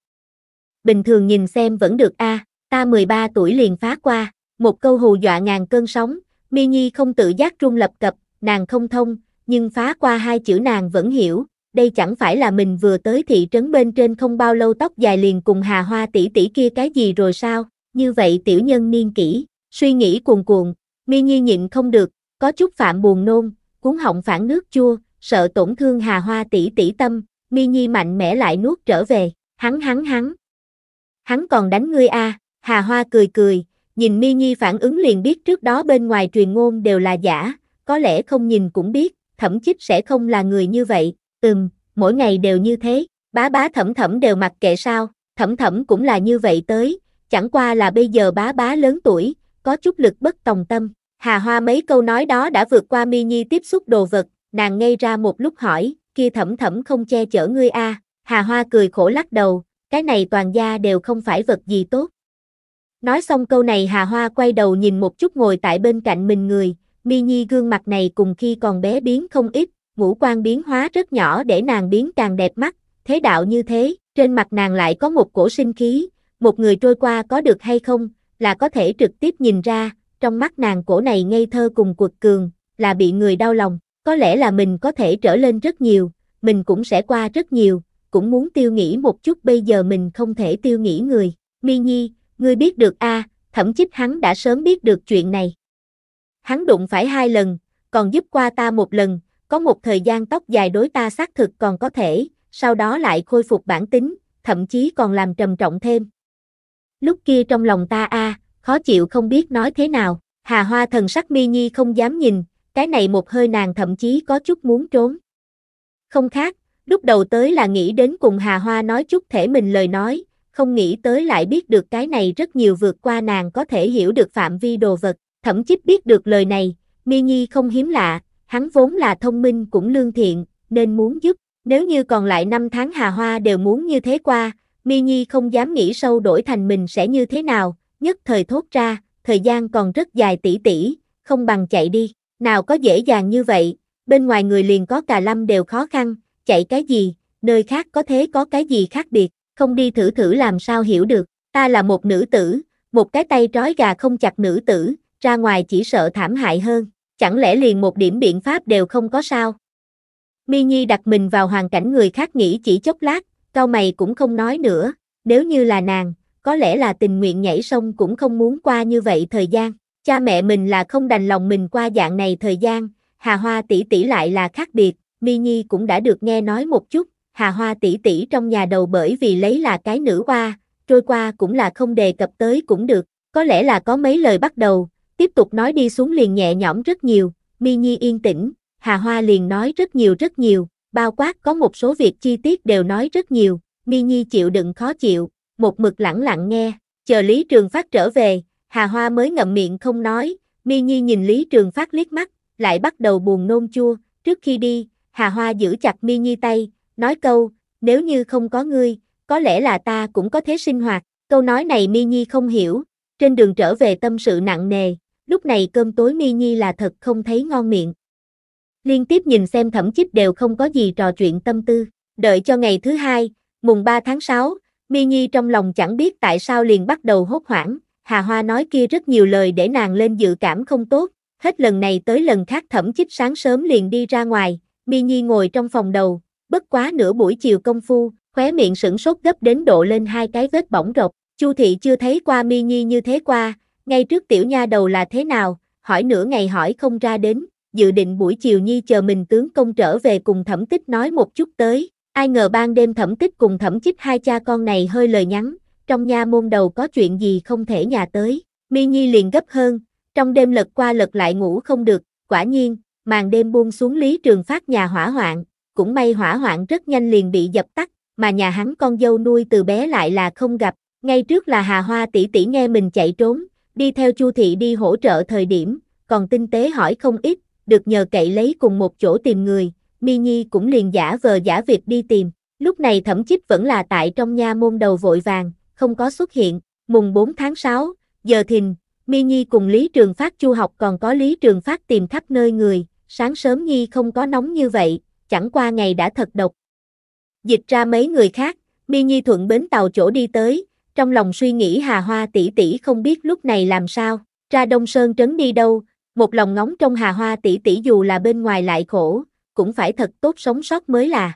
Bình thường nhìn xem vẫn được a, à, ta 13 tuổi liền phá qua, một câu hù dọa ngàn cơn sóng, Mi Nhi không tự giác rung lập cập, nàng không thông, nhưng phá qua hai chữ nàng vẫn hiểu, đây chẳng phải là mình vừa tới thị trấn bên trên không bao lâu tóc dài liền cùng hà hoa tỷ tỷ kia cái gì rồi sao, như vậy tiểu nhân niên kỹ, suy nghĩ cuồn cuộn, mi nhi nhịn không được, có chút phạm buồn nôn, cuốn họng phản nước chua, sợ tổn thương hà hoa tỷ tỷ tâm, mi nhi mạnh mẽ lại nuốt trở về, hắn hắn hắn. Hắn còn đánh ngươi a hà hoa cười cười, nhìn mi nhi phản ứng liền biết trước đó bên ngoài truyền ngôn đều là giả, có lẽ không nhìn cũng biết, thậm chí sẽ không là người như vậy, Ừm, mỗi ngày đều như thế, bá bá thẩm thẩm đều mặc kệ sao, thẩm thẩm cũng là như vậy tới, chẳng qua là bây giờ bá bá lớn tuổi, có chút lực bất tòng tâm. Hà Hoa mấy câu nói đó đã vượt qua Mi Nhi tiếp xúc đồ vật, nàng ngây ra một lúc hỏi, kia thẩm thẩm không che chở ngươi a? À? Hà Hoa cười khổ lắc đầu, cái này toàn gia đều không phải vật gì tốt. Nói xong câu này Hà Hoa quay đầu nhìn một chút ngồi tại bên cạnh mình người, Mi Nhi gương mặt này cùng khi còn bé biến không ít, ngũ quan biến hóa rất nhỏ để nàng biến càng đẹp mắt, thế đạo như thế, trên mặt nàng lại có một cổ sinh khí, một người trôi qua có được hay không, là có thể trực tiếp nhìn ra, trong mắt nàng cổ này ngây thơ cùng quật cường, là bị người đau lòng, có lẽ là mình có thể trở lên rất nhiều, mình cũng sẽ qua rất nhiều, cũng muốn tiêu nghĩ một chút bây giờ mình không thể tiêu nghĩ người, mi nhi, ngươi biết được a thậm chí hắn đã sớm biết được chuyện này. Hắn đụng phải hai lần, còn giúp qua ta một lần, có một thời gian tóc dài đối ta xác thực còn có thể, sau đó lại khôi phục bản tính, thậm chí còn làm trầm trọng thêm. Lúc kia trong lòng ta a, khó chịu không biết nói thế nào, Hà Hoa thần sắc mi nhi không dám nhìn, cái này một hơi nàng thậm chí có chút muốn trốn. Không khác, lúc đầu tới là nghĩ đến cùng Hà Hoa nói chút thể mình lời nói, không nghĩ tới lại biết được cái này rất nhiều vượt qua nàng có thể hiểu được phạm vi đồ vật, thậm chí biết được lời này, Mi Nhi không hiếm lạ, hắn vốn là thông minh cũng lương thiện, nên muốn giúp, nếu như còn lại năm tháng hà hoa đều muốn như thế qua, Mi Nhi không dám nghĩ sâu đổi thành mình sẽ như thế nào, nhất thời thốt ra, thời gian còn rất dài tỷ tỷ, không bằng chạy đi, nào có dễ dàng như vậy, bên ngoài người liền có cà lâm đều khó khăn, chạy cái gì, nơi khác có thế có cái gì khác biệt, không đi thử thử làm sao hiểu được, ta là một nữ tử, một cái tay trói gà không chặt nữ tử, ra ngoài chỉ sợ thảm hại hơn, chẳng lẽ liền một điểm biện pháp đều không có sao? Mi Nhi đặt mình vào hoàn cảnh người khác nghĩ chỉ chốc lát, cao mày cũng không nói nữa, nếu như là nàng, có lẽ là tình nguyện nhảy sông cũng không muốn qua như vậy thời gian, cha mẹ mình là không đành lòng mình qua dạng này thời gian, Hà Hoa tỷ tỷ lại là khác biệt, Mi Nhi cũng đã được nghe nói một chút, Hà Hoa tỷ tỷ trong nhà đầu bởi vì lấy là cái nữ hoa, trôi qua cũng là không đề cập tới cũng được, có lẽ là có mấy lời bắt đầu, tiếp tục nói đi xuống liền nhẹ nhõm rất nhiều, Mi Nhi yên tĩnh, Hà Hoa liền nói rất nhiều rất nhiều, bao quát có một số việc chi tiết đều nói rất nhiều, Mi Nhi chịu đựng khó chịu, một mực lặng lặng nghe, chờ Lý Trường Phát trở về, Hà Hoa mới ngậm miệng không nói, Mi Nhi nhìn Lý Trường Phát liếc mắt, lại bắt đầu buồn nôn chua, trước khi đi, Hà Hoa giữ chặt Mi Nhi tay, nói câu, nếu như không có ngươi, có lẽ là ta cũng có thế sinh hoạt, câu nói này Mi Nhi không hiểu, trên đường trở về tâm sự nặng nề, lúc này cơm tối mi nhi là thật không thấy ngon miệng. Liên tiếp nhìn xem thẩm chích đều không có gì trò chuyện tâm tư, đợi cho ngày thứ hai, mùng 3 tháng 6, mi nhi trong lòng chẳng biết tại sao liền bắt đầu hốt hoảng, Hà Hoa nói kia rất nhiều lời để nàng lên dự cảm không tốt, hết lần này tới lần khác thẩm chích sáng sớm liền đi ra ngoài, mi nhi ngồi trong phòng đầu, bất quá nửa buổi chiều công phu, khóe miệng sửng sốt gấp đến độ lên hai cái vết bỏng rộc, Chu thị chưa thấy qua mi nhi như thế qua, ngay trước tiểu nha đầu là thế nào, hỏi nửa ngày hỏi không ra đến, dự định buổi chiều nhi chờ mình tướng công trở về cùng thẩm tích nói một chút tới. Ai ngờ ban đêm thẩm tích cùng thẩm chích hai cha con này hơi lời nhắn, trong nha môn đầu có chuyện gì không thể nhà tới. Mi Nhi liền gấp hơn, trong đêm lật qua lật lại ngủ không được, quả nhiên, màn đêm buông xuống lý trường phát nhà hỏa hoạn, cũng may hỏa hoạn rất nhanh liền bị dập tắt, mà nhà hắn con dâu nuôi từ bé lại là không gặp, ngay trước là Hà Hoa tỷ tỷ nghe mình chạy trốn, đi theo Chu Thị đi hỗ trợ thời điểm, còn tinh tế hỏi không ít, được nhờ cậy lấy cùng một chỗ tìm người, Mi Nhi cũng liền giả vờ giả việc đi tìm. Lúc này thẩm chích vẫn là tại trong nha môn đầu vội vàng, không có xuất hiện, mùng 4 tháng 6, giờ thìn, Mi Nhi cùng Lý Trường Phát chu học còn có Lý Trường Phát tìm khắp nơi người, sáng sớm Nhi không có nóng như vậy, chẳng qua ngày đã thật độc. Dịch ra mấy người khác, Mi Nhi thuận bến tàu chỗ đi tới, trong lòng suy nghĩ Hà Hoa tỷ tỷ không biết lúc này làm sao, ra Đông Sơn trấn đi đâu, một lòng ngóng trong Hà Hoa tỷ tỷ dù là bên ngoài lại khổ, cũng phải thật tốt sống sót mới là.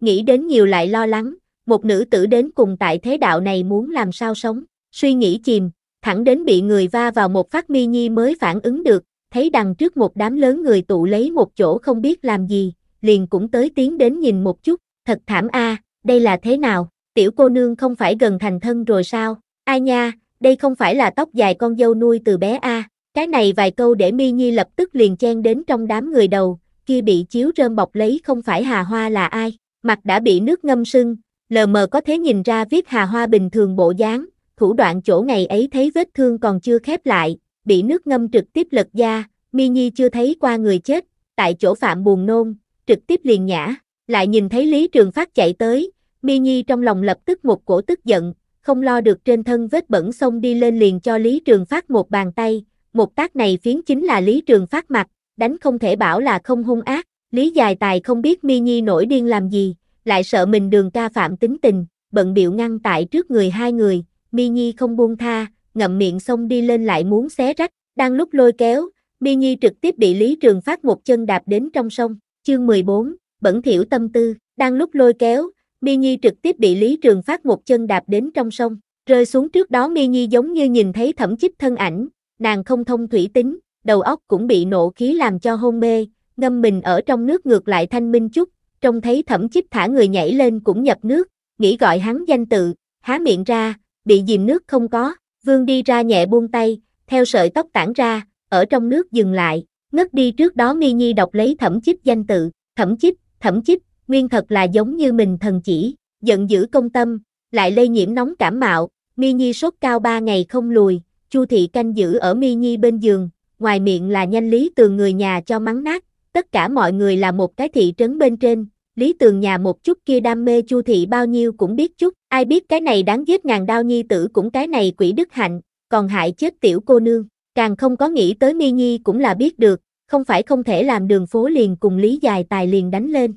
Nghĩ đến nhiều lại lo lắng, một nữ tử đến cùng tại thế đạo này muốn làm sao sống, suy nghĩ chìm, thẳng đến bị người va vào một phát mi nhi mới phản ứng được, thấy đằng trước một đám lớn người tụ lấy một chỗ không biết làm gì, liền cũng tới tiến đến nhìn một chút, thật thảm a, đây là thế nào? tiểu cô nương không phải gần thành thân rồi sao, ai nha, đây không phải là tóc dài con dâu nuôi từ bé a à. cái này vài câu để mi nhi lập tức liền chen đến trong đám người đầu, kia bị chiếu rơm bọc lấy không phải hà hoa là ai, mặt đã bị nước ngâm sưng, lờ mờ có thể nhìn ra viết hà hoa bình thường bộ dáng, thủ đoạn chỗ ngày ấy thấy vết thương còn chưa khép lại, bị nước ngâm trực tiếp lật da, mi nhi chưa thấy qua người chết, tại chỗ phạm buồn nôn, trực tiếp liền nhã, lại nhìn thấy Lý Trường Phát chạy tới, Mi Nhi trong lòng lập tức một cổ tức giận, không lo được trên thân vết bẩn xông đi lên liền cho Lý Trường Phát một bàn tay, một tác này phiến chính là Lý Trường Phát mặt, đánh không thể bảo là không hung ác, Lý Dài Tài không biết Mi Nhi nổi điên làm gì, lại sợ mình đường ca phạm tính tình, bận biệu ngăn tại trước người hai người, Mi Nhi không buông tha, ngậm miệng xông đi lên lại muốn xé rách, đang lúc lôi kéo, Mi Nhi trực tiếp bị Lý Trường Phát một chân đạp đến trong sông, chương 14, bẩn thiểu tâm tư, đang lúc lôi kéo, Mi Nhi trực tiếp bị Lý Trường Phát một chân đạp đến trong sông, rơi xuống trước đó Mi Nhi giống như nhìn thấy thẩm chích thân ảnh, nàng không thông thủy tính, đầu óc cũng bị nộ khí làm cho hôn mê, ngâm mình ở trong nước ngược lại thanh minh chút, trông thấy thẩm chích thả người nhảy lên cũng nhập nước, nghĩ gọi hắn danh tự, há miệng ra, bị dìm nước không có, vương đi ra nhẹ buông tay, theo sợi tóc tản ra, ở trong nước dừng lại, ngất đi trước đó Mi Nhi đọc lấy thẩm chích danh tự, thẩm chích, thẩm chích, nguyên thật là giống như mình thần chỉ, giận dữ công tâm, lại lây nhiễm nóng cảm mạo, Mi Nhi sốt cao ba ngày không lùi, Chu thị canh giữ ở Mi Nhi bên giường, ngoài miệng là nhanh lý từ người nhà cho mắng nát, tất cả mọi người là một cái thị trấn bên trên, Lý Tường nhà một chút kia đam mê Chu thị bao nhiêu cũng biết chút, ai biết cái này đáng giết ngàn đao nhi tử cũng cái này quỷ đức hạnh, còn hại chết tiểu cô nương, càng không có nghĩ tới Mi Nhi cũng là biết được, không phải không thể làm đường phố liền cùng Lý Dài Tài liền đánh lên.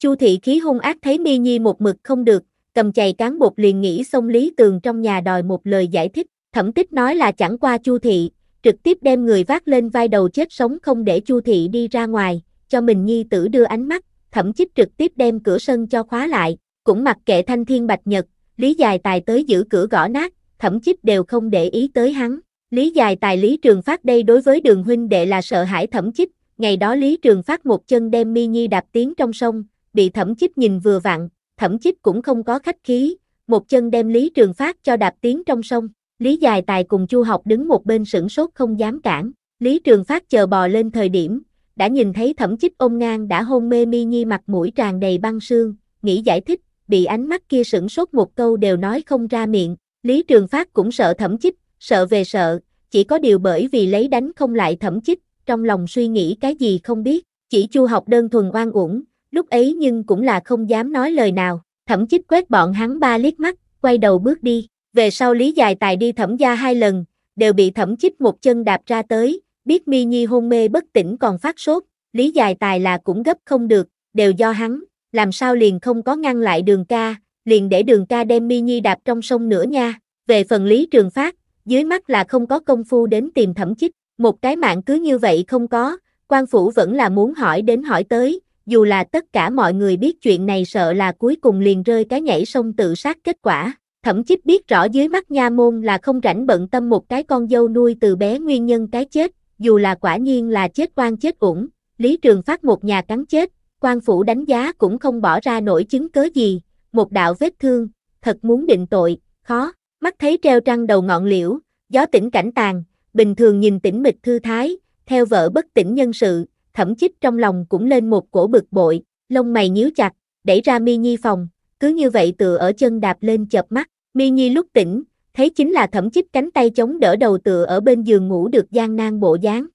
Chu thị khí hung ác thấy mi nhi một mực không được, cầm chày cán bột liền nghĩ xông Lý Tường trong nhà đòi một lời giải thích, thẩm tích nói là chẳng qua Chu thị, trực tiếp đem người vác lên vai đầu chết sống không để Chu thị đi ra ngoài, cho mình nhi tử đưa ánh mắt, thẩm chích trực tiếp đem cửa sân cho khóa lại, cũng mặc kệ thanh thiên bạch nhật, Lý Dài Tài tới giữ cửa gõ nát, thẩm chích đều không để ý tới hắn. Lý Dài Tài Lý Trường Phát đây đối với đường huynh đệ là sợ hãi thẩm chích, ngày đó Lý Trường Phát một chân đem Mi Nhi đạp tiến trong sông, bị thẩm chích nhìn vừa vặn, thẩm chích cũng không có khách khí, một chân đem Lý Trường Phát cho đạp tiến trong sông, Lý Dài Tài cùng Chu Học đứng một bên sửng sốt không dám cản, Lý Trường Phát chờ bò lên thời điểm, đã nhìn thấy thẩm chích ôm ngang đã hôn mê mi nhi mặt mũi tràn đầy băng sương, nghĩ giải thích, bị ánh mắt kia sửng sốt một câu đều nói không ra miệng, Lý Trường Phát cũng sợ thẩm chích, sợ về sợ, chỉ có điều bởi vì lấy đánh không lại thẩm chích, trong lòng suy nghĩ cái gì không biết, chỉ Chu Học đơn thuần oan uổng, lúc ấy nhưng cũng là không dám nói lời nào, thẩm chích quét bọn hắn ba liếc mắt, quay đầu bước đi, về sau lý dài tài đi thẩm gia hai lần, đều bị thẩm chích một chân đạp ra tới, biết mi nhi hôn mê bất tỉnh còn phát sốt, lý dài tài là cũng gấp không được, đều do hắn, làm sao liền không có ngăn lại đường ca, liền để đường ca đem mi nhi đạp trong sông nữa nha, về phần lý trường phát, dưới mắt là không có công phu đến tìm thẩm chích, một cái mạng cứ như vậy không có, quan phủ vẫn là muốn hỏi đến hỏi tới, dù là tất cả mọi người biết chuyện này sợ là cuối cùng liền rơi cái nhảy sông tự sát kết quả. thậm chí biết rõ dưới mắt nha môn là không rảnh bận tâm một cái con dâu nuôi từ bé nguyên nhân cái chết, dù là quả nhiên là chết oan chết uổng, Lý Trường Phát một nhà cắn chết, quan phủ đánh giá cũng không bỏ ra nổi chứng cớ gì, một đạo vết thương, thật muốn định tội, khó, mắt thấy treo trăng đầu ngọn liễu, gió tỉnh cảnh tàn, bình thường nhìn tỉnh mịch thư thái, theo vợ bất tỉnh nhân sự, thẩm chích trong lòng cũng lên một cổ bực bội, lông mày nhíu chặt, đẩy ra mi nhi phòng, cứ như vậy tựa ở chân đạp lên chợp mắt, mi nhi lúc tỉnh, thấy chính là thẩm chích cánh tay chống đỡ đầu tựa ở bên giường ngủ được gian nan bộ dáng.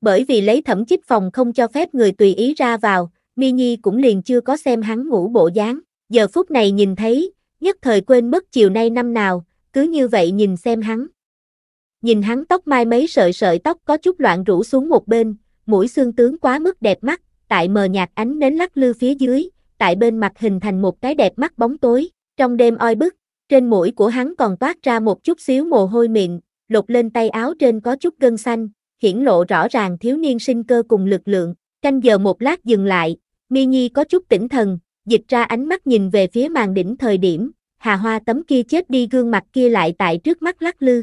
Bởi vì lấy thẩm chích phòng không cho phép người tùy ý ra vào, mi nhi cũng liền chưa có xem hắn ngủ bộ dáng, giờ phút này nhìn thấy, nhất thời quên mất chiều nay năm nào, cứ như vậy nhìn xem hắn. Nhìn hắn tóc mai mấy sợi sợi tóc có chút loạn rủ xuống một bên, mũi xương tướng quá mức đẹp mắt, tại mờ nhạt ánh nến lắc lư phía dưới, tại bên mặt hình thành một cái đẹp mắt bóng tối, trong đêm oi bức, trên mũi của hắn còn toát ra một chút xíu mồ hôi miệng, lột lên tay áo trên có chút gân xanh, hiển lộ rõ ràng thiếu niên sinh cơ cùng lực lượng, canh giờ một lát dừng lại, Mi Nhi có chút tỉnh thần, dịch ra ánh mắt nhìn về phía màn đỉnh thời điểm, Hà Hoa tấm kia chết đi gương mặt kia lại tại trước mắt lắc lư.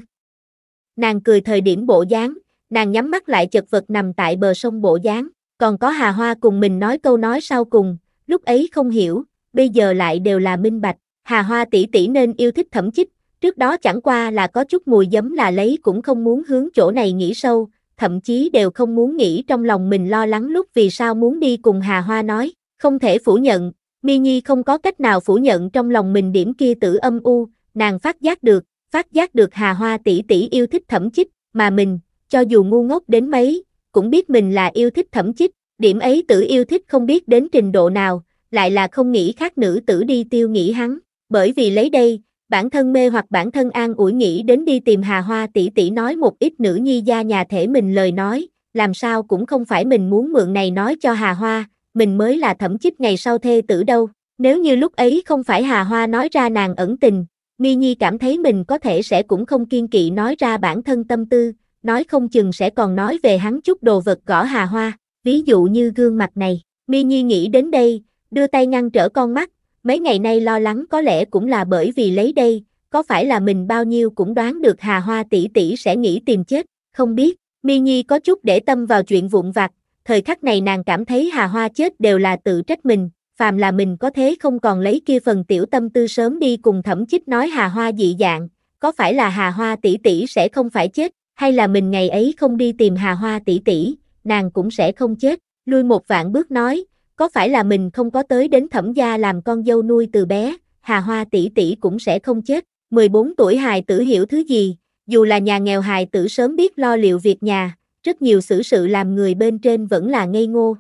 Nàng cười thời điểm bộ dáng, nàng nhắm mắt lại chật vật nằm tại bờ sông bộ dáng, còn có Hà Hoa cùng mình nói câu nói sau cùng, lúc ấy không hiểu, bây giờ lại đều là minh bạch, Hà Hoa tỷ tỷ nên yêu thích thẩm chích, trước đó chẳng qua là có chút mùi giấm là lấy cũng không muốn hướng chỗ này nghĩ sâu, thậm chí đều không muốn nghĩ trong lòng mình lo lắng lúc vì sao muốn đi cùng Hà Hoa nói, không thể phủ nhận, Mi Nhi không có cách nào phủ nhận trong lòng mình điểm kia tử âm u, nàng phát giác được, phát giác được Hà Hoa tỷ tỷ yêu thích thẩm chích, mà mình cho dù ngu ngốc đến mấy, cũng biết mình là yêu thích thẩm chích, điểm ấy tử yêu thích không biết đến trình độ nào, lại là không nghĩ khác nữ tử đi tiêu nghĩ hắn, bởi vì lấy đây, bản thân mê hoặc bản thân an ủi nghĩ đến đi tìm Hà Hoa tỷ tỷ nói một ít nữ nhi gia nhà thể mình lời nói, làm sao cũng không phải mình muốn mượn này nói cho Hà Hoa, mình mới là thẩm chích ngày sau thê tử đâu. Nếu như lúc ấy không phải Hà Hoa nói ra nàng ẩn tình, Mi Nhi cảm thấy mình có thể sẽ cũng không kiên kỵ nói ra bản thân tâm tư, nói không chừng sẽ còn nói về hắn chút đồ vật gõ hà hoa, ví dụ như gương mặt này. Mi Nhi nghĩ đến đây, đưa tay ngăn trở con mắt, mấy ngày nay lo lắng có lẽ cũng là bởi vì lấy đây, có phải là mình bao nhiêu cũng đoán được Hà Hoa tỷ tỷ sẽ nghĩ tìm chết, không biết. Mi Nhi có chút để tâm vào chuyện vụn vặt, thời khắc này nàng cảm thấy Hà Hoa chết đều là tự trách mình, phàm là mình có thế không còn lấy kia phần tiểu tâm tư sớm đi cùng thẩm chích nói Hà Hoa dị dạng, có phải là Hà Hoa tỷ tỷ sẽ không phải chết, hay là mình ngày ấy không đi tìm Hà Hoa tỷ tỷ, nàng cũng sẽ không chết, lui một vạn bước nói, có phải là mình không có tới đến thẩm gia làm con dâu nuôi từ bé, Hà Hoa tỷ tỷ cũng sẽ không chết, 14 tuổi hài tử hiểu thứ gì, dù là nhà nghèo hài tử sớm biết lo liệu việc nhà, rất nhiều xử sự, làm người bên trên vẫn là ngây ngô.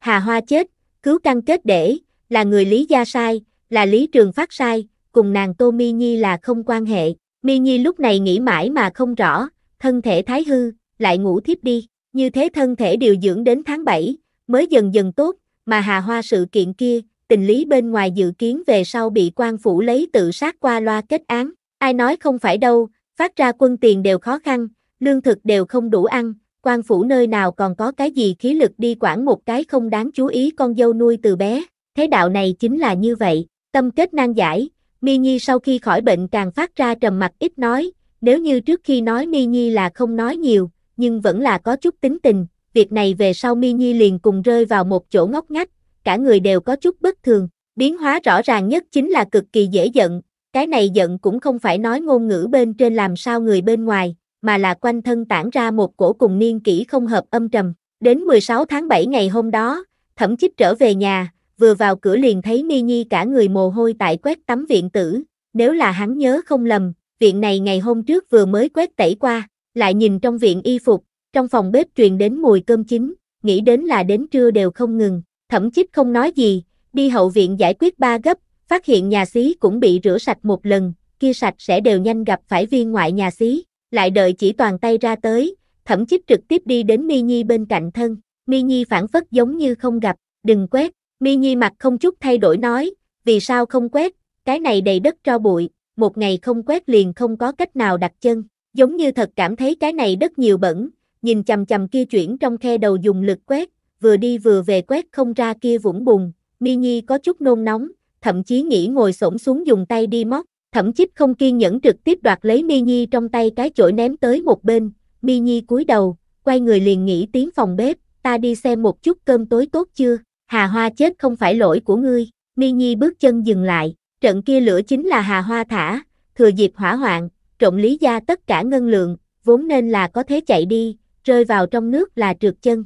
Hà Hoa chết, cứu căn kết để, là người Lý Gia sai, là Lý Trường Phát sai, cùng nàng Tô Mi Nhi là không quan hệ. Mi Nhi lúc này nghĩ mãi mà không rõ, thân thể thái hư, lại ngủ thiếp đi. Như thế thân thể điều dưỡng đến tháng 7, mới dần dần tốt, mà hà hoa sự kiện kia, tình lý bên ngoài dự kiến về sau bị quan phủ lấy tự sát qua loa kết án. Ai nói không phải đâu, phát ra quân tiền đều khó khăn, lương thực đều không đủ ăn, quan phủ nơi nào còn có cái gì khí lực đi quản một cái không đáng chú ý con dâu nuôi từ bé. Thế đạo này chính là như vậy, tâm kết nan giải, Mi Nhi sau khi khỏi bệnh càng phát ra trầm mặt ít nói, nếu như trước khi nói Mi Nhi là không nói nhiều, nhưng vẫn là có chút tính tình, việc này về sau Mi Nhi liền cùng rơi vào một chỗ ngóc ngách, cả người đều có chút bất thường. Biến hóa rõ ràng nhất chính là cực kỳ dễ giận, cái này giận cũng không phải nói ngôn ngữ bên trên làm sao người bên ngoài, mà là quanh thân tản ra một cổ cùng niên kỹ không hợp âm trầm. Đến 16 tháng 7 ngày hôm đó, thậm chí trở về nhà, vừa vào cửa liền thấy Mi Nhi cả người mồ hôi tại quét tắm viện tử, nếu là hắn nhớ không lầm, viện này ngày hôm trước vừa mới quét tẩy qua, lại nhìn trong viện y phục, trong phòng bếp truyền đến mùi cơm chín, nghĩ đến là đến trưa đều không ngừng, Thậm chí không nói gì, đi hậu viện giải quyết ba gấp, phát hiện nhà xí cũng bị rửa sạch một lần, kia sạch sẽ đều nhanh gặp phải viên ngoại nhà xí, lại đợi chỉ toàn tay ra tới, thậm chí trực tiếp đi đến Mi Nhi bên cạnh thân, Mi Nhi phản phất giống như không gặp, đừng quét, Mi Nhi mặt không chút thay đổi nói, vì sao không quét, cái này đầy đất tro bụi, một ngày không quét liền không có cách nào đặt chân, giống như thật cảm thấy cái này đất nhiều bẩn, nhìn chầm chầm kia chuyển trong khe đầu dùng lực quét, vừa đi vừa về quét không ra kia vũng bùn, Mi Nhi có chút nôn nóng, thậm chí nghĩ ngồi xổm xuống dùng tay đi móc, thậm chí không kiên nhẫn trực tiếp đoạt lấy Mi Nhi trong tay cái chổi ném tới một bên, Mi Nhi cúi đầu, quay người liền nghĩ tiếng phòng bếp, ta đi xem một chút cơm tối tốt chưa, Hà Hoa chết không phải lỗi của ngươi, Mi Nhi bước chân dừng lại, Trận kia lửa chính là Hà Hoa thả, thừa dịp hỏa hoạn, trộn lý gia tất cả ngân lượng, vốn nên là có thế chạy đi, rơi vào trong nước là trượt chân.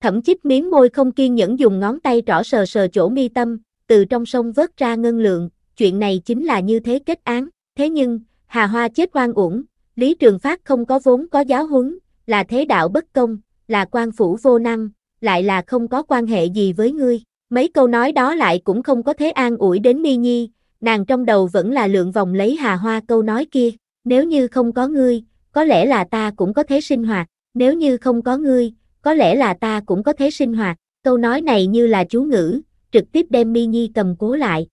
Thẩm chích miếng môi không kiên nhẫn dùng ngón tay trỏ sờ sờ chỗ mi tâm, từ trong sông vớt ra ngân lượng, chuyện này chính là như thế kết án. Thế nhưng, Hà Hoa chết oan uổng, Lý Trường Phát không có vốn có giáo huấn, là thế đạo bất công, là quan phủ vô năng, lại là không có quan hệ gì với ngươi. Mấy câu nói đó lại cũng không có thế an ủi đến Ni Nhi, nàng trong đầu vẫn là lượng vòng lấy hà hoa câu nói kia, nếu như không có ngươi, có lẽ là ta cũng có thế sinh hoạt, nếu như không có ngươi, có lẽ là ta cũng có thế sinh hoạt, câu nói này như là chú ngữ, trực tiếp đem Mi Nhi cầm cố lại.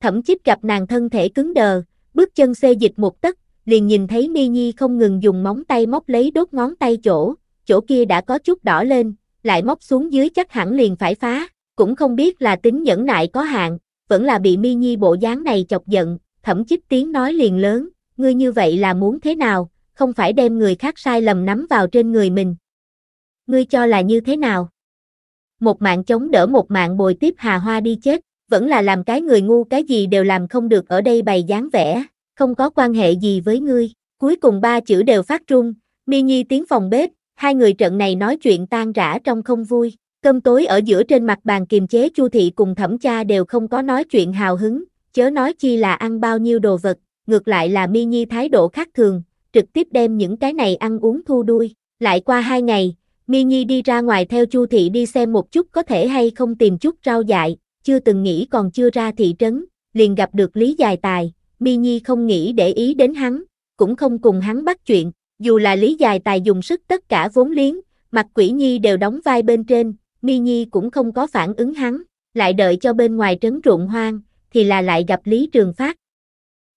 Thẩm chích gặp nàng thân thể cứng đờ, bước chân xê dịch một tấc, liền nhìn thấy Mi Nhi không ngừng dùng móng tay móc lấy đốt ngón tay chỗ, chỗ kia đã có chút đỏ lên, lại móc xuống dưới chắc hẳn liền phải phá, cũng không biết là tính nhẫn nại có hạn, vẫn là bị mi nhi bộ dáng này chọc giận, thậm chí tiếng nói liền lớn, ngươi như vậy là muốn thế nào, không phải đem người khác sai lầm nắm vào trên người mình. Ngươi cho là như thế nào? Một mạng chống đỡ một mạng bồi tiếp hà hoa đi chết, vẫn là làm cái người ngu cái gì đều làm không được ở đây bày dáng vẻ, không có quan hệ gì với ngươi. Cuối cùng ba chữ đều phát trung, mi nhi tiếng phòng bếp, hai người trận này nói chuyện tan rã trong không vui. Cơm tối ở giữa trên mặt bàn kiềm chế Chu thị cùng thẩm cha đều không có nói chuyện hào hứng, chớ nói chi là ăn bao nhiêu đồ vật, ngược lại là mi nhi thái độ khác thường, trực tiếp đem những cái này ăn uống thu đuôi. Lại qua hai ngày, mi nhi đi ra ngoài theo Chu thị đi xem một chút có thể hay không tìm chút rau dại, chưa từng nghĩ còn chưa ra thị trấn, liền gặp được Lý Dài Tài, mi nhi không nghĩ để ý đến hắn, cũng không cùng hắn bắt chuyện, dù là Lý Dài Tài dùng sức tất cả vốn liếng, mặt quỷ nhi đều đóng vai bên trên Mi Nhi cũng không có phản ứng hắn, lại đợi cho bên ngoài trấn ruộng hoang, thì là lại gặp Lý Trường Phát.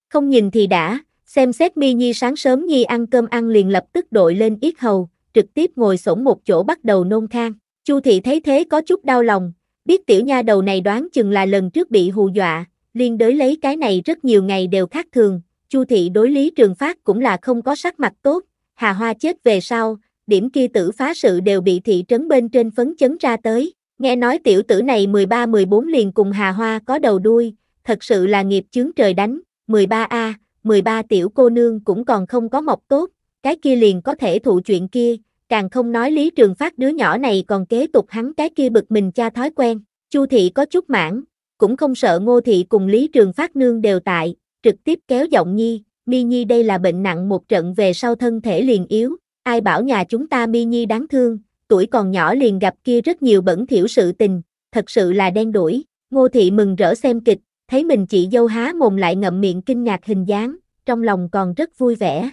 Không nhìn thì đã, xem xét Mi Nhi sáng sớm Nhi ăn cơm ăn liền lập tức đội lên yết hầu, trực tiếp ngồi sổng một chỗ bắt đầu nôn khang. Chu thị thấy thế có chút đau lòng, biết tiểu nha đầu này đoán chừng là lần trước bị hù dọa, liên đới lấy cái này rất nhiều ngày đều khác thường, Chu thị đối Lý Trường Phát cũng là không có sắc mặt tốt, Hà Hoa chết về sau, điểm kia tử phá sự đều bị thị trấn bên trên phấn chấn ra tới. Nghe nói tiểu tử này 13-14 liền cùng Hà Hoa có đầu đuôi, thật sự là nghiệp chướng trời đánh, 13A, 13 tiểu cô nương cũng còn không có mọc tốt, cái kia liền có thể thụ chuyện kia, càng không nói Lý Trường Phát đứa nhỏ này còn kế tục hắn cái kia bực mình cha thói quen, Chu thị có chút mãn, cũng không sợ Ngô thị cùng Lý Trường Phát nương đều tại, trực tiếp kéo giọng Nhi, Mi Nhi đây là bệnh nặng một trận về sau thân thể liền yếu, Ai bảo nhà chúng ta mi nhi đáng thương, tuổi còn nhỏ liền gặp kia rất nhiều bẩn thiểu sự tình, thật sự là đen đuổi. Ngô thị mừng rỡ xem kịch, thấy mình chị dâu há mồm lại ngậm miệng kinh ngạc hình dáng, trong lòng còn rất vui vẻ.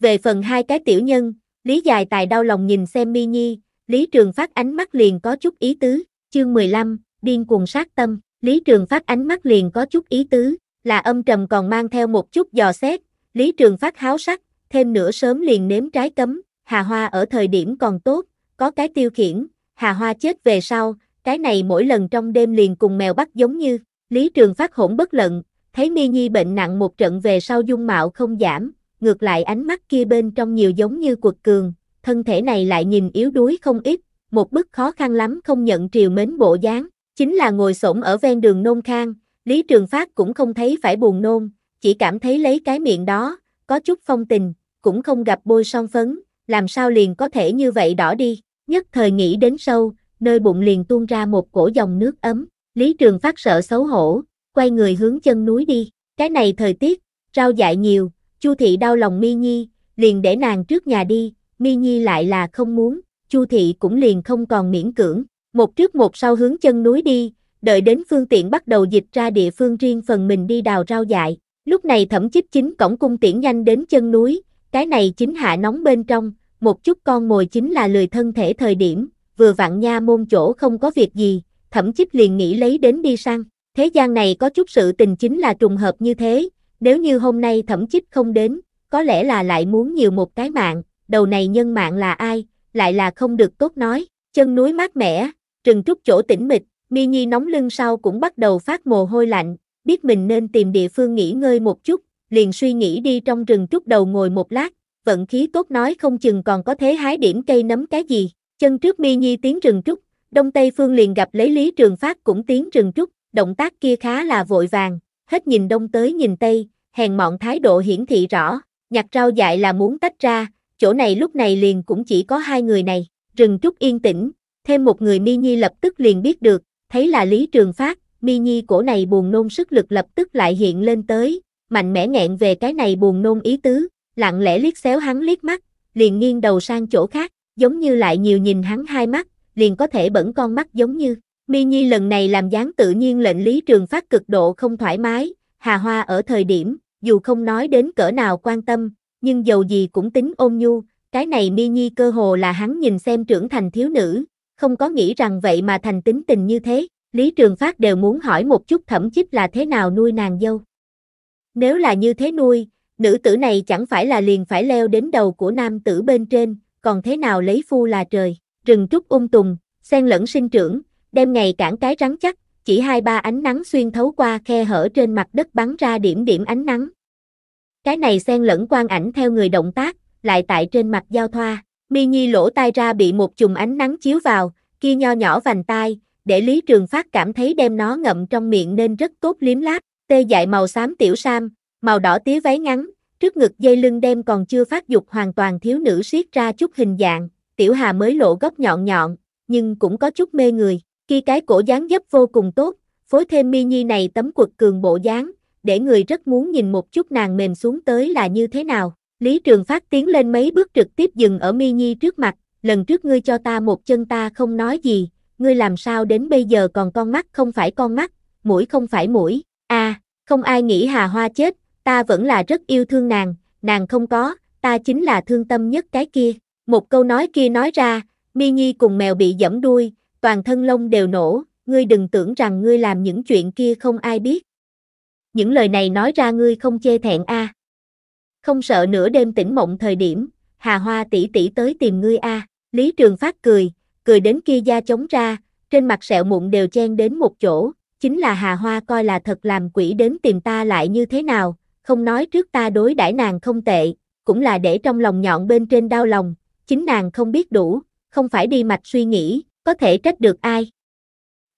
Về phần hai cái tiểu nhân, Lý Dài Tài đau lòng nhìn xem Mi Nhi, Lý Trường Phát ánh mắt liền có chút ý tứ, chương 15, điên cuồng sát tâm, Lý Trường Phát ánh mắt liền có chút ý tứ, là âm trầm còn mang theo một chút dò xét, Lý Trường Phát háo sắc, thêm nữa sớm liền nếm trái cấm, Hà Hoa ở thời điểm còn tốt, có cái tiêu khiển, Hà Hoa chết về sau, cái này mỗi lần trong đêm liền cùng mèo bắt giống như, Lý Trường Phát hỗn bất lận, thấy Mi Nhi bệnh nặng một trận về sau dung mạo không giảm, ngược lại ánh mắt kia bên trong nhiều giống như quật cường, thân thể này lại nhìn yếu đuối không ít, một bức khó khăn lắm không nhận triều mến bộ dáng, chính là ngồi xổm ở ven đường nôn khang, Lý Trường Phát cũng không thấy phải buồn nôn, chỉ cảm thấy lấy cái miệng đó, có chút phong tình, cũng không gặp bôi son phấn, làm sao liền có thể như vậy đỏ đi. Nhất thời nghĩ đến sâu, nơi bụng liền tuôn ra một cổ dòng nước ấm. Lý Trường Phát sợ xấu hổ, quay người hướng chân núi đi. Cái này thời tiết, rau dại nhiều, Chu thị đau lòng Mi Nhi, liền để nàng trước nhà đi, Mi Nhi lại là không muốn, Chu thị cũng liền không còn miễn cưỡng, một trước một sau hướng chân núi đi, đợi đến phương tiện bắt đầu dịch ra địa phương riêng phần mình đi đào rau dại, Lúc này thẩm chích chính cổng cung tiễn nhanh đến chân núi, cái này chính hạ nóng bên trong, một chút con mồi chính là lười thân thể thời điểm, vừa vặn nha môn chỗ không có việc gì, thẩm chích liền nghĩ lấy đến đi sang Thế gian này có chút sự tình chính là trùng hợp như thế, nếu như hôm nay thẩm chích không đến, có lẽ là lại muốn nhiều một cái mạng, đầu này nhân mạng là ai, lại là không được tốt nói, chân núi mát mẻ, trừng trúc chỗ tĩnh mịch, mi nhi nóng lưng sau cũng bắt đầu phát mồ hôi lạnh, biết mình nên tìm địa phương nghỉ ngơi một chút, liền suy nghĩ đi trong rừng trúc đầu ngồi một lát, vận khí tốt nói không chừng còn có thể hái điểm cây nấm cái gì. Chân trước mi nhi tiến rừng trúc, đông tây phương liền gặp lấy Lý Trường Phát cũng tiến rừng trúc, động tác kia khá là vội vàng, hết nhìn đông tới nhìn tây, hèn mọn thái độ hiển thị rõ, nhặt rau dại là muốn tách ra, chỗ này lúc này liền cũng chỉ có hai người này, rừng trúc yên tĩnh, thêm một người mi nhi lập tức liền biết được, thấy là Lý Trường Phát, mi nhi cổ này buồn nôn sức lực lập tức lại hiện lên tới, mạnh mẽ nghẹn về cái này buồn nôn ý tứ, lặng lẽ liếc xéo hắn liếc mắt, liền nghiêng đầu sang chỗ khác, giống như lại nhiều nhìn hắn hai mắt, liền có thể bẩn con mắt giống như. Mi Nhi lần này làm dáng tự nhiên lệnh Lý Trường Phát cực độ không thoải mái, Hà Hoa ở thời điểm, dù không nói đến cỡ nào quan tâm, nhưng dầu gì cũng tính ôn nhu, cái này Mi Nhi cơ hồ là hắn nhìn xem trưởng thành thiếu nữ, không có nghĩ rằng vậy mà thành tính tình như thế. Lý Trường Phát đều muốn hỏi một chút thẩm chích là thế nào nuôi nàng dâu. Nếu là như thế nuôi, nữ tử này chẳng phải là liền phải leo đến đầu của nam tử bên trên, còn thế nào lấy phu là trời. Rừng trúc ung tùng, sen lẫn sinh trưởng, đêm ngày cản cái rắn chắc, chỉ hai ba ánh nắng xuyên thấu qua khe hở trên mặt đất bắn ra điểm điểm ánh nắng. Cái này sen lẫn quang ảnh theo người động tác, lại tại trên mặt giao thoa, mi nhi lỗ tai ra bị một chùm ánh nắng chiếu vào, kia nho nhỏ vành tai, để Lý Trường Phát cảm thấy đem nó ngậm trong miệng nên rất tốt liếm láp, tê dại màu xám tiểu sam, màu đỏ tía váy ngắn, trước ngực dây lưng đem còn chưa phát dục hoàn toàn thiếu nữ siết ra chút hình dạng, tiểu hà mới lộ góc nhọn nhọn, nhưng cũng có chút mê người, khi cái cổ dáng dấp vô cùng tốt, phối thêm mi nhi này tấm quật cường bộ dáng, để người rất muốn nhìn một chút nàng mềm xuống tới là như thế nào. Lý Trường Phát tiến lên mấy bước trực tiếp dừng ở mi nhi trước mặt, lần trước ngươi cho ta một chân ta không nói gì, ngươi làm sao đến bây giờ còn con mắt không phải con mắt, mũi không phải mũi, a à, không ai nghĩ Hà Hoa chết, ta vẫn là rất yêu thương nàng, nàng không có, ta chính là thương tâm nhất cái kia. Một câu nói kia nói ra, Mi Nhi cùng mèo bị dẫm đuôi, toàn thân lông đều nổ, ngươi đừng tưởng rằng ngươi làm những chuyện kia không ai biết. Những lời này nói ra ngươi không chê thẹn a. Không sợ nửa đêm tỉnh mộng thời điểm, Hà Hoa tỷ tỷ tới tìm ngươi a. Lý Trường Phát cười, cười đến kia da chống ra, trên mặt sẹo mụn đều chen đến một chỗ, chính là Hà Hoa coi là thật làm quỷ đến tìm ta lại như thế nào, không nói trước ta đối đãi nàng không tệ, cũng là để trong lòng nhọn bên trên đau lòng, chính nàng không biết đủ, không phải đi mạch suy nghĩ, có thể trách được ai.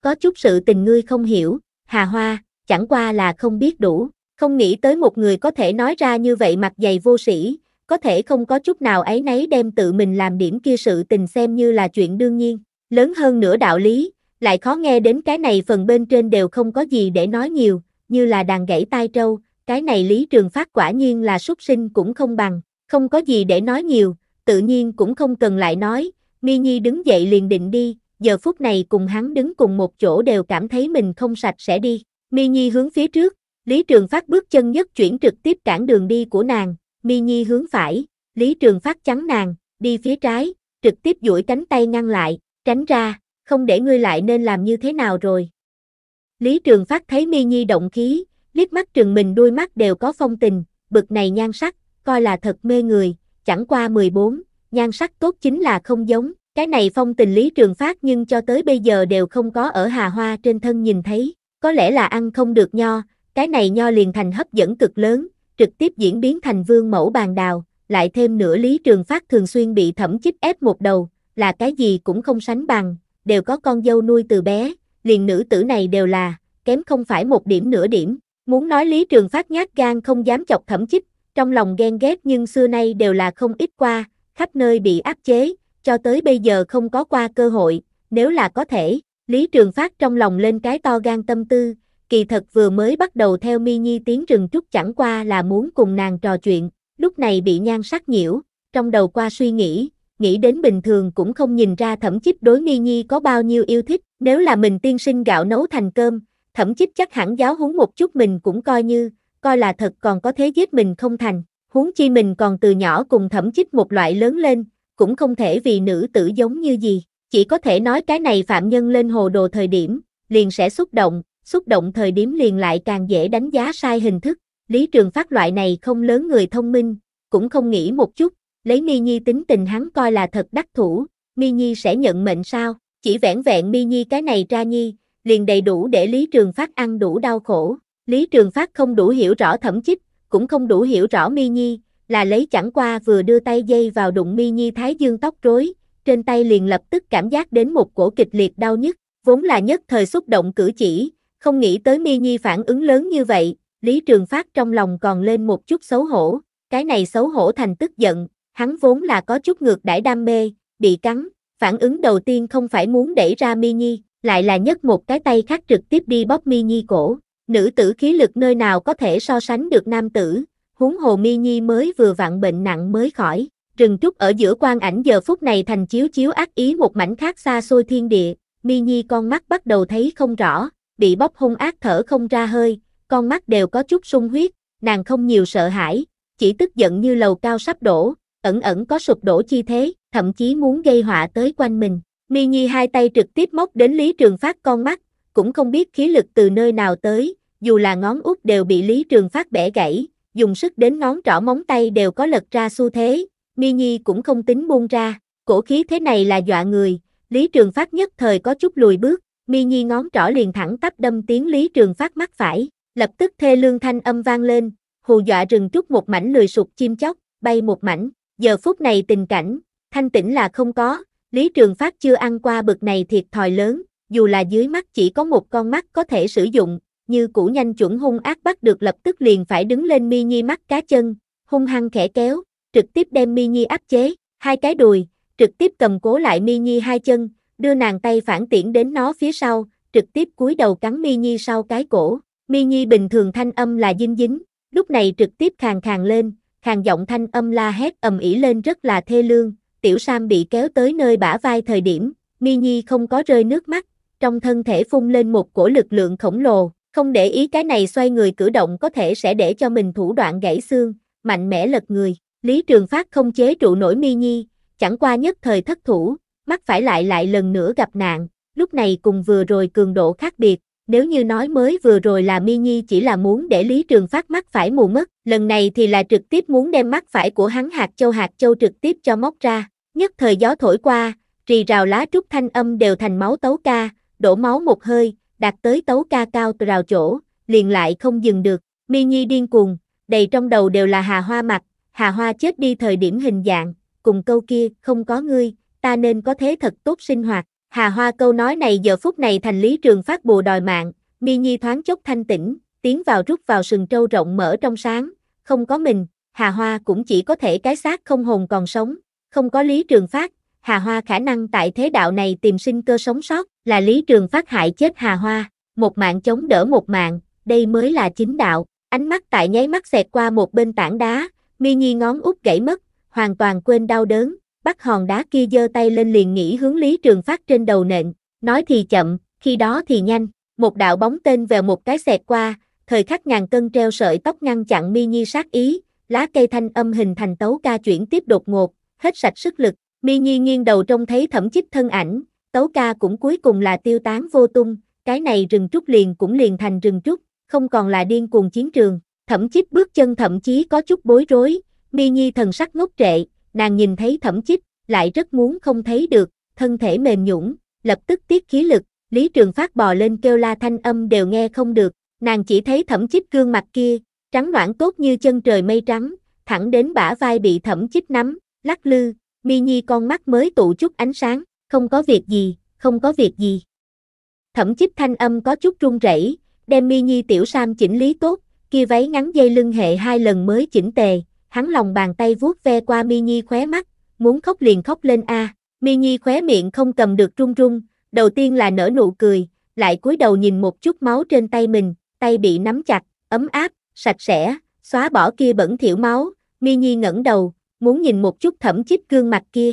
Có chút sự tình ngươi không hiểu, Hà Hoa, chẳng qua là không biết đủ, không nghĩ tới một người có thể nói ra như vậy mặt dày vô sĩ, có thể không có chút nào ấy nấy đem tự mình làm điểm kia sự tình xem như là chuyện đương nhiên, lớn hơn nữa đạo lý, lại khó nghe đến cái này phần bên trên đều không có gì để nói nhiều, như là đàn gãy tai trâu, cái này Lý Trường Phát quả nhiên là xuất sinh cũng không bằng, không có gì để nói nhiều, tự nhiên cũng không cần lại nói, Mi Nhi đứng dậy liền định đi, giờ phút này cùng hắn đứng cùng một chỗ đều cảm thấy mình không sạch sẽ đi, Mi Nhi hướng phía trước, Lý Trường Phát bước chân nhất chuyển trực tiếp cản đường đi của nàng, Mi Nhi hướng phải, Lý Trường Phát chắn nàng, đi phía trái, trực tiếp duỗi cánh tay ngăn lại, tránh ra, không để ngươi lại nên làm như thế nào rồi. Lý Trường Phát thấy Mi Nhi động khí, liếc mắt trường mình đôi mắt đều có phong tình, bực này nhan sắc, coi là thật mê người, chẳng qua 14, nhan sắc tốt chính là không giống, cái này phong tình Lý Trường Phát nhưng cho tới bây giờ đều không có ở Hà Hoa trên thân nhìn thấy, có lẽ là ăn không được nho, cái này nho liền thành hấp dẫn cực lớn, trực tiếp diễn biến thành vương mẫu bàn đào, lại thêm nửa Lý Trường Phát thường xuyên bị thẩm chích ép một đầu, là cái gì cũng không sánh bằng, đều có con dâu nuôi từ bé, liền nữ tử này đều là, kém không phải một điểm nửa điểm, muốn nói Lý Trường Phát nhát gan không dám chọc thẩm chích, trong lòng ghen ghét nhưng xưa nay đều là không ít qua, khắp nơi bị áp chế, cho tới bây giờ không có qua cơ hội, nếu là có thể, Lý Trường Phát trong lòng lên cái to gan tâm tư, kỳ thật vừa mới bắt đầu theo mi nhi tiếng rừng trúc chẳng qua là muốn cùng nàng trò chuyện, lúc này bị nhan sắc nhiễu, trong đầu qua suy nghĩ, nghĩ đến bình thường cũng không nhìn ra thẩm chích đối mi nhi có bao nhiêu yêu thích, nếu là mình tiên sinh gạo nấu thành cơm, thẩm chích chắc hẳn giáo huấn một chút mình cũng coi như, coi là thật còn có thế giết mình không thành, huống chi mình còn từ nhỏ cùng thẩm chích một loại lớn lên, cũng không thể vì nữ tử giống như gì, chỉ có thể nói cái này phạm nhân lên hồ đồ thời điểm, liền sẽ xúc động, xúc động thời điểm liền lại càng dễ đánh giá sai hình thức, Lý Trường Phát loại này không lớn người thông minh, cũng không nghĩ một chút, lấy Mi Nhi tính tình hắn coi là thật đắc thủ, Mi Nhi sẽ nhận mệnh sao, chỉ vẻn vẹn Mi Nhi cái này ra Nhi, liền đầy đủ để Lý Trường Phát ăn đủ đau khổ, Lý Trường Phát không đủ hiểu rõ thẩm chích, cũng không đủ hiểu rõ Mi Nhi, là lấy chẳng qua vừa đưa tay dây vào đụng Mi Nhi thái dương tóc rối, trên tay liền lập tức cảm giác đến một cổ kịch liệt đau nhức, vốn là nhất thời xúc động cử chỉ, không nghĩ tới Mi Nhi phản ứng lớn như vậy, Lý Trường Phát trong lòng còn lên một chút xấu hổ, cái này xấu hổ thành tức giận, hắn vốn là có chút ngược đãi đam mê, bị cắn, phản ứng đầu tiên không phải muốn đẩy ra Mi Nhi, lại là nhấc một cái tay khác trực tiếp đi bóp Mi Nhi cổ, nữ tử khí lực nơi nào có thể so sánh được nam tử, huống hồ Mi Nhi mới vừa vặn bệnh nặng mới khỏi, rừng trúc ở giữa quan ảnh giờ phút này thành chiếu chiếu ác ý một mảnh khác xa xôi thiên địa, Mi Nhi con mắt bắt đầu thấy không rõ, bị bóp hung ác thở không ra hơi, con mắt đều có chút sung huyết, nàng không nhiều sợ hãi, chỉ tức giận như lầu cao sắp đổ, ẩn ẩn có sụp đổ chi thế, thậm chí muốn gây họa tới quanh mình. Mi Nhi hai tay trực tiếp móc đến Lý Trường Phát con mắt, cũng không biết khí lực từ nơi nào tới, dù là ngón út đều bị Lý Trường Phát bẻ gãy, dùng sức đến ngón trỏ móng tay đều có lật ra xu thế, Mi Nhi cũng không tính buông ra, cổ khí thế này là dọa người, Lý Trường Phát nhất thời có chút lùi bước, mi nhi ngón trỏ liền thẳng tắp đâm tiếng Lý Trường Phát mắt phải, lập tức thê lương thanh âm vang lên, hù dọa rừng trúc một mảnh lười sụt chim chóc, bay một mảnh, giờ phút này tình cảnh, thanh tĩnh là không có, Lý Trường Phát chưa ăn qua bực này thiệt thòi lớn, dù là dưới mắt chỉ có một con mắt có thể sử dụng, như củ nhanh chuẩn hung ác bắt được lập tức liền phải đứng lên mi nhi mắt cá chân, hung hăng khẽ kéo, trực tiếp đem mi nhi áp chế, hai cái đùi, trực tiếp cầm cố lại mi nhi hai chân, đưa nàng tay phản tiễn đến nó phía sau, trực tiếp cúi đầu cắn Mi Nhi sau cái cổ. Mi Nhi bình thường thanh âm là dinh dính, lúc này trực tiếp khàn khàn lên, khàn giọng thanh âm la hét ầm ĩ lên rất là thê lương, tiểu Sam bị kéo tới nơi bả vai thời điểm, Mi Nhi không có rơi nước mắt, trong thân thể phun lên một cổ lực lượng khổng lồ, không để ý cái này xoay người cử động có thể sẽ để cho mình thủ đoạn gãy xương, mạnh mẽ lật người. Lý Trường Phát không chế trụ nổi Mi Nhi, chẳng qua nhất thời thất thủ, mắt phải lại lại lần nữa gặp nạn, lúc này cùng vừa rồi cường độ khác biệt, nếu như nói mới vừa rồi là Mi Nhi chỉ là muốn để Lý Trường Phát mắt phải mù mất, lần này thì là trực tiếp muốn đem mắt phải của hắn hạt châu hạt châu trực tiếp cho móc ra, nhất thời gió thổi qua, rì rào lá trúc thanh âm đều thành máu tấu ca, đổ máu một hơi, đạt tới tấu ca cao rào chỗ, liền lại không dừng được, Mi Nhi điên cuồng, đầy trong đầu đều là hà hoa mặt, hà hoa chết đi thời điểm hình dạng, cùng câu kia, không có ngươi, ta nên có thế thật tốt sinh hoạt. Hà Hoa câu nói này giờ phút này thành lý trường phát bùa đòi mạng, mi nhi thoáng chốc thanh tĩnh, tiến vào rút vào sừng trâu rộng mở trong sáng, không có mình, Hà Hoa cũng chỉ có thể cái xác không hồn còn sống, không có lý trường phát, Hà Hoa khả năng tại thế đạo này tìm sinh cơ sống sót, là lý trường phát hại chết Hà Hoa, một mạng chống đỡ một mạng, đây mới là chính đạo, ánh mắt tại nháy mắt xẹt qua một bên tảng đá, mi nhi ngón út gãy mất, hoàn toàn quên đau đớn, bắt hòn đá kia giơ tay lên liền nghĩ hướng Lý Trường Phát trên đầu nện, nói thì chậm, khi đó thì nhanh, một đạo bóng tên vèo một cái xẹt qua, thời khắc ngàn cân treo sợi tóc ngăn chặn mi nhi sát ý, lá cây thanh âm hình thành tấu ca chuyển tiếp đột ngột, hết sạch sức lực, mi nhi nghiêng đầu trông thấy thẩm chích thân ảnh, tấu ca cũng cuối cùng là tiêu tán vô tung, cái này rừng trúc liền cũng liền thành rừng trúc, không còn là điên cuồng chiến trường, thẩm chích bước chân thậm chí có chút bối rối, mi nhi thần sắc ngốc trệ, nàng nhìn thấy thẩm chích, lại rất muốn không thấy được, thân thể mềm nhũng, lập tức tiết khí lực, Lý Trường Phát bò lên kêu la thanh âm đều nghe không được, nàng chỉ thấy thẩm chích gương mặt kia, trắng loãng tốt như chân trời mây trắng, thẳng đến bả vai bị thẩm chích nắm, lắc lư, mi nhi con mắt mới tụ chút ánh sáng, không có việc gì, không có việc gì. Thẩm chích thanh âm có chút run rẩy, đem mi nhi tiểu sam chỉnh lý tốt, kia váy ngắn dây lưng hệ hai lần mới chỉnh tề, hắn lòng bàn tay vuốt ve qua mi nhi khóe mắt, muốn khóc liền khóc lên a. mi nhi khóe miệng không cầm được run run, đầu tiên là nở nụ cười, lại cúi đầu nhìn một chút máu trên tay mình, tay bị nắm chặt, ấm áp, sạch sẽ, xóa bỏ kia bẩn thiểu máu, mi nhi ngẩng đầu, muốn nhìn một chút thẩm chích gương mặt kia,